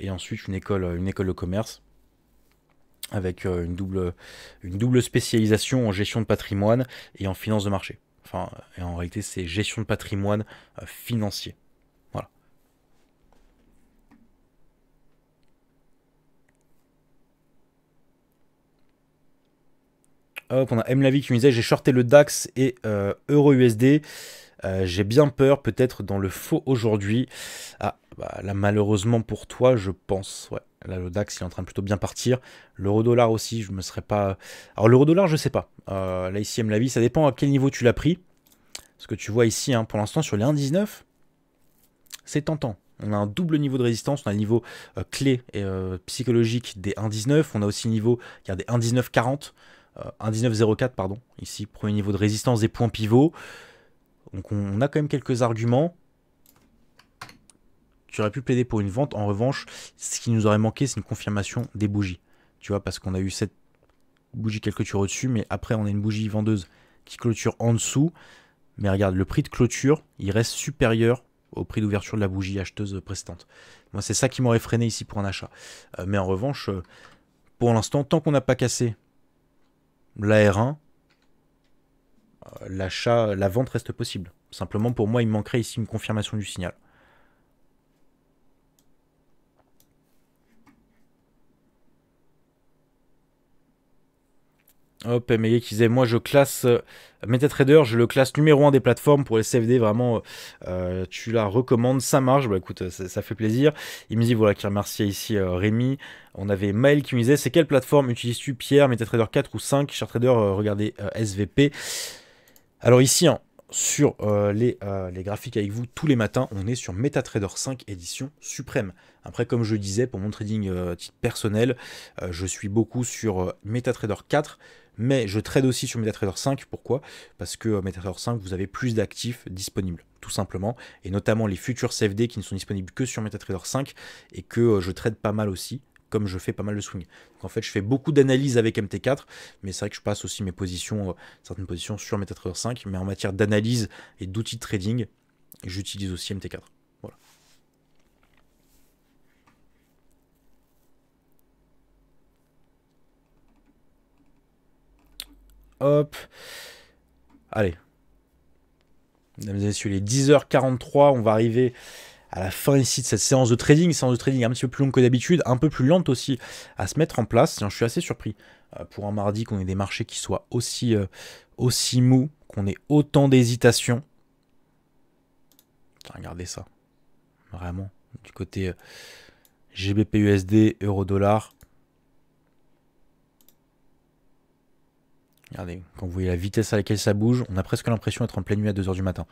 [SPEAKER 1] et ensuite une école une école de commerce avec une double une double spécialisation en gestion de patrimoine et en finance de marché. Enfin, et en réalité c'est gestion de patrimoine financier. Hop, on a M. Lavi qui me disait j'ai shorté le DAX et euh, Euro USD. Euh, j'ai bien peur peut-être dans le faux aujourd'hui. Ah, bah, là malheureusement pour toi, je pense. Ouais, là le DAX il est en train de plutôt bien partir. L'euro dollar aussi, je me serais pas. Alors l'euro dollar, je sais pas. Euh, là ici, M. Lavi, ça dépend à quel niveau tu l'as pris. Ce que tu vois ici, hein, pour l'instant sur les 1,19, c'est tentant. On a un double niveau de résistance, on a le niveau euh, clé et psychologique des 1,19, on a aussi le niveau, il a des 1,19,40. Euh, un pardon, ici, premier niveau de résistance des points pivots. Donc on a quand même quelques arguments. Tu aurais pu plaider pour une vente. En revanche, ce qui nous aurait manqué, c'est une confirmation des bougies. Tu vois, parce qu'on a eu cette bougie quelques clôture au-dessus, mais après, on a une bougie vendeuse qui clôture en dessous. Mais regarde, le prix de clôture, il reste supérieur au prix d'ouverture de la bougie acheteuse précédente. Moi, c'est ça qui m'aurait freiné ici pour un achat. Euh, mais en revanche, euh, pour l'instant, tant qu'on n'a pas cassé l'AR1, euh, l'achat, la vente reste possible. Simplement, pour moi, il manquerait ici une confirmation du signal. Hop, Meyer qui disait, moi je classe euh, MetaTrader, je le classe numéro 1 des plateformes pour les CFD, vraiment, euh, euh, tu la recommandes, ça marche, bah écoute, ça, fait plaisir. Il me dit, voilà, qui remerciait ici Rémi. On avait Mail qui me disait, c'est quelle plateforme utilises-tu, Pierre, MetaTrader 4 ou 5 Cher Trader, regardez SVP. Alors ici, hein, sur les, les, graphiques avec vous tous les matins. On est sur MetaTrader 5 édition suprême. Après, comme je disais, pour mon trading titre personnel, je suis beaucoup sur MetaTrader 4 mais je trade aussi sur MetaTrader 5. Pourquoi Parce que euh, MetaTrader 5, vous avez plus d'actifs disponibles, tout simplement, et notamment les futurs CFD qui ne sont disponibles que sur MetaTrader 5 et que euh, je trade pas mal aussi comme je fais pas mal de swing. Donc en fait, je fais beaucoup d'analyses avec MT4, mais c'est vrai que je passe aussi mes positions, euh, certaines positions sur MetaTrader 5, mais en matière d'analyse et d'outils de trading, j'utilise aussi MT4. Hop. Allez. Mesdames et messieurs, les 10h43, on va arriver à la fin ici de cette séance de trading, séance de trading un petit peu plus longue que d'habitude, un peu plus lente aussi à se mettre en place. je suis assez surpris euh, pour un mardi qu'on ait des marchés qui soient aussi, euh, aussi mous, qu'on ait autant d'hésitations Regardez ça, vraiment, du côté euh, GBP-USD, euro-dollar, Regardez, quand vous voyez la vitesse à laquelle ça bouge, on a presque l'impression d'être en pleine nuit à 2h du matin.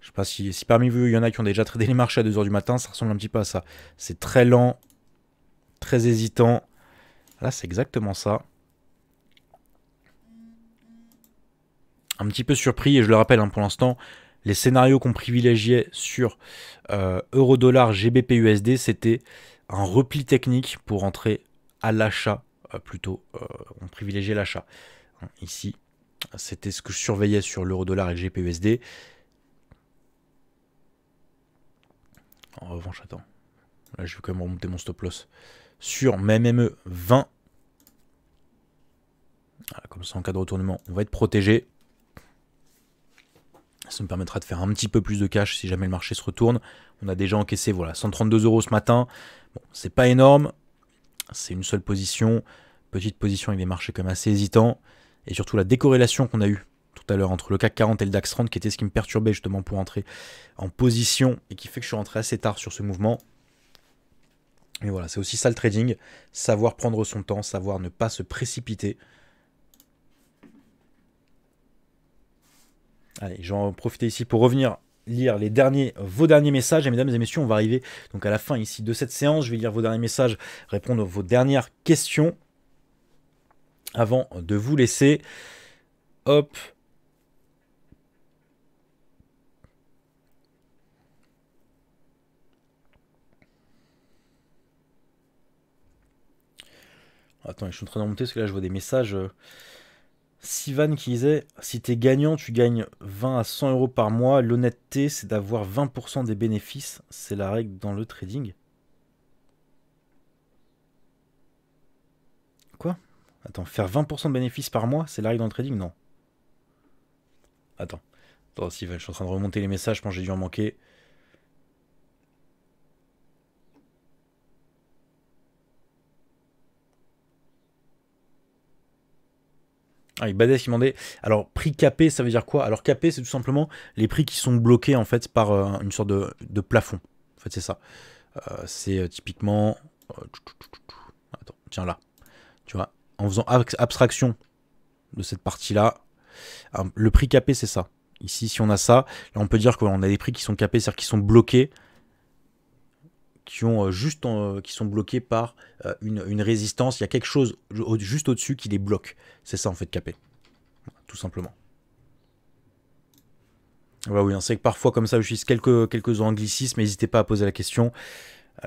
[SPEAKER 1] Je sais pas si, parmi vous, il y en a qui ont déjà tradé les marchés à 2h du matin, ça ressemble un petit peu à ça. C'est très lent, très hésitant. Là, c'est exactement ça. Un petit peu surpris, et je le rappelle hein, pour l'instant, les scénarios qu'on privilégiait sur euh, euro-dollar GBP-USD, c'était un repli technique pour entrer à l'achat euh, plutôt. Euh, on privilégiait l'achat ici. C'était ce que je surveillais sur l'euro-dollar et le GPUSD. En revanche, attends. Là, je vais quand même remonter mon stop loss sur MME 20. E comme ça, en cas de retournement, on va être protégé. Ça me permettra de faire un petit peu plus de cash si jamais le marché se retourne. On a déjà encaissé voilà, 132 euros ce matin. Bon, c'est pas énorme. C'est une seule position. Petite position avec des marchés comme assez hésitants et surtout la décorrélation qu'on a eue tout à l'heure entre le CAC 40 et le DAX 30, qui était ce qui me perturbait justement pour entrer en position et qui fait que je suis rentré assez tard sur ce mouvement. Mais voilà, c'est aussi ça le trading, savoir prendre son temps, savoir ne pas se précipiter. Allez, j'en profite ici pour revenir lire les derniers, vos derniers messages. Et mesdames et messieurs, on va arriver donc à la fin ici de cette séance. Je vais lire vos derniers messages, répondre à vos dernières questions avant de vous laisser. Hop. Attends, je suis en train de monter parce que là je vois des messages. Sivan qui disait Si t'es gagnant, tu gagnes 20 à 100 euros par mois. L'honnêteté, c'est d'avoir 20% des bénéfices. C'est la règle dans le trading. Attends, faire 20% de bénéfices par mois, c'est la règle dans le trading Non. Attends. Attends, je suis en train de remonter les messages, je pense que j'ai dû en manquer. Ah, il Badès qui demandait, alors prix capé, ça veut dire quoi Alors capé, c'est tout simplement les prix qui sont bloqués en fait par euh, une sorte de, plafond. En fait, c'est ça. Euh, c'est euh, typiquement... Attends, tiens là. Tu vois, en faisant abstraction de cette partie-là, ah, le prix capé, c'est ça. Ici, si on a ça, on peut dire qu'on a des prix qui sont capés, c'est-à-dire qui sont bloqués, qui, ont euh, juste euh, qui sont bloqués par euh, une, résistance. Il y a quelque chose juste au-dessus qui les bloque. C'est ça, en fait, capé. Tout simplement. Ah bah oui, on hein, sait que parfois, comme ça, je suis quelques, quelques anglicismes. N'hésitez pas à poser la question.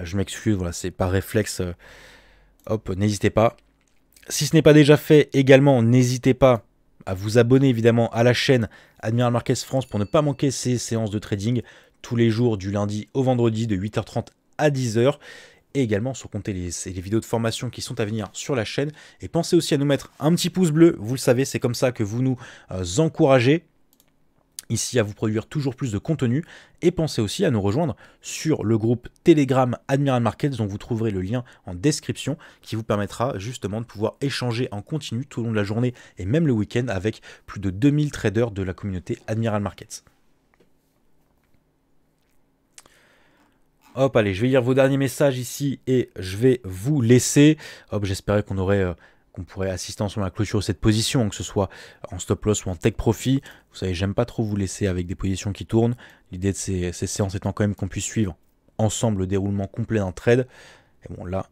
[SPEAKER 1] Je m'excuse, voilà, c'est par réflexe. Hop, n'hésitez pas. Si ce n'est pas déjà fait, également, n'hésitez pas à vous abonner évidemment à la chaîne Admiral Marques France pour ne pas manquer ces séances de trading tous les jours du lundi au vendredi de 8h30 à 10h. Et également, sur compter les, vidéos de formation qui sont à venir sur la chaîne. Et pensez aussi à nous mettre un petit pouce bleu, vous le savez, c'est comme ça que vous nous euh, encouragez ici à vous produire toujours plus de contenu et pensez aussi à nous rejoindre sur le groupe Telegram Admiral Markets dont vous trouverez le lien en description qui vous permettra justement de pouvoir échanger en continu tout au long de la journée et même le week-end avec plus de 2000 traders de la communauté Admiral Markets. Hop, allez, je vais lire vos derniers messages ici et je vais vous laisser. Hop, j'espérais qu'on aurait... Euh, qu'on pourrait assister ensemble à de cette position, que ce soit en stop loss ou en take profit. Vous savez, j'aime pas trop vous laisser avec des positions qui tournent. L'idée de ces, séances étant quand même qu'on puisse suivre ensemble le déroulement complet d'un trade. Et bon, là,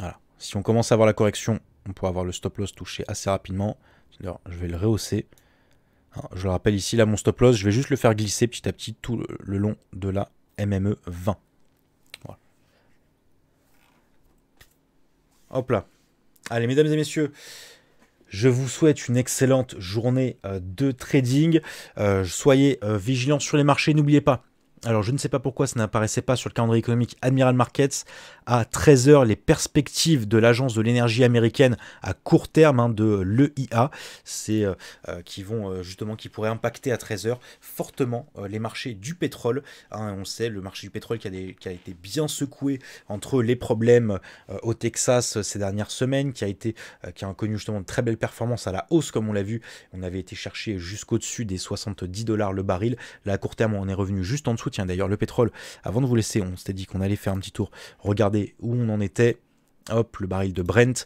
[SPEAKER 1] voilà. Si on commence à avoir la correction, on pourra avoir le stop loss touché assez rapidement. je vais le rehausser. Hein, je le rappelle ici, là, mon stop loss, je vais juste le faire glisser petit à petit tout le long de la MME 20. Voilà. Hop là, Allez, mesdames et messieurs, je vous souhaite une excellente journée euh, de trading. Euh, soyez euh, vigilants sur les marchés. N'oubliez pas, alors je ne sais pas pourquoi ça n'apparaissait pas sur le calendrier économique Admiral Markets. À 13h, les perspectives de l'agence de l'énergie américaine à court terme hein, de l'EIA, c'est euh, euh, qui vont euh, justement qui pourrait impacter à 13h fortement les marchés du pétrole. Hein. on sait le marché du pétrole qui a, qui a été bien secoué entre les problèmes au Texas ces dernières semaines, qui a été qui a connu justement de très belles performances à la hausse comme on l'a vu. On avait été chercher jusqu'au-dessus des 70 dollars le baril. Là à court terme on est revenu juste en dessous Tiens, d'ailleurs, le pétrole, avant de vous laisser, on s'était dit qu'on allait faire un petit tour, regarder où on en était. Hop, le baril de Brent.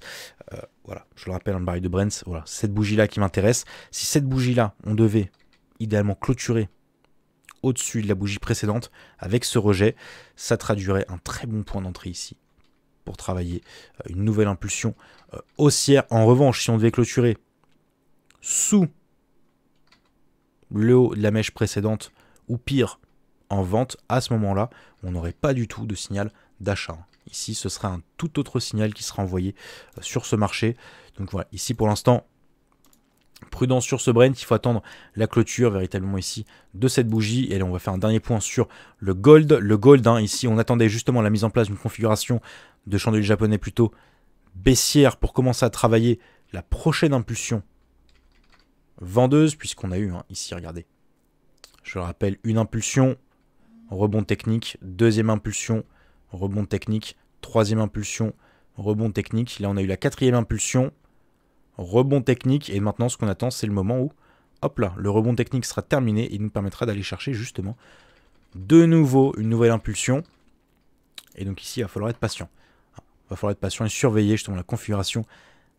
[SPEAKER 1] Euh, voilà, je le rappelle, un hein, baril de Brent, voilà, cette bougie-là qui m'intéresse. Si cette bougie-là, on devait idéalement clôturer au-dessus de la bougie précédente avec ce rejet, ça traduirait un très bon point d'entrée ici pour travailler euh, une nouvelle impulsion euh, haussière. En revanche, si on devait clôturer sous le haut de la mèche précédente, ou pire, en vente à ce moment-là, on n'aurait pas du tout de signal d'achat. Ici, ce sera un tout autre signal qui sera envoyé euh, sur ce marché. Donc voilà, ici pour l'instant, prudence sur ce brain il faut attendre la clôture véritablement ici de cette bougie. Et là, on va faire un dernier point sur le gold. Le gold, hein, ici, on attendait justement la mise en place d'une configuration de chandelier japonais plutôt baissière pour commencer à travailler la prochaine impulsion vendeuse, puisqu'on a eu hein, ici, regardez, je rappelle, une impulsion rebond technique, deuxième impulsion, rebond technique, troisième impulsion, rebond technique. Là, on a eu la quatrième impulsion, rebond technique. Et maintenant, ce qu'on attend, c'est le moment où, hop là, le rebond technique sera terminé et il nous permettra d'aller chercher justement de nouveau une nouvelle impulsion. Et donc ici, il va falloir être patient. Il va falloir être patient et surveiller justement la configuration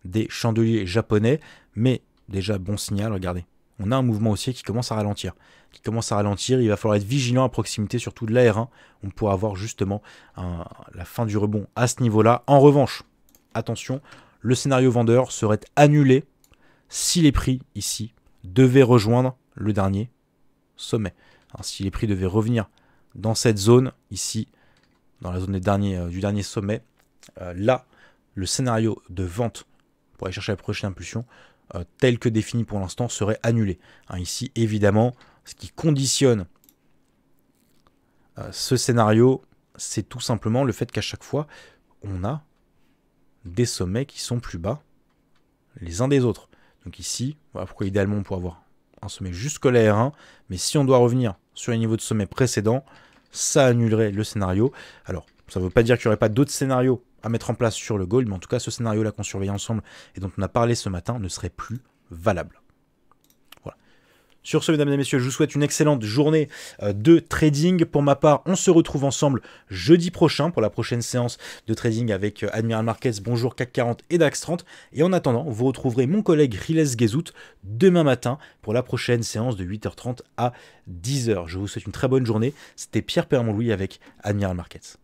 [SPEAKER 1] des chandeliers japonais. Mais déjà, bon signal, regardez on a un mouvement haussier qui commence à ralentir. Qui commence à ralentir, il va falloir être vigilant à proximité, surtout de l'AR1. On pourra avoir justement la fin du rebond à ce niveau-là. En revanche, attention, le scénario vendeur serait annulé si les prix ici devaient rejoindre le dernier sommet. Hein, si les prix devaient revenir dans cette zone ici, dans la zone des derniers, euh, du dernier sommet, euh, là, le scénario de vente pour aller chercher la prochaine impulsion euh, tel que défini pour l'instant serait annulé. Hein, ici, évidemment, ce qui conditionne euh, ce scénario, c'est tout simplement le fait qu'à chaque fois, on a des sommets qui sont plus bas les uns des autres. Donc ici, voilà pourquoi idéalement on pourrait avoir un sommet jusque la R1, mais si on doit revenir sur les niveaux de sommet précédents, ça annulerait le scénario. Alors, ça ne veut pas dire qu'il n'y aurait pas d'autres scénarios mettre en place sur le gold, mais en tout cas ce scénario-là qu'on surveille ensemble et dont on a parlé ce matin ne serait plus valable. Voilà. Sur ce, mesdames et messieurs, je vous souhaite une excellente journée euh, de trading. Pour ma part, on se retrouve ensemble jeudi prochain pour la prochaine séance de trading avec euh, Admiral Markets, Bonjour CAC 40 et DAX 30. Et en attendant, vous retrouverez mon collègue Riles Guézout demain matin pour la prochaine séance de 8h30 à 10h. Je vous souhaite une très bonne journée. C'était Pierre Permont-Louis avec Admiral Markets.